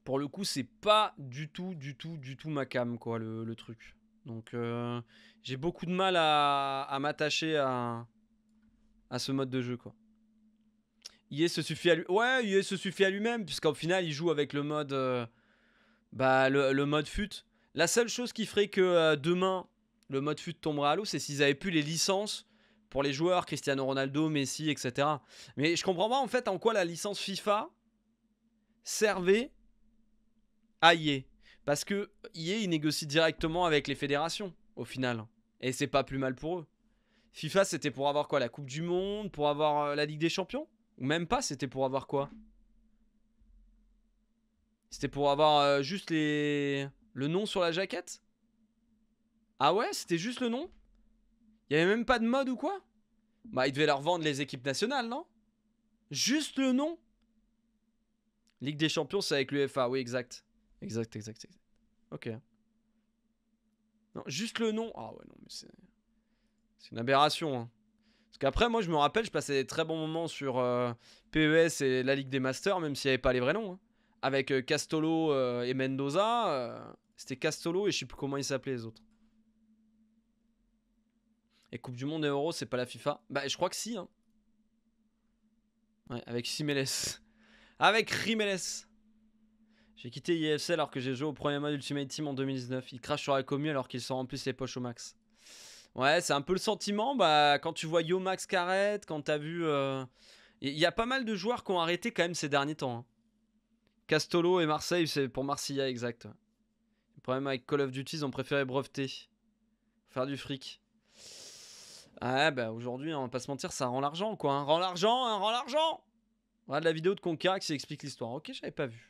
Pour le coup, c'est pas du tout, du tout, du tout ma cam, quoi, le, truc. Donc, euh, j'ai beaucoup de mal à, m'attacher à, à ce mode de jeu, quoi. est se suffit à lui. Ouais, IE se suffit à lui-même, puisqu'au final, il joue avec le mode. Euh, bah, le, mode fut. La seule chose qui ferait que euh, demain, le mode fut tombera à l'eau, c'est s'ils avaient plus les licences pour les joueurs, Cristiano Ronaldo, Messi, etc. Mais je comprends pas en fait en quoi la licence FIFA Servait à IE. Parce que IE, il négocie directement avec les fédérations, au final. Et c'est pas plus mal pour eux. FIFA, c'était pour avoir quoi La Coupe du Monde Pour avoir euh, la Ligue des Champions Ou même pas, c'était pour avoir quoi C'était pour avoir euh, juste les... le nom sur la jaquette Ah ouais, c'était juste le nom Il y avait même pas de mode ou quoi Bah, ils devaient leur vendre les équipes nationales, non Juste le nom Ligue des Champions, c'est avec l'UFA, oui, exact. Exact, exact, exact. Ok. Non, juste le nom. Ah ouais, non, mais c'est. une aberration. Hein. Parce qu'après, moi, je me rappelle, je passais des très bons moments sur euh, PES et la Ligue des Masters, même s'il n'y avait pas les vrais noms. Hein. Avec euh, Castolo euh, et Mendoza. C'était Castolo et je sais plus comment ils s'appelaient les autres. Et Coupe du Monde et Euro, c'est pas la FIFA Bah, je crois que si. Hein. Ouais, avec Simeles avec Rimeles J'ai quitté IFC alors que j'ai joué au premier mode Ultimate Team en 2019. Il crache sur la commu alors qu'il en plus les poches au max. Ouais, c'est un peu le sentiment bah, quand tu vois Yo Max Carrette, quand t'as vu. Il euh, y a pas mal de joueurs qui ont arrêté quand même ces derniers temps. Hein. Castolo et Marseille, c'est pour Marseilla, exact. Le problème avec Call of Duty, ils ont préféré breveter. Faire du fric. Ah bah aujourd'hui, hein, on va pas se mentir, ça rend l'argent, quoi. Hein. Rend l'argent, rend l'argent de la vidéo de Conca qui explique l'histoire. Ok, j'avais pas vu.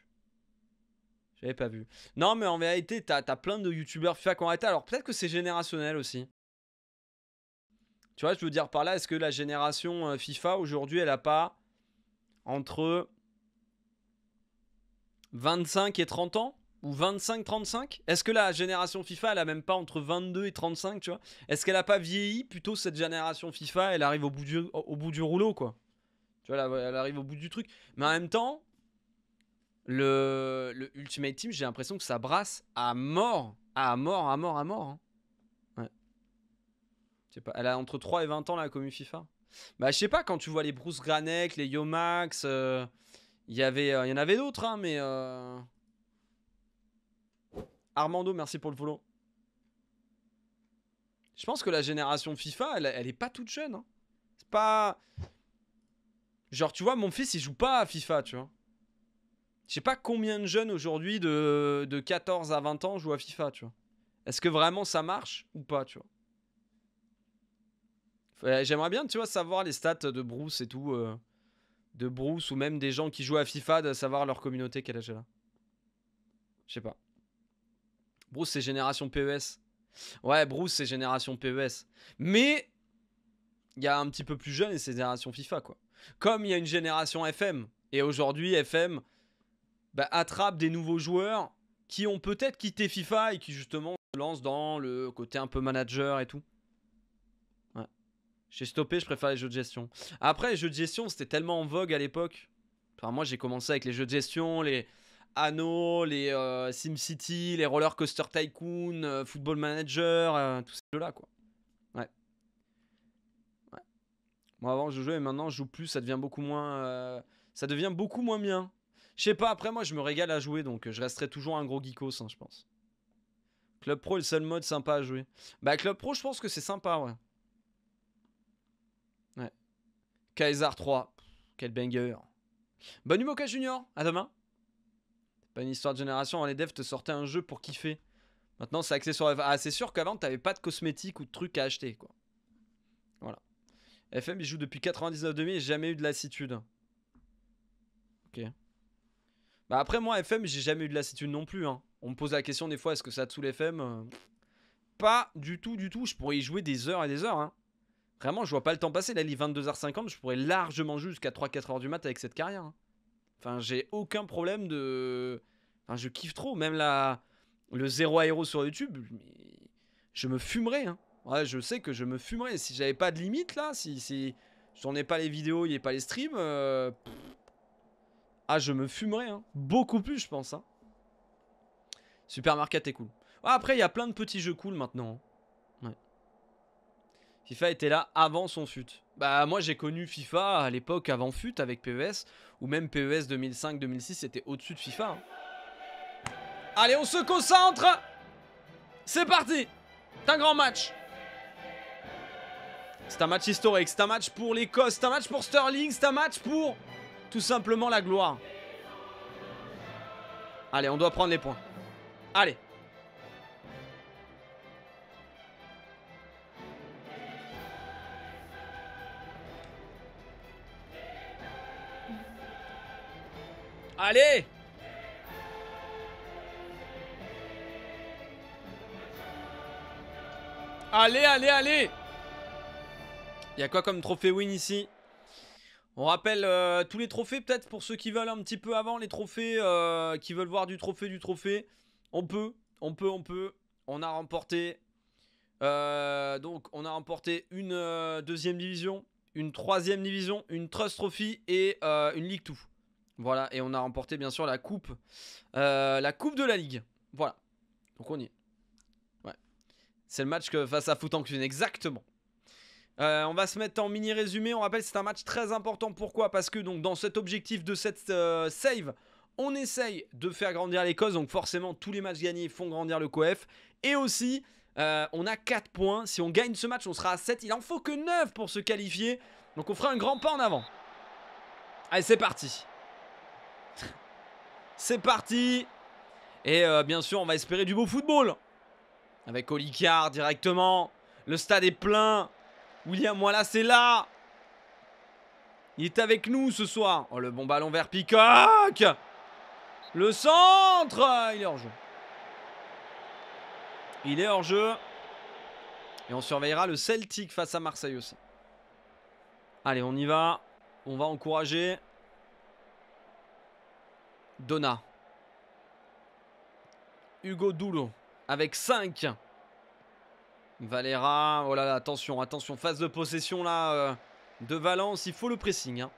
J'avais pas vu. Non, mais en vérité, t'as as plein de youtubeurs FIFA qui ont arrêté. Alors peut-être que c'est générationnel aussi. Tu vois, je veux dire par là, est-ce que la génération euh, FIFA aujourd'hui, elle a pas entre 25 et 30 ans ou 25-35 Est-ce que la génération FIFA, elle a même pas entre 22 et 35, tu vois Est-ce qu'elle a pas vieilli Plutôt cette génération FIFA, elle arrive au bout du, au bout du rouleau, quoi. Tu vois, elle, arrive au bout du truc. Mais en même temps, le, Ultimate Team, j'ai l'impression que ça brasse à mort, à mort, à mort, à mort. Hein. Ouais. elle a entre 3 et 20 ans la commu FIFA. Bah, je sais pas, quand tu vois les Bruce Granek, les Yomax, euh, il y, euh, y en avait d'autres, hein, mais. Euh, Armando, merci pour le follow. Je pense que la génération FIFA, elle, elle est pas toute jeune. Hein. C'est pas. Genre, tu vois, mon fils, il joue pas à FIFA, tu vois. Je sais pas combien de jeunes aujourd'hui de, 14 à 20 ans jouent à FIFA, tu vois. Est-ce que vraiment ça marche ou pas, tu vois J'aimerais bien, tu vois, savoir les stats de Bruce et tout. Euh, de Bruce ou même des gens qui jouent à FIFA, de savoir leur communauté quel âge elle a. Je sais pas. Bruce, c'est génération PES. Ouais, Bruce, c'est génération PES. Mais il y a un petit peu plus jeune et c'est génération FIFA, quoi. Comme il y a une génération FM. Et aujourd'hui, FM bah, attrape des nouveaux joueurs qui ont peut-être quitté FIFA et qui justement se lancent dans le côté un peu manager et tout. Ouais. J'ai stoppé, je préfère les jeux de gestion. Après, les jeux de gestion, c'était tellement en vogue à l'époque. Enfin, moi, j'ai commencé avec les jeux de gestion, les Anno, les euh, SimCity, les Roller Coaster Tycoon, euh, Football Manager, euh, tous ces jeux-là, quoi. Moi, avant, je jouais, et maintenant, je joue plus. Ça devient beaucoup moins. Euh, ça devient beaucoup moins bien. Je sais pas, après, moi, je me régale à jouer, donc euh, je resterai toujours un gros geekos, hein, je pense. Club Pro est le seul mode sympa à jouer. Bah, Club Pro, je pense que c'est sympa, ouais. Ouais. Kaiser 3. Quel banger. Bonne Humoka Junior, à demain. Pas une histoire de génération, les devs te sortaient un jeu pour kiffer. Maintenant, c'est axé Ah, c'est sûr qu'avant, t'avais pas de cosmétiques ou de trucs à acheter, quoi. FM, il joue depuis 99,5 et jamais eu de lassitude. Ok. Bah après, moi, FM, j'ai jamais eu de lassitude non plus. Hein. On me pose la question des fois, est-ce que ça te saoule FM euh, Pas du tout, du tout. Je pourrais y jouer des heures et des heures. Hein. Vraiment, je vois pas le temps passer. Là, il est 22h50. Je pourrais largement jouer jusqu'à 3-4h du mat avec cette carrière. Hein. Enfin, j'ai aucun problème de... Enfin, je kiffe trop. Même la... le zéro aéro sur YouTube, je me fumerais. Hein. Ouais, je sais que je me fumerais. Si j'avais pas de limite, là, si, si j'en ai pas les vidéos, il n'y pas les streams... Euh, ah, je me fumerais, hein. Beaucoup plus, je pense, hein. Supermarket est cool. après, il y a plein de petits jeux cool maintenant. Hein. Ouais. FIFA était là avant son fut. Bah, moi, j'ai connu FIFA à l'époque avant fut avec PES, ou même PES 2005-2006, c'était au-dessus de FIFA. Allez, on se concentre C'est parti C'est un grand match c'est un match historique, c'est un match pour l'Écosse, c'est un match pour Sterling, c'est un match pour tout simplement la gloire. Allez, on doit prendre les points. Allez. Allez Allez, allez, allez il y a quoi comme trophée win ici on rappelle euh, tous les trophées peut-être pour ceux qui veulent un petit peu avant les trophées, euh, qui veulent voir du trophée, du trophée. On peut, on peut, on peut. On a remporté, euh, donc on a remporté une deuxième division, une troisième division, une Trust Trophy et une Ligue tout. Voilà, et on a remporté bien sûr la coupe, la coupe de la Ligue. Voilà, donc on y est. Ouais, c'est le match que face à cuisine exactement. Euh, on va se mettre en mini résumé. On rappelle c'est un match très important. Pourquoi Parce que donc dans cet objectif de cette euh, save, on essaye de faire grandir les causes. Donc forcément, tous les matchs gagnés font grandir le COEF. Et aussi, euh, on a 4 points. Si on gagne ce match, on sera à 7. Il en faut que 9 pour se qualifier. Donc on fera un grand pas en avant. Allez, c'est parti. c'est parti. Et bien sûr, on va espérer du beau football. Avec Olicard directement. Le stade est plein. William là, c'est là Il est avec nous ce soir. Oh, le bon ballon vers Peacock Le centre Il est hors-jeu. Il est hors-jeu. Et on surveillera le Celtic face à Marseille aussi. Allez, on y va. On va encourager. Donna. Hugo Doulo avec 5. Valera, voilà oh attention, attention, phase de possession là euh, de Valence, il faut le pressing. Hein.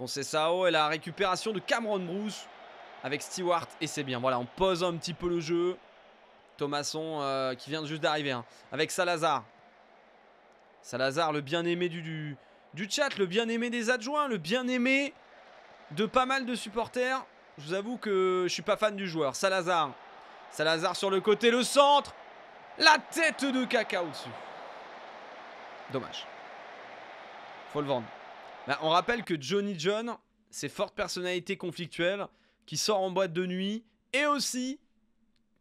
et la récupération de Cameron Bruce avec Stewart et c'est bien. Voilà, on pose un petit peu le jeu. Thomasson euh, qui vient juste d'arriver hein, avec Salazar. Salazar, le bien-aimé du, du, du chat, le bien-aimé des adjoints, le bien-aimé de pas mal de supporters. Je vous avoue que je suis pas fan du joueur. Salazar. Salazar sur le côté, le centre. La tête de caca au-dessus. Dommage. Faut le vendre. on rappelle que Johnny John, c'est forte personnalité conflictuelle, qui sort en boîte de nuit, et aussi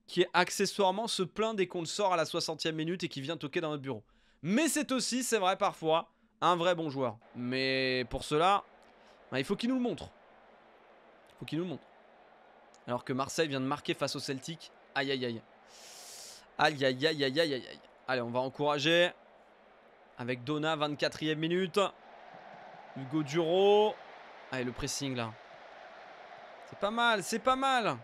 qui est accessoirement se plaint des qu'on le sort à la 60e minute et qui vient toquer dans notre bureau. Mais c'est aussi, c'est vrai parfois, un vrai bon joueur. Mais pour cela, ben, il faut qu'il nous le montre. Il faut qu'il nous le montre. Alors que Marseille vient de marquer face au Celtic. Aïe aïe aïe. Aïe, aïe, aïe, aïe, aïe, aïe. Allez, on va encourager. Avec Donna, 24e minute. Hugo Duro. Allez, ah, le pressing là. C'est pas mal, c'est pas mal.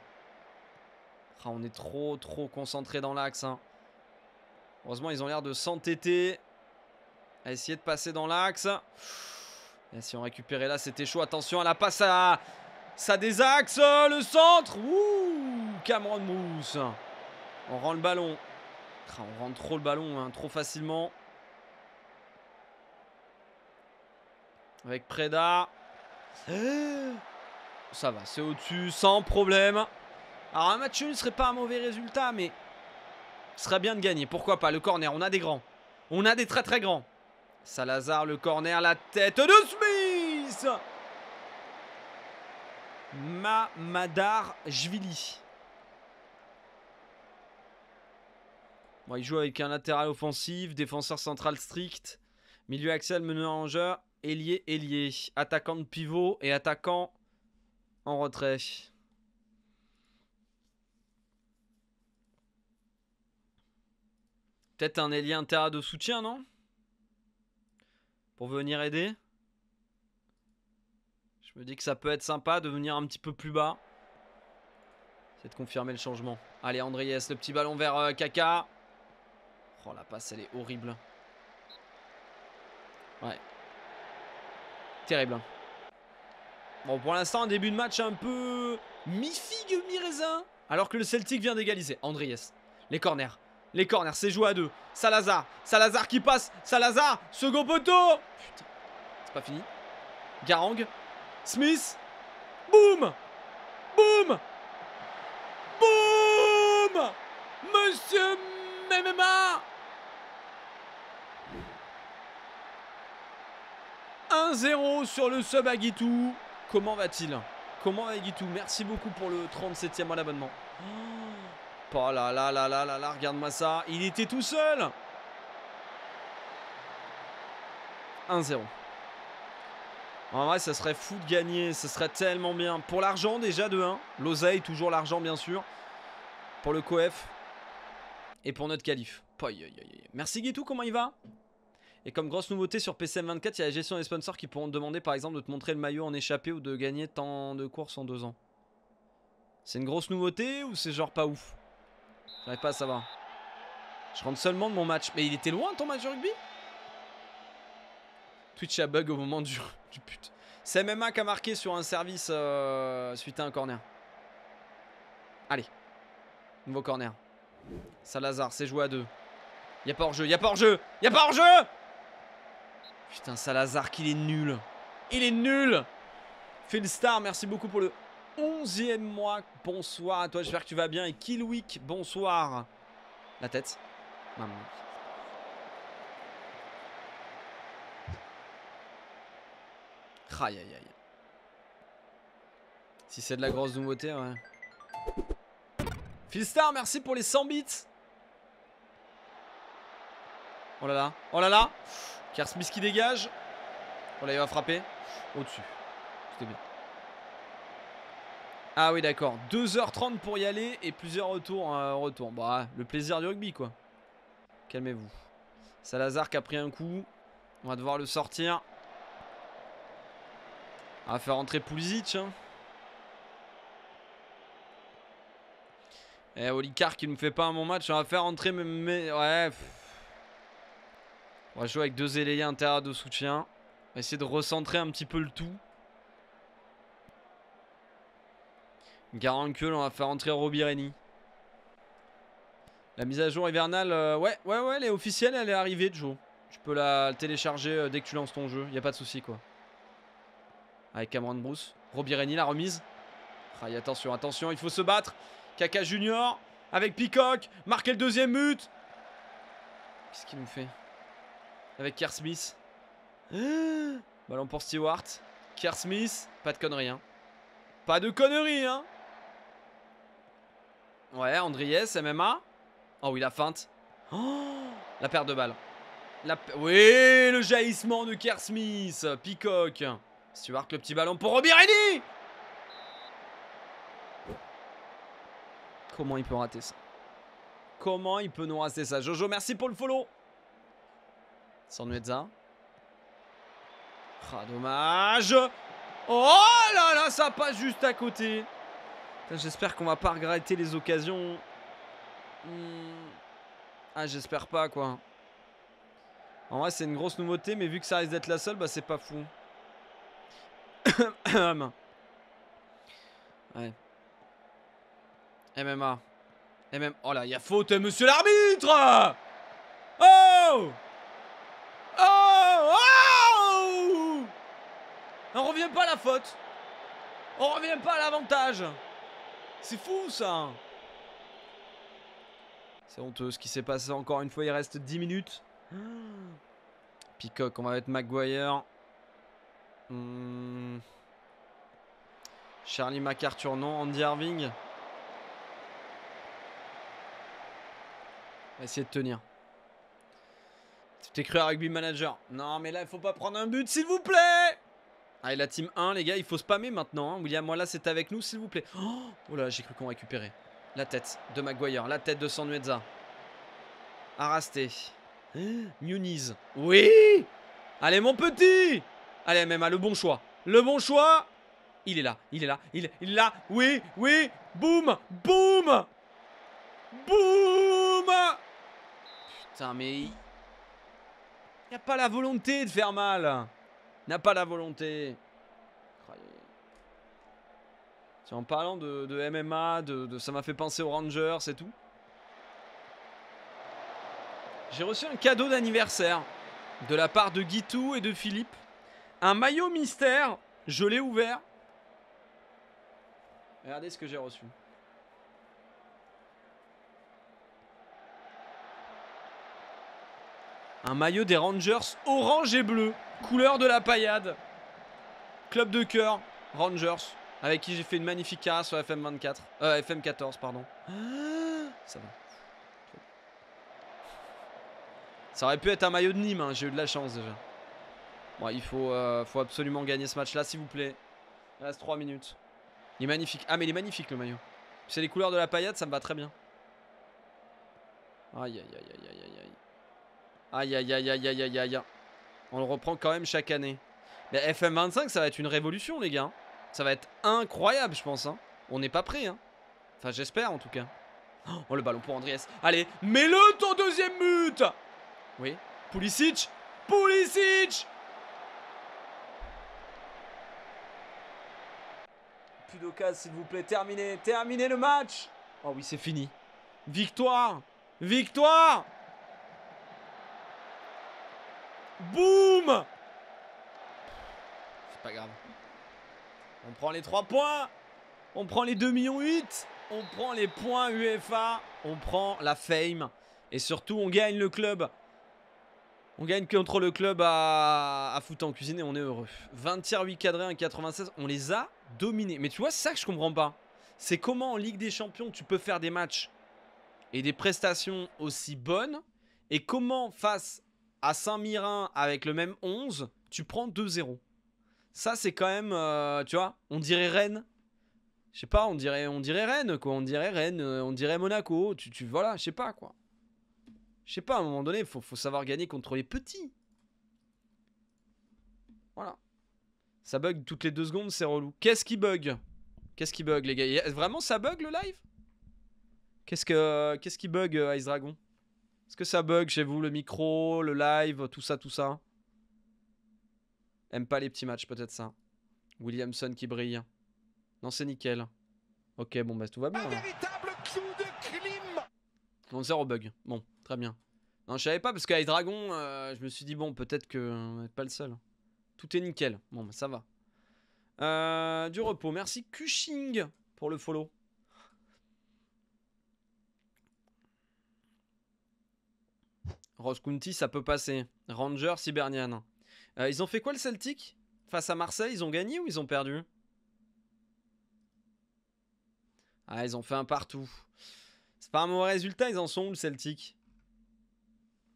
Ah, on est trop, trop concentré dans l'axe. Hein. Heureusement, ils ont l'air de s'entêter. À essayer de passer dans l'axe. Et si on récupérait là, c'était chaud. Attention à la passe à... Ça désaxe le centre. Ouh, Cameron Mousse. On rend le ballon. Ah, on rentre trop le ballon, hein, trop facilement. Avec Preda. Ça va, c'est au-dessus, sans problème. Alors un match nul ne serait pas un mauvais résultat, mais ce serait bien de gagner. Pourquoi pas Le corner, on a des grands. On a des très très grands. Salazar, le corner, la tête de Smith Mamadar Jvili. il joue avec un latéral offensif, défenseur central strict, milieu Axel. meneur en jeu, ailier ailier, attaquant de pivot et attaquant en retrait. Peut-être un ailier intérieur de soutien, non Pour venir aider. Je me dis que ça peut être sympa de venir un petit peu plus bas. C'est de confirmer le changement. Allez, Andriès, le petit ballon vers euh, Kaka. Oh, la passe, elle est horrible. Ouais. Terrible. Hein. Bon, pour l'instant, un début de match un peu mi-figue, mi-raisin. Alors que le Celtic vient d'égaliser. Andriès. les corners. Les corners, c'est joué à deux. Salazar, Salazar qui passe. Salazar, second poteau. Putain, c'est pas fini. Garang, Smith. Boum Boum Boum Monsieur MMA 1-0 sur le sub à Guitou. Comment va-t-il Comment va Guitou Merci beaucoup pour le 37e mois d'abonnement. Oh là là là là là là, regarde-moi ça. Il était tout seul. 1-0. En vrai, ça serait fou de gagner. Ça serait tellement bien. Pour l'argent, déjà de 1. L'oseille, toujours l'argent, bien sûr. Pour le COEF. Et pour notre calife. Merci Guitou, comment il va et comme grosse nouveauté sur PCM24, il y a la gestion des sponsors qui pourront te demander par exemple de te montrer le maillot en échappée ou de gagner tant de courses en deux ans. C'est une grosse nouveauté ou c'est genre pas ouf J'arrive pas à savoir. Je rentre seulement de mon match. Mais il était loin ton match de rugby Twitch a bug au moment du, pute. C'est MMA qui a marqué sur un service euh, suite à un corner. Allez. Nouveau corner. Salazar, c'est joué à deux. Y a pas hors-jeu, y a pas hors-jeu, y a pas hors-jeu Putain, Salazar, qu'il est nul. Il est nul Phil merci beaucoup pour le 11e mois. Bonsoir à toi, j'espère que tu vas bien. Et Killwick, bonsoir. La tête. Maman. Aïe aïe aïe. Si c'est de la grosse nouveauté, ouais. Philstar, merci pour les 100 bits. Oh là là, oh là là car Smith qui dégage. Oh là, il va frapper. Au-dessus. C'était bien. Ah oui, d'accord. 2h30 pour y aller et plusieurs retours. Hein, retour. Bah, le plaisir du rugby, quoi. Calmez-vous. Salazar qui a pris un coup. On va devoir le sortir. On va faire entrer Pulisic. Hein. Et eh, Olikar qui ne fait pas un bon match. On va faire entrer... Mais, e. ouais... On va jouer avec deux élayés intérieurs de soutien. On va essayer de recentrer un petit peu le tout. Garancule, on va faire entrer Rennie. La mise à jour hivernale, euh, ouais, ouais, ouais, elle est officielle, elle est arrivée, Joe. Tu peux la télécharger euh, dès que tu lances ton jeu, y a pas de souci quoi. Avec Cameron Bruce, Rennie la remise. attention, attention, il faut se battre. Kaka Junior avec Peacock, marquer le deuxième but. Qu'est-ce qu'il nous fait avec Kerr Smith. Ballon pour Stewart. Kerr Smith, pas de conneries. Hein. Pas de conneries, hein. Ouais, Andriès, MMA. Oh oui, la feinte. la perte de balles. La... Oui, le jaillissement de Kerr Smith. Peacock. Stewart, le petit ballon pour Reddy Comment il peut rater ça Comment il peut nous rater ça Jojo, merci pour le follow sans Ah, dommage. Oh là là, ça passe juste à côté. J'espère qu'on va pas regretter les occasions. Hmm. Ah, j'espère pas, quoi. En vrai, c'est une grosse nouveauté, mais vu que ça risque d'être la seule, bah c'est pas fou. ouais. MMA. MMA. Oh là, il y a faute, monsieur l'arbitre Oh On revient pas à la faute. On revient pas à l'avantage. C'est fou ça. C'est honteux ce qui s'est passé encore une fois. Il reste 10 minutes. Peacock, on va mettre Maguire. Hmm. Charlie McArthur non. Andy Irving. On va essayer de tenir. C'était cru à Rugby Manager. Non, mais là, il faut pas prendre un but, s'il vous plaît Allez, la team 1, les gars, il faut spammer maintenant. Hein. William, William, là c'est avec nous, s'il vous plaît. Oh, là, j'ai cru qu'on récupérait. La tête de Maguire, la tête de Sanuezza. Arasté. Muniz. Oui Allez, mon petit Allez, à hein, le bon choix. Le bon choix Il est là, il est là, il est, il est là. Oui, oui Boum Boum Boum Putain, mais... Il n'y a pas la volonté de faire mal n'a pas la volonté. C'est en parlant de, MMA, de, ça m'a fait penser aux Rangers et tout. J'ai reçu un cadeau d'anniversaire de la part de Guitou et de Philippe. Un maillot mystère, je l'ai ouvert. Regardez ce que j'ai reçu. Un maillot des Rangers orange et bleu, couleur de la paillade. Club de cœur, Rangers, avec qui j'ai fait une magnifique carrière sur FM24. Euh, FM14, pardon. Ah ça va. Ça aurait pu être un maillot de Nîmes, hein, j'ai eu de la chance déjà. Bon, il faut, euh, faut absolument gagner ce match-là, s'il vous plaît. Il reste 3 minutes. Il est magnifique. Ah, mais il est magnifique le maillot. C'est les couleurs de la paillade, ça me va très bien. Aïe, aïe, aïe, aïe, aïe. Aïe, aïe, aïe, aïe, aïe, aïe, aïe. On le reprend quand même chaque année. Mais FM25, ça va être une révolution, les gars. Ça va être incroyable, je pense. Hein. On n'est pas prêt. Hein. Enfin, j'espère, en tout cas. Oh, le ballon pour Andriès Allez, mets-le ton deuxième but Oui. Pulisic Pulisic Plus d'occasion, s'il vous plaît. Terminez, terminez le match Oh oui, c'est fini. Victoire Victoire Boum C'est pas grave. On prend les 3 points. On prend les 2,8 millions 8. On prend les points UEFA. On prend la fame. Et surtout, on gagne le club. On gagne contre le club à, à foot en cuisine et on est heureux. 20 tiers 8 cadrés, 1,96. On les a dominés. Mais tu vois, c'est ça que je comprends pas. C'est comment en Ligue des Champions tu peux faire des matchs et des prestations aussi bonnes et comment face à Saint-Mirin avec le même 11, tu prends 2-0. Ça, c'est quand même, euh, tu vois, on dirait Rennes. Je sais pas, on dirait, on dirait Rennes, quoi. On dirait Rennes, euh, on dirait Monaco. Tu, tu voilà, je sais pas, quoi. Je sais pas, à un moment donné, faut, faut savoir gagner contre les petits. Voilà. Ça bug toutes les deux secondes, c'est relou. Qu'est-ce qui bug Qu'est-ce qui bug, les gars Vraiment, ça bug le live Qu'est-ce que, qu'est-ce qui bug, euh, Ice Dragon est-ce que ça bug chez vous, le micro, le live, tout ça, tout ça Aime pas les petits matchs, peut-être ça. Williamson qui brille. Non, c'est nickel. Ok, bon, bah tout va bien. Non, zéro bug. Bon, très bien. Non, je savais pas parce qu'avec Dragon, euh, je me suis dit, bon, peut-être que euh, on n'est pas le seul. Tout est nickel. Bon, bah ça va. Euh, du repos. Merci Cushing pour le follow. Ross County, ça peut passer. Rangers, Cybernian. Euh, ils ont fait quoi le Celtic Face à Marseille, ils ont gagné ou ils ont perdu Ah, ils ont fait un partout. C'est pas un mauvais résultat, ils en sont où le Celtic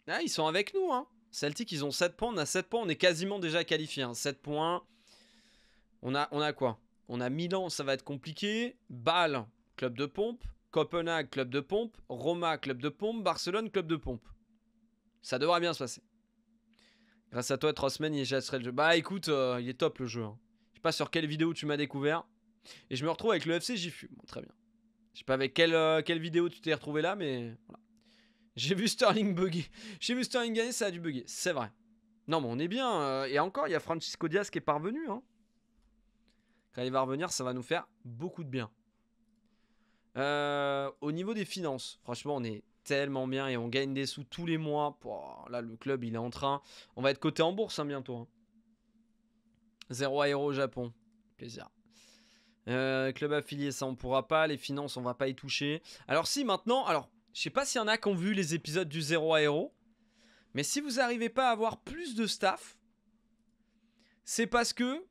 Ah, ils sont avec nous, hein. Celtic, ils ont 7 points, on a 7 points, on est quasiment déjà qualifié. 7 hein. points. On a, on a quoi On a Milan, ça va être compliqué. Bâle, club de pompe. Copenhague, club de pompe. Roma, club de pompe. Barcelone, club de pompe. Ça devrait bien se passer. Grâce à toi, trois semaines, il le jeu. Bah écoute, euh, il est top le jeu. Je hein. Je sais pas sur quelle vidéo tu m'as découvert. Et je me retrouve avec le FC Gifu. Bon, très bien. Je sais pas avec euh, quelle, vidéo tu t'es retrouvé là, mais voilà. J'ai vu Sterling bugger. J'ai vu Sterling gagner, ça a dû bugger. C'est vrai. Non, mais on est bien. Euh, et encore, il y a Francisco Diaz qui est parvenu. Hein. Quand il va revenir, ça va nous faire beaucoup de bien. au niveau des finances, franchement, on est tellement bien et on gagne des sous tous les mois. là, le club, il est en train. On va être coté en bourse hein, bientôt. Hein. Zero 0 au Japon. Plaisir. Euh, club affilié, ça on pourra pas. Les finances, on va pas y toucher. Alors si maintenant, alors je sais pas s'il y en a qui ont vu les épisodes du 0 à mais si vous n'arrivez pas à avoir plus de staff, c'est parce que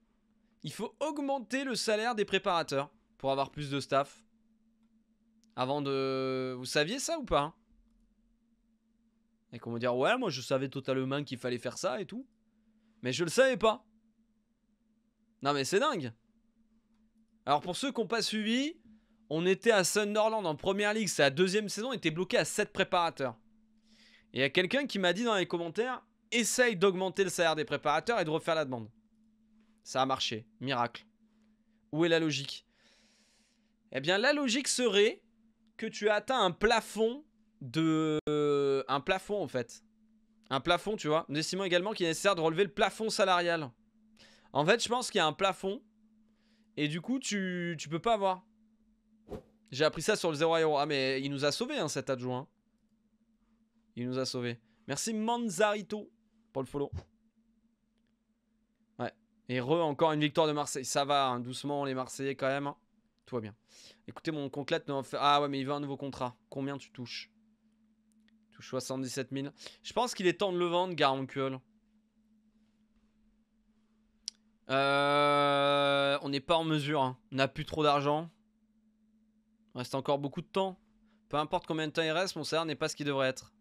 il faut augmenter le salaire des préparateurs pour avoir plus de staff. Avant de, vous saviez ça ou pas hein et qu'on va dire, ouais, moi je savais totalement qu'il fallait faire ça et tout. Mais je le savais pas. Non mais c'est dingue. Alors pour ceux qui n'ont pas suivi, on était à Sunderland en première ligue, c'est la deuxième saison, était bloqué à 7 préparateurs. Et il y a quelqu'un qui m'a dit dans les commentaires, essaye d'augmenter le salaire des préparateurs et de refaire la demande. Ça a marché, miracle. Où est la logique Eh bien la logique serait que tu as atteint un plafond de un plafond en fait. Un plafond, tu vois. Nous estimons également qu'il est nécessaire de relever le plafond salarial. En fait, je pense qu'il y a un plafond. Et du coup, tu, tu peux pas avoir. J'ai appris ça sur le 0 euro. Ah, mais il nous a sauvés, hein, cet adjoint. Il nous a sauvés. Merci Manzarito pour le follow. Ouais. Et re, encore une victoire de Marseille. Ça va, hein, doucement, les Marseillais quand même. Hein. Tout va bien. Écoutez, mon complète. Ah ouais, mais il veut un nouveau contrat. Combien tu touches 77 000. Je pense qu'il est temps de le vendre, Garoncule. Euh, on n'est pas en mesure. Hein. On n'a plus trop d'argent. Il reste encore beaucoup de temps. Peu importe combien de temps il reste, mon salaire n'est pas ce qu'il devrait être.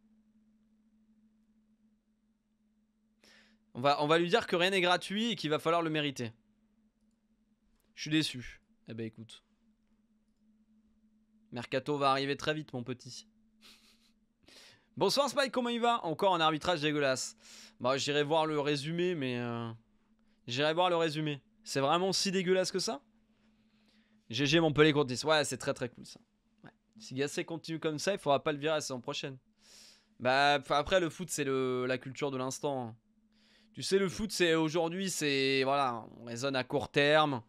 On va, on va lui dire que rien n'est gratuit et qu'il va falloir le mériter. Je suis déçu. Eh ben écoute. Mercato va arriver très vite, mon petit. Bonsoir Spike, comment il va Encore un arbitrage dégueulasse. Bah j'irai voir le résumé, mais... Euh, j'irai voir le résumé. C'est vraiment si dégueulasse que ça GG Montpellier contre 10. Ouais, c'est très très cool ça. Si Gasset continue comme ça, il faudra pas le virer la saison prochaine. Bah après le foot c'est la culture de l'instant. Hein. Tu sais le foot c'est aujourd'hui c'est... Voilà, on raisonne à court terme.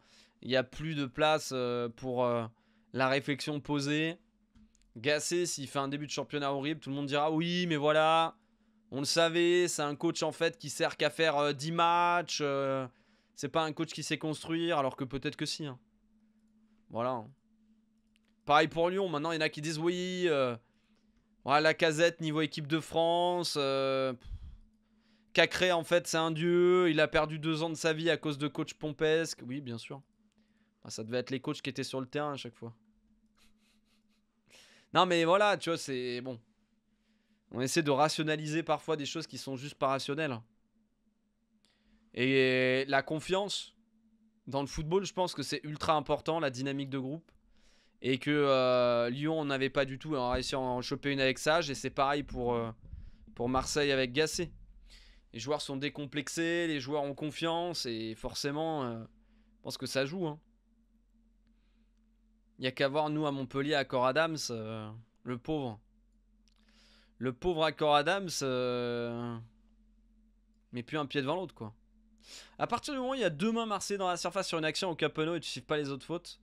Il n'y a plus de place euh, pour euh, la réflexion posée. Gassé, s'il fait un début de championnat horrible, tout le monde dira oui, mais voilà, on le savait, c'est un coach en fait qui sert qu'à faire 10 euh, matchs. Euh, c'est pas un coach qui sait construire, alors que peut-être que si. Hein. Voilà. Hein. Pareil pour Lyon, maintenant il y en a qui disent oui, voilà, euh, la casette niveau équipe de France. Cacré en fait c'est un dieu, il a perdu deux ans de sa vie à cause de coach pompesque. Oui, bien sûr. Bah, ça devait être les coachs qui étaient sur le terrain à chaque fois. Non, mais voilà, tu vois, c'est bon. On essaie de rationaliser parfois des choses qui sont juste pas rationnelles. Et la confiance dans le football, je pense que c'est ultra important, la dynamique de groupe. Et que euh, Lyon, on n'avait pas du tout, réussi à en choper une avec Sage. Et c'est pareil pour, euh, pour Marseille avec Gassé. Les joueurs sont décomplexés, les joueurs ont confiance, et forcément, euh, je pense que ça joue. Hein. Il n'y a qu'à voir, nous, à Montpellier, à Cor Adams, euh, le pauvre. Le pauvre à Cor Adams, euh, mais plus un pied devant l'autre, quoi. À partir du moment où il y a deux mains marcées dans la surface sur une action au Capeno et tu suives pas les autres fautes,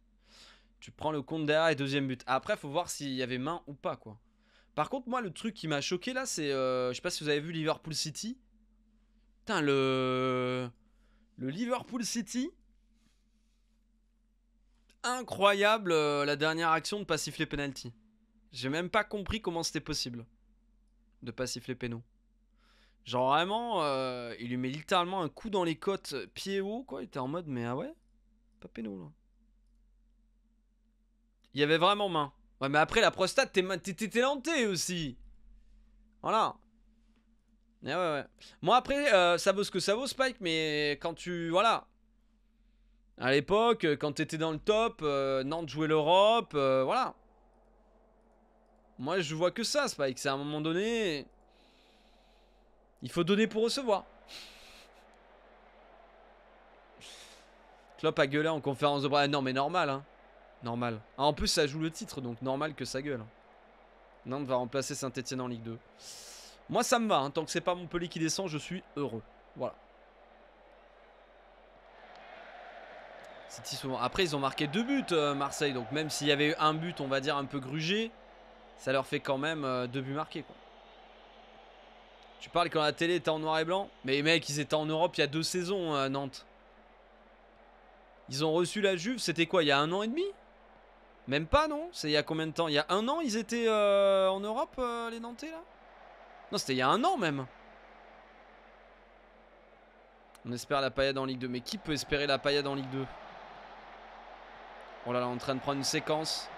tu prends le compte derrière et deuxième but. Après, il faut voir s'il y avait main ou pas, quoi. Par contre, moi, le truc qui m'a choqué là, c'est. Euh, je sais pas si vous avez vu Liverpool City. Putain, le. Le Liverpool City incroyable euh, la dernière action de pas siffler penalty. J'ai même pas compris comment c'était possible de pas siffler péno. Genre vraiment, euh, il lui met littéralement un coup dans les côtes, pied haut, quoi. Il était en mode, mais ah ouais, pas péno là. Il y avait vraiment main. Ouais, mais après la prostate, t'es lenté aussi. Voilà. Eh ouais, ouais. Moi, après, euh, ça vaut ce que ça vaut, Spike, mais quand tu. Voilà. À l'époque, euh, quand t'étais dans le top, euh, Nantes jouait l'Europe, euh, voilà. Moi, je vois que ça, Spike. C'est à un moment donné... Il faut donner pour recevoir. Klopp a gueulé en conférence de presse. Ah, non, mais normal, hein. Normal. Ah, en plus, ça joue le titre, donc normal que ça gueule. Nantes va remplacer Saint-Etienne en Ligue 2. Moi, ça me va. Hein. Tant que c'est pas Montpellier qui descend, je suis heureux. Voilà. souvent. Après, ils ont marqué deux buts, euh, Marseille. Donc, même s'il y avait eu un but, on va dire, un peu grugé, ça leur fait quand même euh, deux buts marqués. Quoi. Tu parles quand la télé était en noir et blanc Mais mec, ils étaient en Europe il y a deux saisons euh, Nantes. Ils ont reçu la Juve, c'était quoi, il y a un an et demi Même pas, non C'est il y a combien de temps Il y a un an, ils étaient en Europe, les Nantais, là Non, c'était il y a un an, même. On espère la paillade en Ligue 2. Mais qui peut espérer la paillade en Ligue 2 Oh là là, on est en train de prendre une séquence.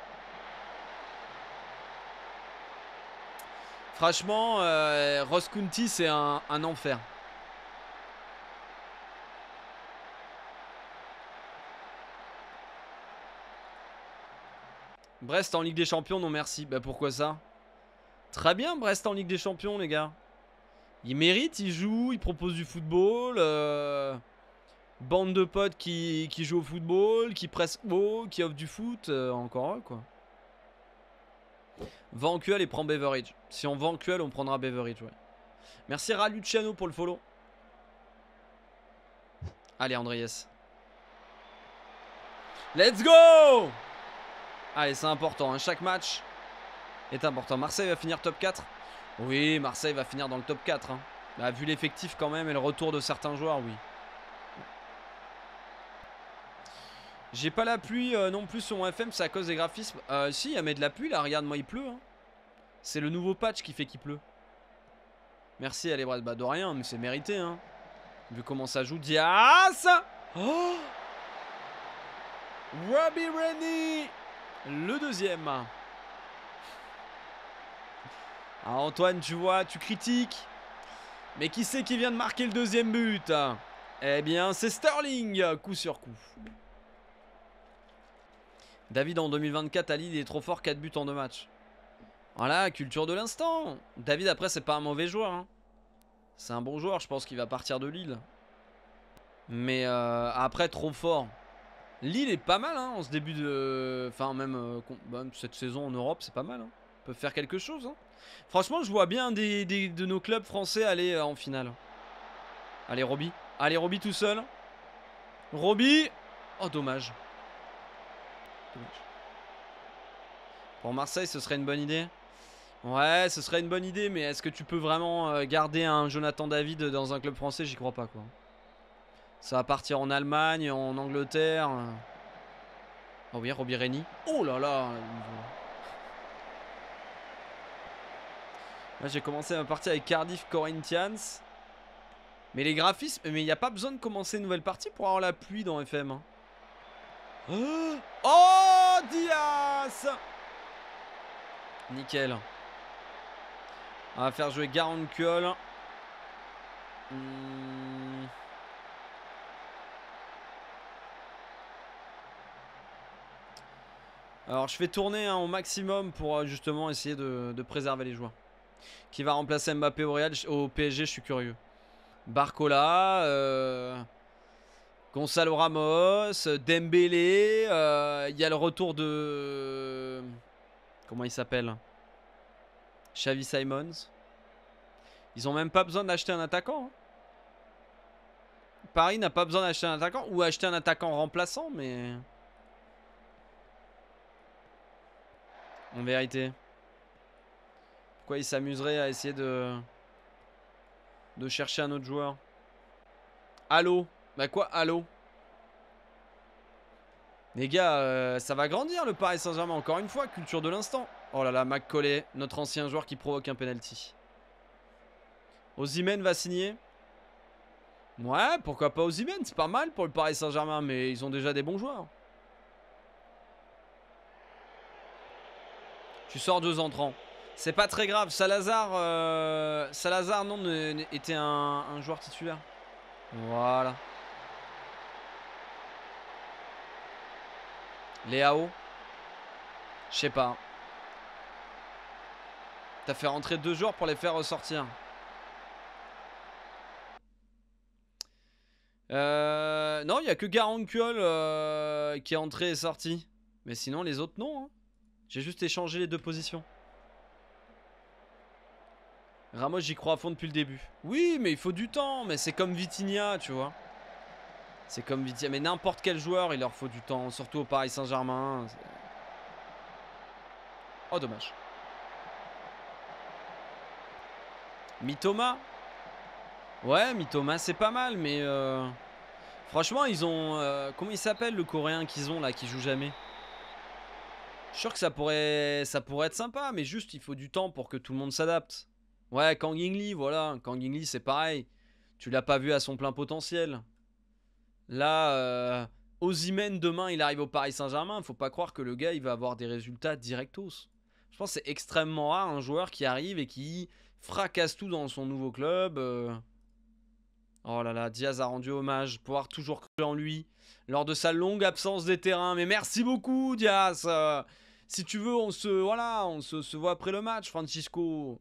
Franchement, euh, Ross County, c'est un, enfer. Brest en Ligue des Champions, non merci. Bah pourquoi ça Très bien, Brest en Ligue des Champions, les gars. Il mérite, il joue, il propose du football. Euh... Bande de potes qui, qui jouent au football, qui pressent haut, qui offrent du foot, euh, encore quoi. Vend QL et prend Beveridge. Si on vend QL, on prendra Beveridge, ouais. Merci Raluciano pour le follow. Allez, Andriès. Let's go Allez, c'est important. Hein. Chaque match est important. Marseille va finir top 4. Oui, Marseille va finir dans le top 4. Hein. Bah, vu l'effectif quand même et le retour de certains joueurs, oui. J'ai pas la pluie euh, non plus sur mon FM, c'est à cause des graphismes. Euh, si, il y a de la pluie là, regarde-moi, il pleut. Hein. C'est le nouveau patch qui fait qu'il pleut. Merci, à les bras bah, de rien, mais c'est mérité. Hein. Vu comment ça joue, Dias oh Robbie Rennie Le deuxième. Ah, Antoine, tu vois, tu critiques. Mais qui c'est qui vient de marquer le deuxième but Eh bien, c'est Sterling, coup sur coup. David en 2024 à Lille, est trop fort, 4 buts en 2 matchs. Voilà, culture de l'instant. David, après, c'est pas un mauvais joueur. Hein. C'est un bon joueur, je pense qu'il va partir de Lille. Mais euh, après, trop fort. Lille est pas mal hein, en ce début de. Enfin, même euh, bah, cette saison en Europe, c'est pas mal. Hein. On peut faire quelque chose. Hein. Franchement, je vois bien des, de nos clubs français aller euh, en finale. Allez, Roby. Allez, Roby tout seul. Roby. Oh, dommage. Pour Marseille, ce serait une bonne idée. Ouais, ce serait une bonne idée, mais est-ce que tu peux vraiment euh, garder un Jonathan David dans un club français J'y crois pas, quoi. Ça va partir en Allemagne, en Angleterre. Oh oui, Robbie Oh là là euh, Là, j'ai commencé ma partie avec Cardiff Corinthians. Mais les graphismes... Mais il n'y a pas besoin de commencer une nouvelle partie pour avoir la pluie dans FM. Hein. Oh, Diaz Nickel. On va faire jouer Garankul. Hmm. Alors, je fais tourner hein, au maximum pour euh, justement essayer de, préserver les joueurs. Qui va remplacer Mbappé au, au PSG, je suis curieux. Barcola. Euh, Gonçalo Ramos, Dembélé, euh, il y a le retour de... Comment il s'appelle Xavi Simons. Ils ont même pas besoin d'acheter un attaquant. Hein. Paris n'a pas besoin d'acheter un attaquant ou acheter un attaquant remplaçant, mais... En vérité. Pourquoi ils s'amuseraient à essayer de... de chercher un autre joueur Allô bah quoi, allô Les gars, euh, ça va grandir le Paris Saint-Germain, encore une fois, culture de l'instant. Oh là là, Collet, notre ancien joueur qui provoque un penalty. Ozymen va signer Ouais, pourquoi pas Ozymen, c'est pas mal pour le Paris Saint-Germain, mais ils ont déjà des bons joueurs. Tu sors deux entrants. C'est pas très grave. Salazar, euh, Salazar non, était un joueur titulaire. Voilà. Léao Je sais pas. T'as fait rentrer deux joueurs pour les faire ressortir. Euh, non, il n'y a que Garankul euh, qui est entré et sorti. Mais sinon, les autres, non. Hein. J'ai juste échangé les deux positions. Ramos, j'y crois à fond depuis le début. Oui, mais il faut du temps. Mais c'est comme Vitinha, tu vois. C'est comme Vitia, mais n'importe quel joueur, il leur faut du temps, surtout au Paris Saint-Germain. Oh, dommage. Mitoma Ouais, Mitoma, c'est pas mal, mais... Euh, franchement, ils ont... Euh, comment il s'appelle le coréen qu'ils ont, là, qui joue jamais Je suis sûr que ça pourrait... ça pourrait être sympa, mais juste, il faut du temps pour que tout le monde s'adapte. Ouais, Kang In-Li, voilà. Kang In-Li, c'est pareil. Tu l'as pas vu à son plein potentiel. Là, euh, demain, il arrive au Paris Saint-Germain. Il Faut pas croire que le gars, il va avoir des résultats directos. Je pense que c'est extrêmement rare un joueur qui arrive et qui fracasse tout dans son nouveau club. Euh. Oh là là, Diaz a rendu hommage, pouvoir toujours croire en lui lors de sa longue absence des terrains. Mais merci beaucoup, Diaz. Euh, si tu veux, on se voit après le match, Francisco.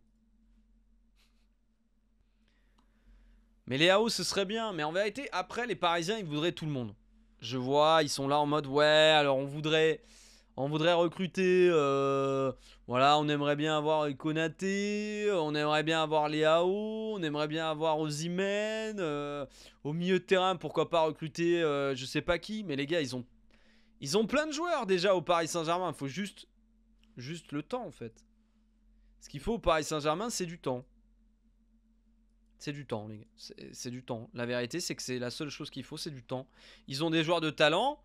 Mais les AO, ce serait bien. Mais en vérité, après, les Parisiens, ils voudraient tout le monde. Je vois, ils sont là en mode, ouais, alors on voudrait, on voudrait recruter, euh, voilà, on aimerait bien avoir Konaté, on aimerait bien avoir les AO, on aimerait bien avoir Ozimen. Euh, au milieu de terrain, pourquoi pas recruter, euh, je sais pas qui. Mais les gars, ils ont, ils ont plein de joueurs déjà au Paris Saint-Germain. Il faut juste, juste le temps, en fait. Ce qu'il faut au Paris Saint-Germain, c'est du temps. C'est du temps, les gars. C'est du temps. La vérité, c'est que c'est la seule chose qu'il faut, c'est du temps. Ils ont des joueurs de talent.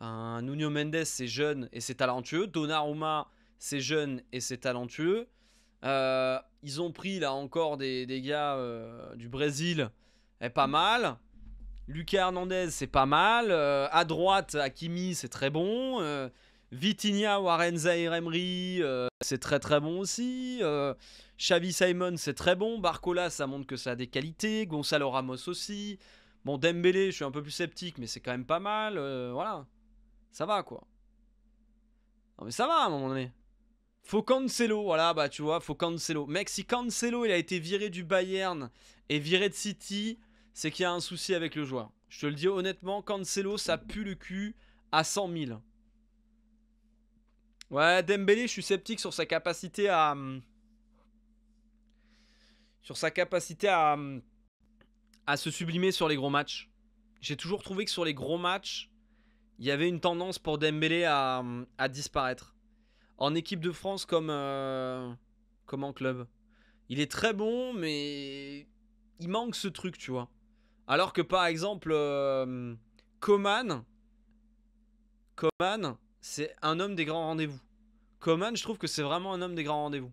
un Nuno Mendes, c'est jeune et c'est talentueux. Donnarumma, c'est jeune et c'est talentueux. Euh, ils ont pris là encore des, gars euh, du Brésil, est eh, pas mal. Lucas Hernandez, c'est pas mal. Euh, à droite, Hakimi, c'est très bon. Vitinha, Warren et Emery, euh, c'est très très bon aussi. Euh, Xavi Simon, c'est très bon. Barcola, ça montre que ça a des qualités. Gonzalo Ramos aussi. Bon, Dembélé, je suis un peu plus sceptique, mais c'est quand même pas mal. Euh, voilà. Ça va, quoi. Non, mais ça va, à un moment donné. Faut Cancelo, voilà, bah tu vois, faut Cancelo. Mec, si Cancelo, il a été viré du Bayern et viré de City, c'est qu'il y a un souci avec le joueur. Je te le dis honnêtement, Cancelo, ça pue le cul à 100 000. Ouais, Dembélé, je suis sceptique sur sa capacité à hum, sur sa capacité à hum, à se sublimer sur les gros matchs. J'ai toujours trouvé que sur les gros matchs, il y avait une tendance pour Dembélé à, hum, à disparaître. En équipe de France comme euh, comme en club, il est très bon, mais il manque ce truc, tu vois. Alors que par exemple, euh, Coman, Coman, c'est un homme des grands rendez-vous. Coman, je trouve que c'est vraiment un homme des grands rendez-vous.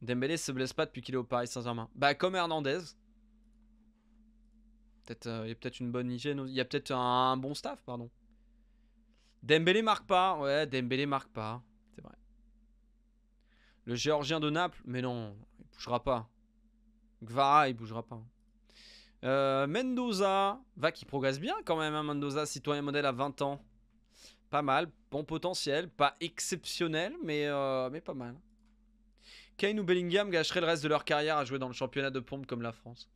Dembélé se blesse pas depuis qu'il est au Paris Saint-Germain. Bah comme Hernandez. peut euh, il y a peut-être une bonne hygiène, il y a peut-être un, bon staff, pardon. Dembélé marque pas. Ouais, Dembélé marque pas. C'est vrai. Le géorgien de Naples, mais non, il bougera pas. Gvara, il bougera pas. Euh, Mendoza, va qui progresse bien quand même, hein, Mendoza, citoyen modèle à 20 ans. Pas mal, bon potentiel, pas exceptionnel, mais, euh, mais pas mal. Kane ou Bellingham gâcheraient le reste de leur carrière à jouer dans le championnat de pompe comme la France.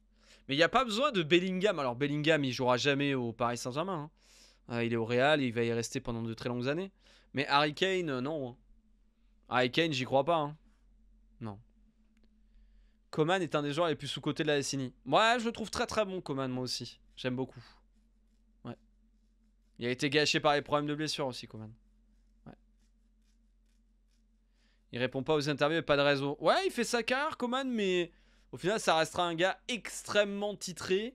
Mais il n'y a pas besoin de Bellingham. Alors Bellingham, il jouera jamais au Paris Saint-Germain. Hein. Euh, il est au Real, il va y rester pendant de très longues années. Mais Harry Kane, non. Hein. Harry Kane, j'y crois pas. Non. Coman est un des joueurs les plus sous-cotés de la décennie. Moi, ouais, je le trouve très très bon, Coman, moi aussi. J'aime beaucoup. Ouais. Il a été gâché par les problèmes de blessure aussi, Coman. Ouais. Il répond pas aux interviews et pas de réseau. Ouais, il fait sa carrière, Coman, mais au final, ça restera un gars extrêmement titré.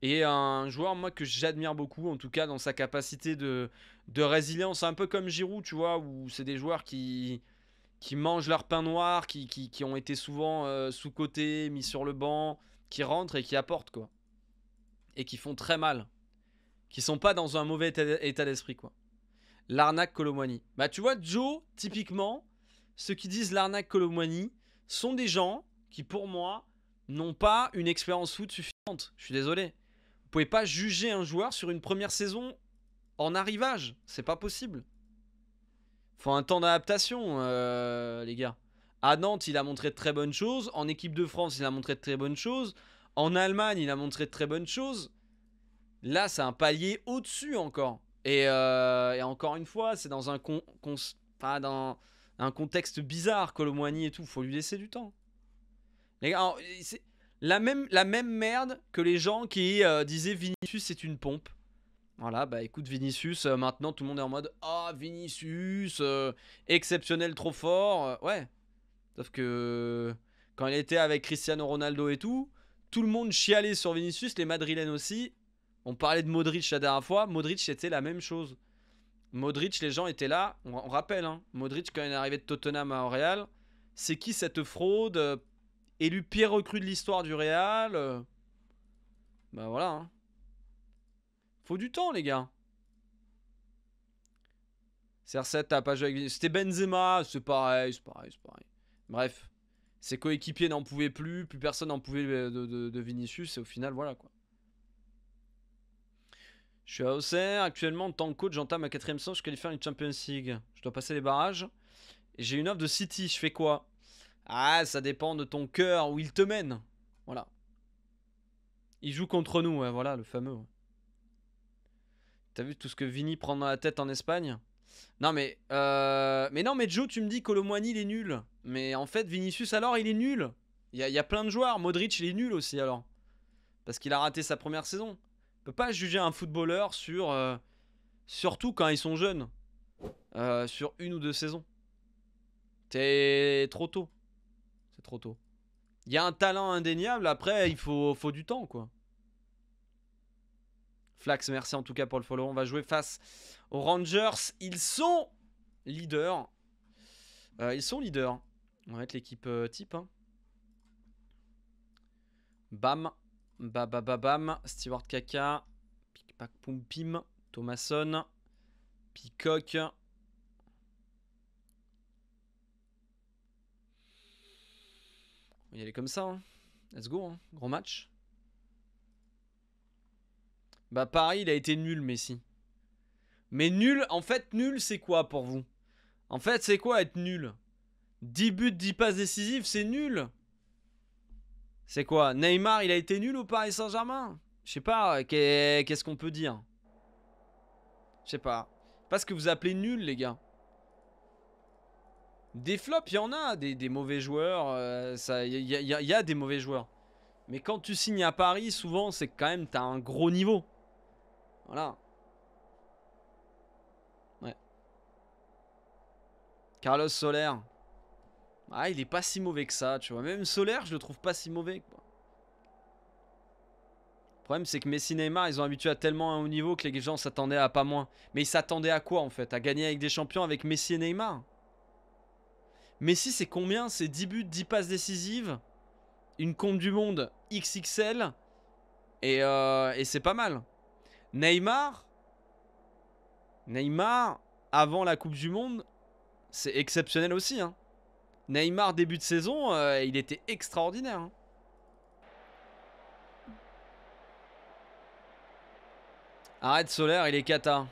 Et un joueur, moi, que j'admire beaucoup, en tout cas, dans sa capacité de, de résilience. Un peu comme Giroud, tu vois, où c'est des joueurs qui qui mangent leur pain noir, qui, ont été souvent euh, sous-cotés, mis sur le banc, qui rentrent et qui apportent, quoi. Et qui font très mal. Qui sont pas dans un mauvais état d'esprit, quoi. L'arnaque Colomani. Bah, tu vois, Joe, typiquement, ceux qui disent l'arnaque Colomani sont des gens qui, pour moi, n'ont pas une expérience foot suffisante. Je suis désolé. Vous pouvez pas juger un joueur sur une première saison en arrivage. C'est pas possible. Faut un temps d'adaptation, euh, les gars. À Nantes, il a montré de très bonnes choses. En équipe de France, il a montré de très bonnes choses. En Allemagne, il a montré de très bonnes choses. Là, c'est un palier au-dessus encore. Et, euh, encore une fois, c'est dans un, con, un contexte bizarre, Colomboigny et tout. Faut lui laisser du temps. Les gars, c'est la même, merde que les gens qui euh, disaient Vinicius c'est une pompe. Voilà, bah écoute Vinicius, euh, maintenant tout le monde est en mode Ah Vinicius, euh, exceptionnel, trop fort. Euh, ouais. Sauf que quand il était avec Cristiano Ronaldo et tout, tout le monde chialait sur Vinicius, les Madrilènes aussi. On parlait de Modric la dernière fois, Modric c'était la même chose. Modric, les gens étaient là, on, rappelle, hein, Modric quand il est arrivé de Tottenham à Real, c'est qui cette fraude Élu pire recrue de l'histoire du Real Bah voilà, hein. Faut du temps, les gars. CR7 t'as pas joué avec... C'était Benzema, c'est pareil, c'est pareil, c'est pareil. Bref, ses coéquipiers n'en pouvaient plus, plus personne n'en pouvait euh, de, Vinicius, et au final, voilà quoi. Je suis à Auxerre, actuellement en tant que coach, j'entame ma quatrième saison, je qualifie une Champions League. Je dois passer les barrages. Et j'ai une offre de City, je fais quoi Ah, ça dépend de ton cœur, où il te mène. Voilà. Il joue contre nous, voilà, le fameux. T'as vu tout ce que Vini prend dans la tête en Espagne Non mais... Euh, mais non mais Joe, tu me dis que le il est nul. Mais en fait, Vinicius alors, il est nul. Il y a, plein de joueurs. Modric, il est nul aussi alors. Parce qu'il a raté sa première saison. On peut pas juger un footballeur sur... Euh, surtout quand ils sont jeunes. Euh, sur une ou deux saisons. T'es trop tôt. C'est trop tôt. Il y a un talent indéniable, après il faut, faut du temps quoi. Flax, merci en tout cas pour le follow. On va jouer face aux Rangers. Ils sont leaders. Euh, ils sont leaders. On va mettre l'équipe euh, type. Hein. Bam. Bam, bam, bam, Stewart Kaka. Pic, pac, pim. Thomason. Peacock. On va y aller comme ça. Hein. Let's go. Hein. Grand match. Bah Paris, il a été nul, Messi. Mais nul, en fait, nul, c'est quoi pour vous En fait, c'est quoi être nul 10 buts, 10 passes décisives, c'est nul. C'est quoi Neymar, il a été nul au Paris Saint-Germain Je sais pas, qu'est-ce qu'on peut dire Je sais pas. Parce que vous appelez nul, les gars. Des flops, il y en a, des, mauvais joueurs. Euh, il y, y, a des mauvais joueurs. Mais quand tu signes à Paris, souvent, c'est quand même, t'as un gros niveau. Voilà. Ouais. Carlos Soler. Ah, il est pas si mauvais que ça, tu vois. Même Soler, je le trouve pas si mauvais. Le problème, c'est que Messi et Neymar, ils ont habitué à tellement un haut niveau que les gens s'attendaient à pas moins. Mais ils s'attendaient à quoi, en fait À gagner avec des champions avec Messi et Neymar Messi, c'est combien C'est 10 buts, 10 passes décisives, une compte du Monde XXL, et, euh, et c'est pas mal. Neymar Neymar, avant la Coupe du Monde, c'est exceptionnel aussi. Hein. Neymar, début de saison, euh, il était extraordinaire. Hein. Arrête Solaire, il est kata.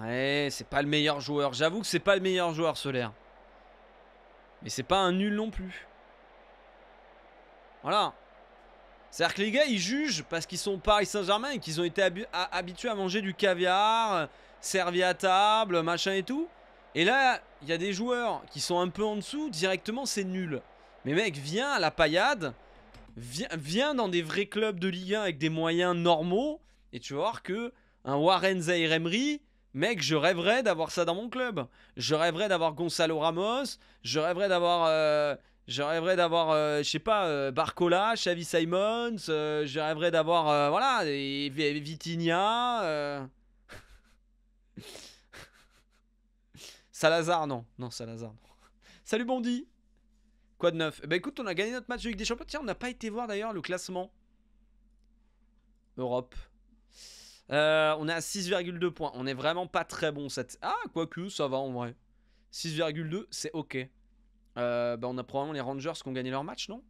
Ouais, c'est pas le meilleur joueur. J'avoue que c'est pas le meilleur joueur Solaire. Mais c'est pas un nul non plus. Voilà. C'est-à-dire que les gars, ils jugent parce qu'ils sont Paris Saint-Germain et qu'ils ont été habitués à manger du caviar, servi à table, machin et tout. Et là, il y a des joueurs qui sont un peu en dessous, directement, c'est nul. Mais mec, viens à la paillade, viens, dans des vrais clubs de Ligue 1 avec des moyens normaux, et tu vas voir que un Warren Zaïre Emery, mec, je rêverais d'avoir ça dans mon club. Je rêverais d'avoir Gonzalo Ramos, je rêverais d'avoir... Euh, je d'avoir, euh, je sais pas, euh, Barcola, Xavi Simons. Euh, je d'avoir, voilà, Vitinia Salazar, non. Non, Salazar, Salut Bondy. Quoi de neuf Bah écoute, on a gagné notre match de des Champions. Tiens, on n'a pas été voir d'ailleurs le classement. Europe. on est à 6,2 points. On est vraiment pas très bon cette. Ah, quoique, ça va en vrai. 6,2, c'est ok. Euh, bah, on a probablement les Rangers qui ont gagné leur match, non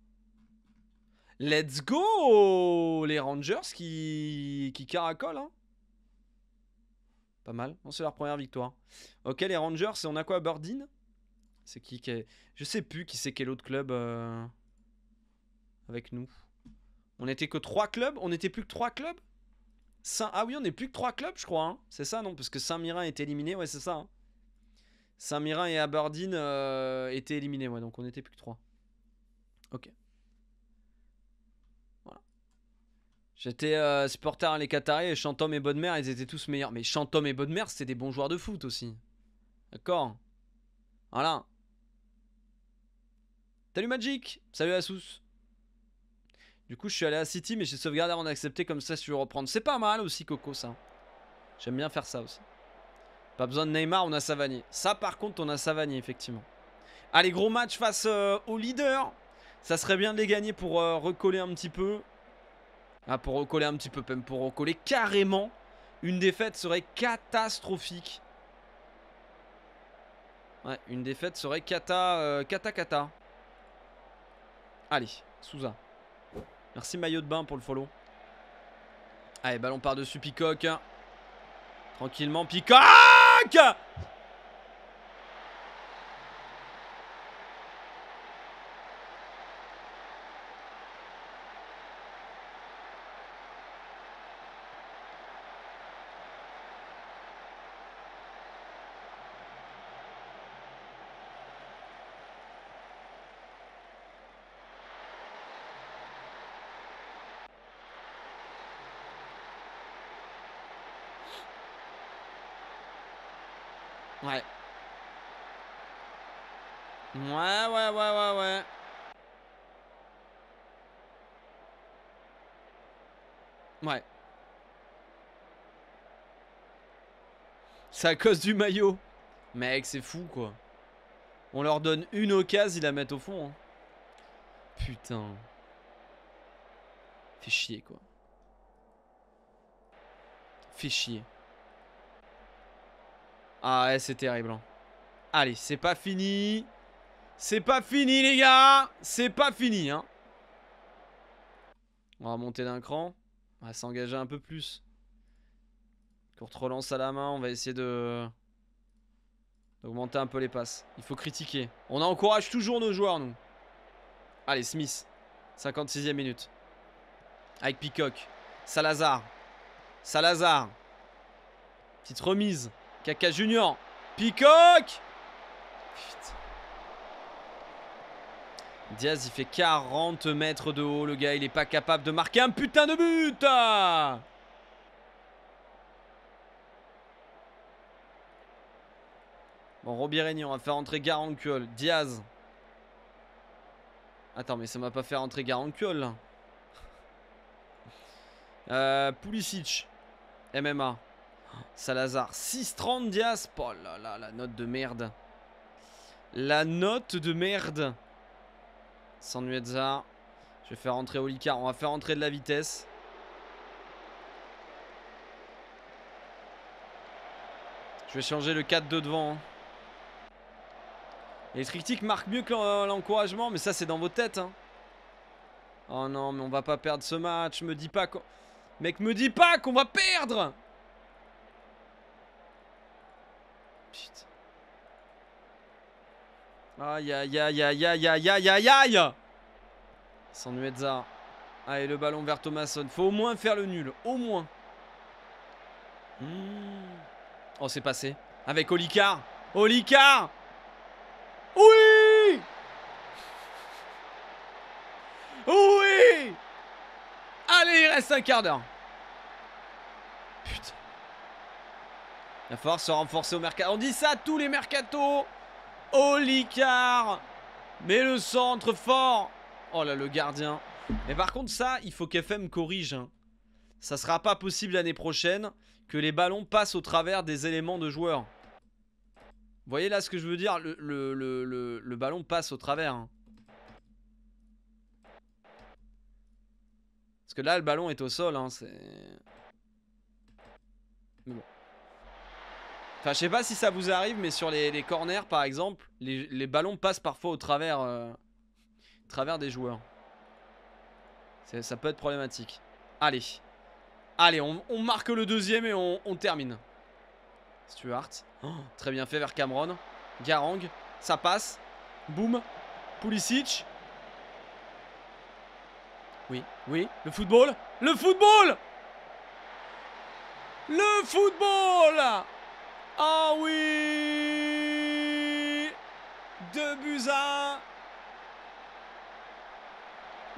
Let's go Les Rangers qui, qui caracolent. Hein Pas mal. c'est leur première victoire. Ok, les Rangers, on a quoi Birdin C'est qui, Je sais plus qui c'est quel autre club euh, avec nous. On n'était que trois clubs On n'était plus que trois clubs Saint... Ah oui, on n'est plus que trois clubs, je crois. Hein. c'est ça, non Parce que Saint-Mirin est éliminé, ouais, c'est ça. Hein. Saint-Mirin et Aberdeen euh, étaient éliminés, donc on était plus que 3. Ok. Voilà. J'étais euh, supporter les Qataris et Chantom et Bonne-Mère, ils étaient tous meilleurs. Mais Chantom et Bonne-Mère, c'était des bons joueurs de foot aussi. D'accord Voilà. Salut Magic Salut Asus Du coup, je suis allé à City, mais j'ai sauvegardé avant d'accepter comme ça si je veux reprendre. C'est pas mal aussi, Coco, ça. J'aime bien faire ça aussi. Pas besoin de Neymar, on a Savani. Ça, par contre, on a Savani, effectivement. Allez, gros match face euh, au leader. Ça serait bien de les gagner pour euh, recoller un petit peu. Ah, pour recoller un petit peu, même pour recoller carrément. Une défaite serait catastrophique. Ouais, une défaite serait cata, euh, cata, cata. Allez, Souza. Merci maillot de bain pour le follow. Allez, ballon par-dessus Picoque. Hein. Tranquillement, Picoque. عنك C'est à cause du maillot. Mec, c'est fou, quoi. On leur donne une occasion, ils la mettent au fond. Hein. Putain. Fait chier, quoi. Fait chier. Ah ouais, c'est terrible. Hein. Allez, c'est pas fini. C'est pas fini, les gars. C'est pas fini, hein. On va monter d'un cran. On va s'engager un peu plus. Pour te relance à la main, on va essayer de... D'augmenter un peu les passes. Il faut critiquer. On encourage toujours nos joueurs, nous. Allez, Smith. 56e minute. Avec Peacock. Salazar. Salazar. Petite remise. caca Junior. Peacock Putain. Diaz, il fait 40 mètres de haut. Le gars, il est pas capable de marquer un putain de but Bon, Régnier, on va faire entrer Garancule. Diaz. Attends, mais ça m'a pas fait rentrer Garancule. Euh, Pulisic. MMA. Salazar. 6-30 Diaz. Oh là là, la note de merde. La note de merde. Sans Je vais faire entrer Olicard. On va faire entrer de la vitesse. Je vais changer le 4 de devant. Hein. Les trictiques marquent mieux que l'encouragement, mais ça c'est dans vos têtes. Hein. Oh non, mais on va pas perdre ce match. Me dis pas qu'on... Mec, me dis pas qu'on va perdre Putain. Aïe, aïe, aïe, aïe, aïe, aïe, aïe, aïe, aïe Sans ah, Allez, le ballon vers Thomasson. Faut au moins faire le nul. Au moins. Hmm. Oh, c'est passé. Avec Olicard. Olicard Oui Allez, il reste un quart d'heure. Putain. Il va falloir se renforcer au mercato. On dit ça à tous les mercatos. licard Mais le centre fort. Oh là, le gardien. Mais par contre, ça, il faut qu'FM corrige. Hein. Ça sera pas possible l'année prochaine que les ballons passent au travers des éléments de joueurs. Vous voyez là ce que je veux dire le, ballon passe au travers. Hein. Parce que là, le ballon est au sol, hein, Enfin, je sais pas si ça vous arrive, mais sur les, corners, par exemple, les, ballons passent parfois au travers, euh, travers des joueurs. Ça peut être problématique. Allez. Allez, on, marque le deuxième et on, termine. Stuart. Oh, très bien fait vers Cameron. Garang. Ça passe. Boum. Pulisic. Oui, oui, le football Le football Le football Ah oui Deux buts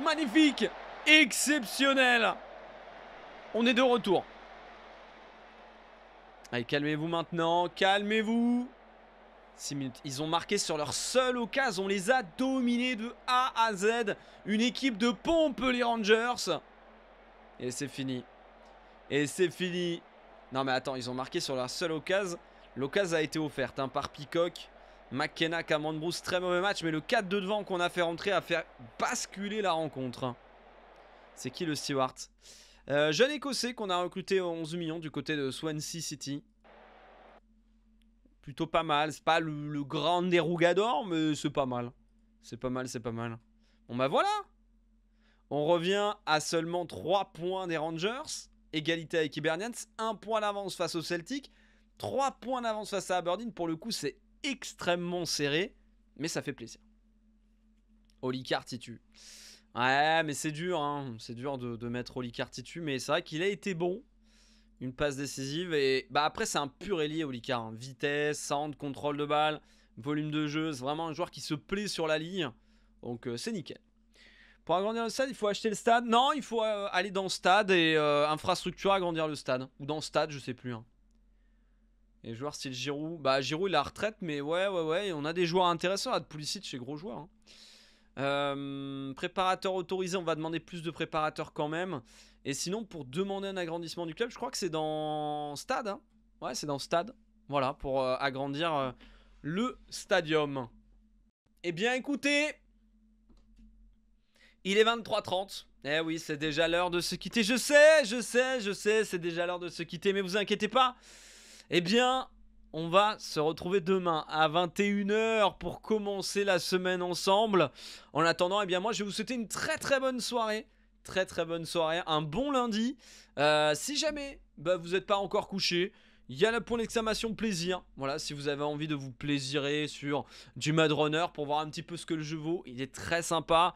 Magnifique Exceptionnel On est de retour. Allez, calmez-vous maintenant, calmez-vous 6 minutes. Ils ont marqué sur leur seule occasion. On les a dominés de A à Z. Une équipe de pompe, les Rangers. Et c'est fini. Et c'est fini. Non mais attends, ils ont marqué sur leur seule occasion. L'occasion a été offerte hein, par Peacock. McKenna, Cameron Bruce, très mauvais match. Mais le 4 de devant qu'on a fait rentrer a fait basculer la rencontre. C'est qui le Stewart euh, Jeune écossais qu'on a recruté 11 millions du côté de Swansea City plutôt pas mal. C'est pas le, grand dérougador, mais c'est pas mal. C'est pas mal, c'est pas mal. Bon bah voilà On revient à seulement 3 points des Rangers. Égalité avec Hibernians, 1 point d'avance face aux Celtic. 3 points d'avance face à Aberdeen. Pour le coup, c'est extrêmement serré, mais ça fait plaisir. Olicard Titu. Ouais, mais c'est dur, hein. c'est dur de, mettre Olicard Titu, mais c'est vrai qu'il a été bon une passe décisive. Et bah après, c'est un pur ailier, Olicard. Hein. Vitesse, centre, contrôle de balle, volume de jeu. C'est vraiment un joueur qui se plaît sur la ligne. Donc euh, c'est nickel. Pour agrandir le stade, il faut acheter le stade. Non, il faut euh, aller dans le stade et euh, infrastructure, agrandir le stade. Ou dans le stade, je sais plus. Hein. Et joueur style Giroud. Bah Giroud, il a la retraite, mais ouais, ouais, ouais. On a des joueurs intéressants. de Pulisic, chez gros joueurs. Hein. Euh, préparateur autorisé, on va demander plus de préparateurs quand même. Et sinon, pour demander un agrandissement du club, je crois que c'est dans Stade. Hein. ouais, c'est dans Stade. Voilà, pour euh, agrandir euh, le stadium. Eh bien, écoutez, il est 23h30. Eh oui, c'est déjà l'heure de se quitter. Je sais, je sais, je sais, c'est déjà l'heure de se quitter, mais vous inquiétez pas. Eh bien, on va se retrouver demain à 21h pour commencer la semaine ensemble. En attendant, eh bien moi je vais vous souhaiter une très très bonne soirée. Très très bonne soirée, un bon lundi. Euh, si jamais bah, vous n'êtes pas encore couché, il y a le point d'exclamation plaisir. Voilà, si vous avez envie de vous plaisirer sur du Mad Runner pour voir un petit peu ce que le jeu vaut, il est très sympa.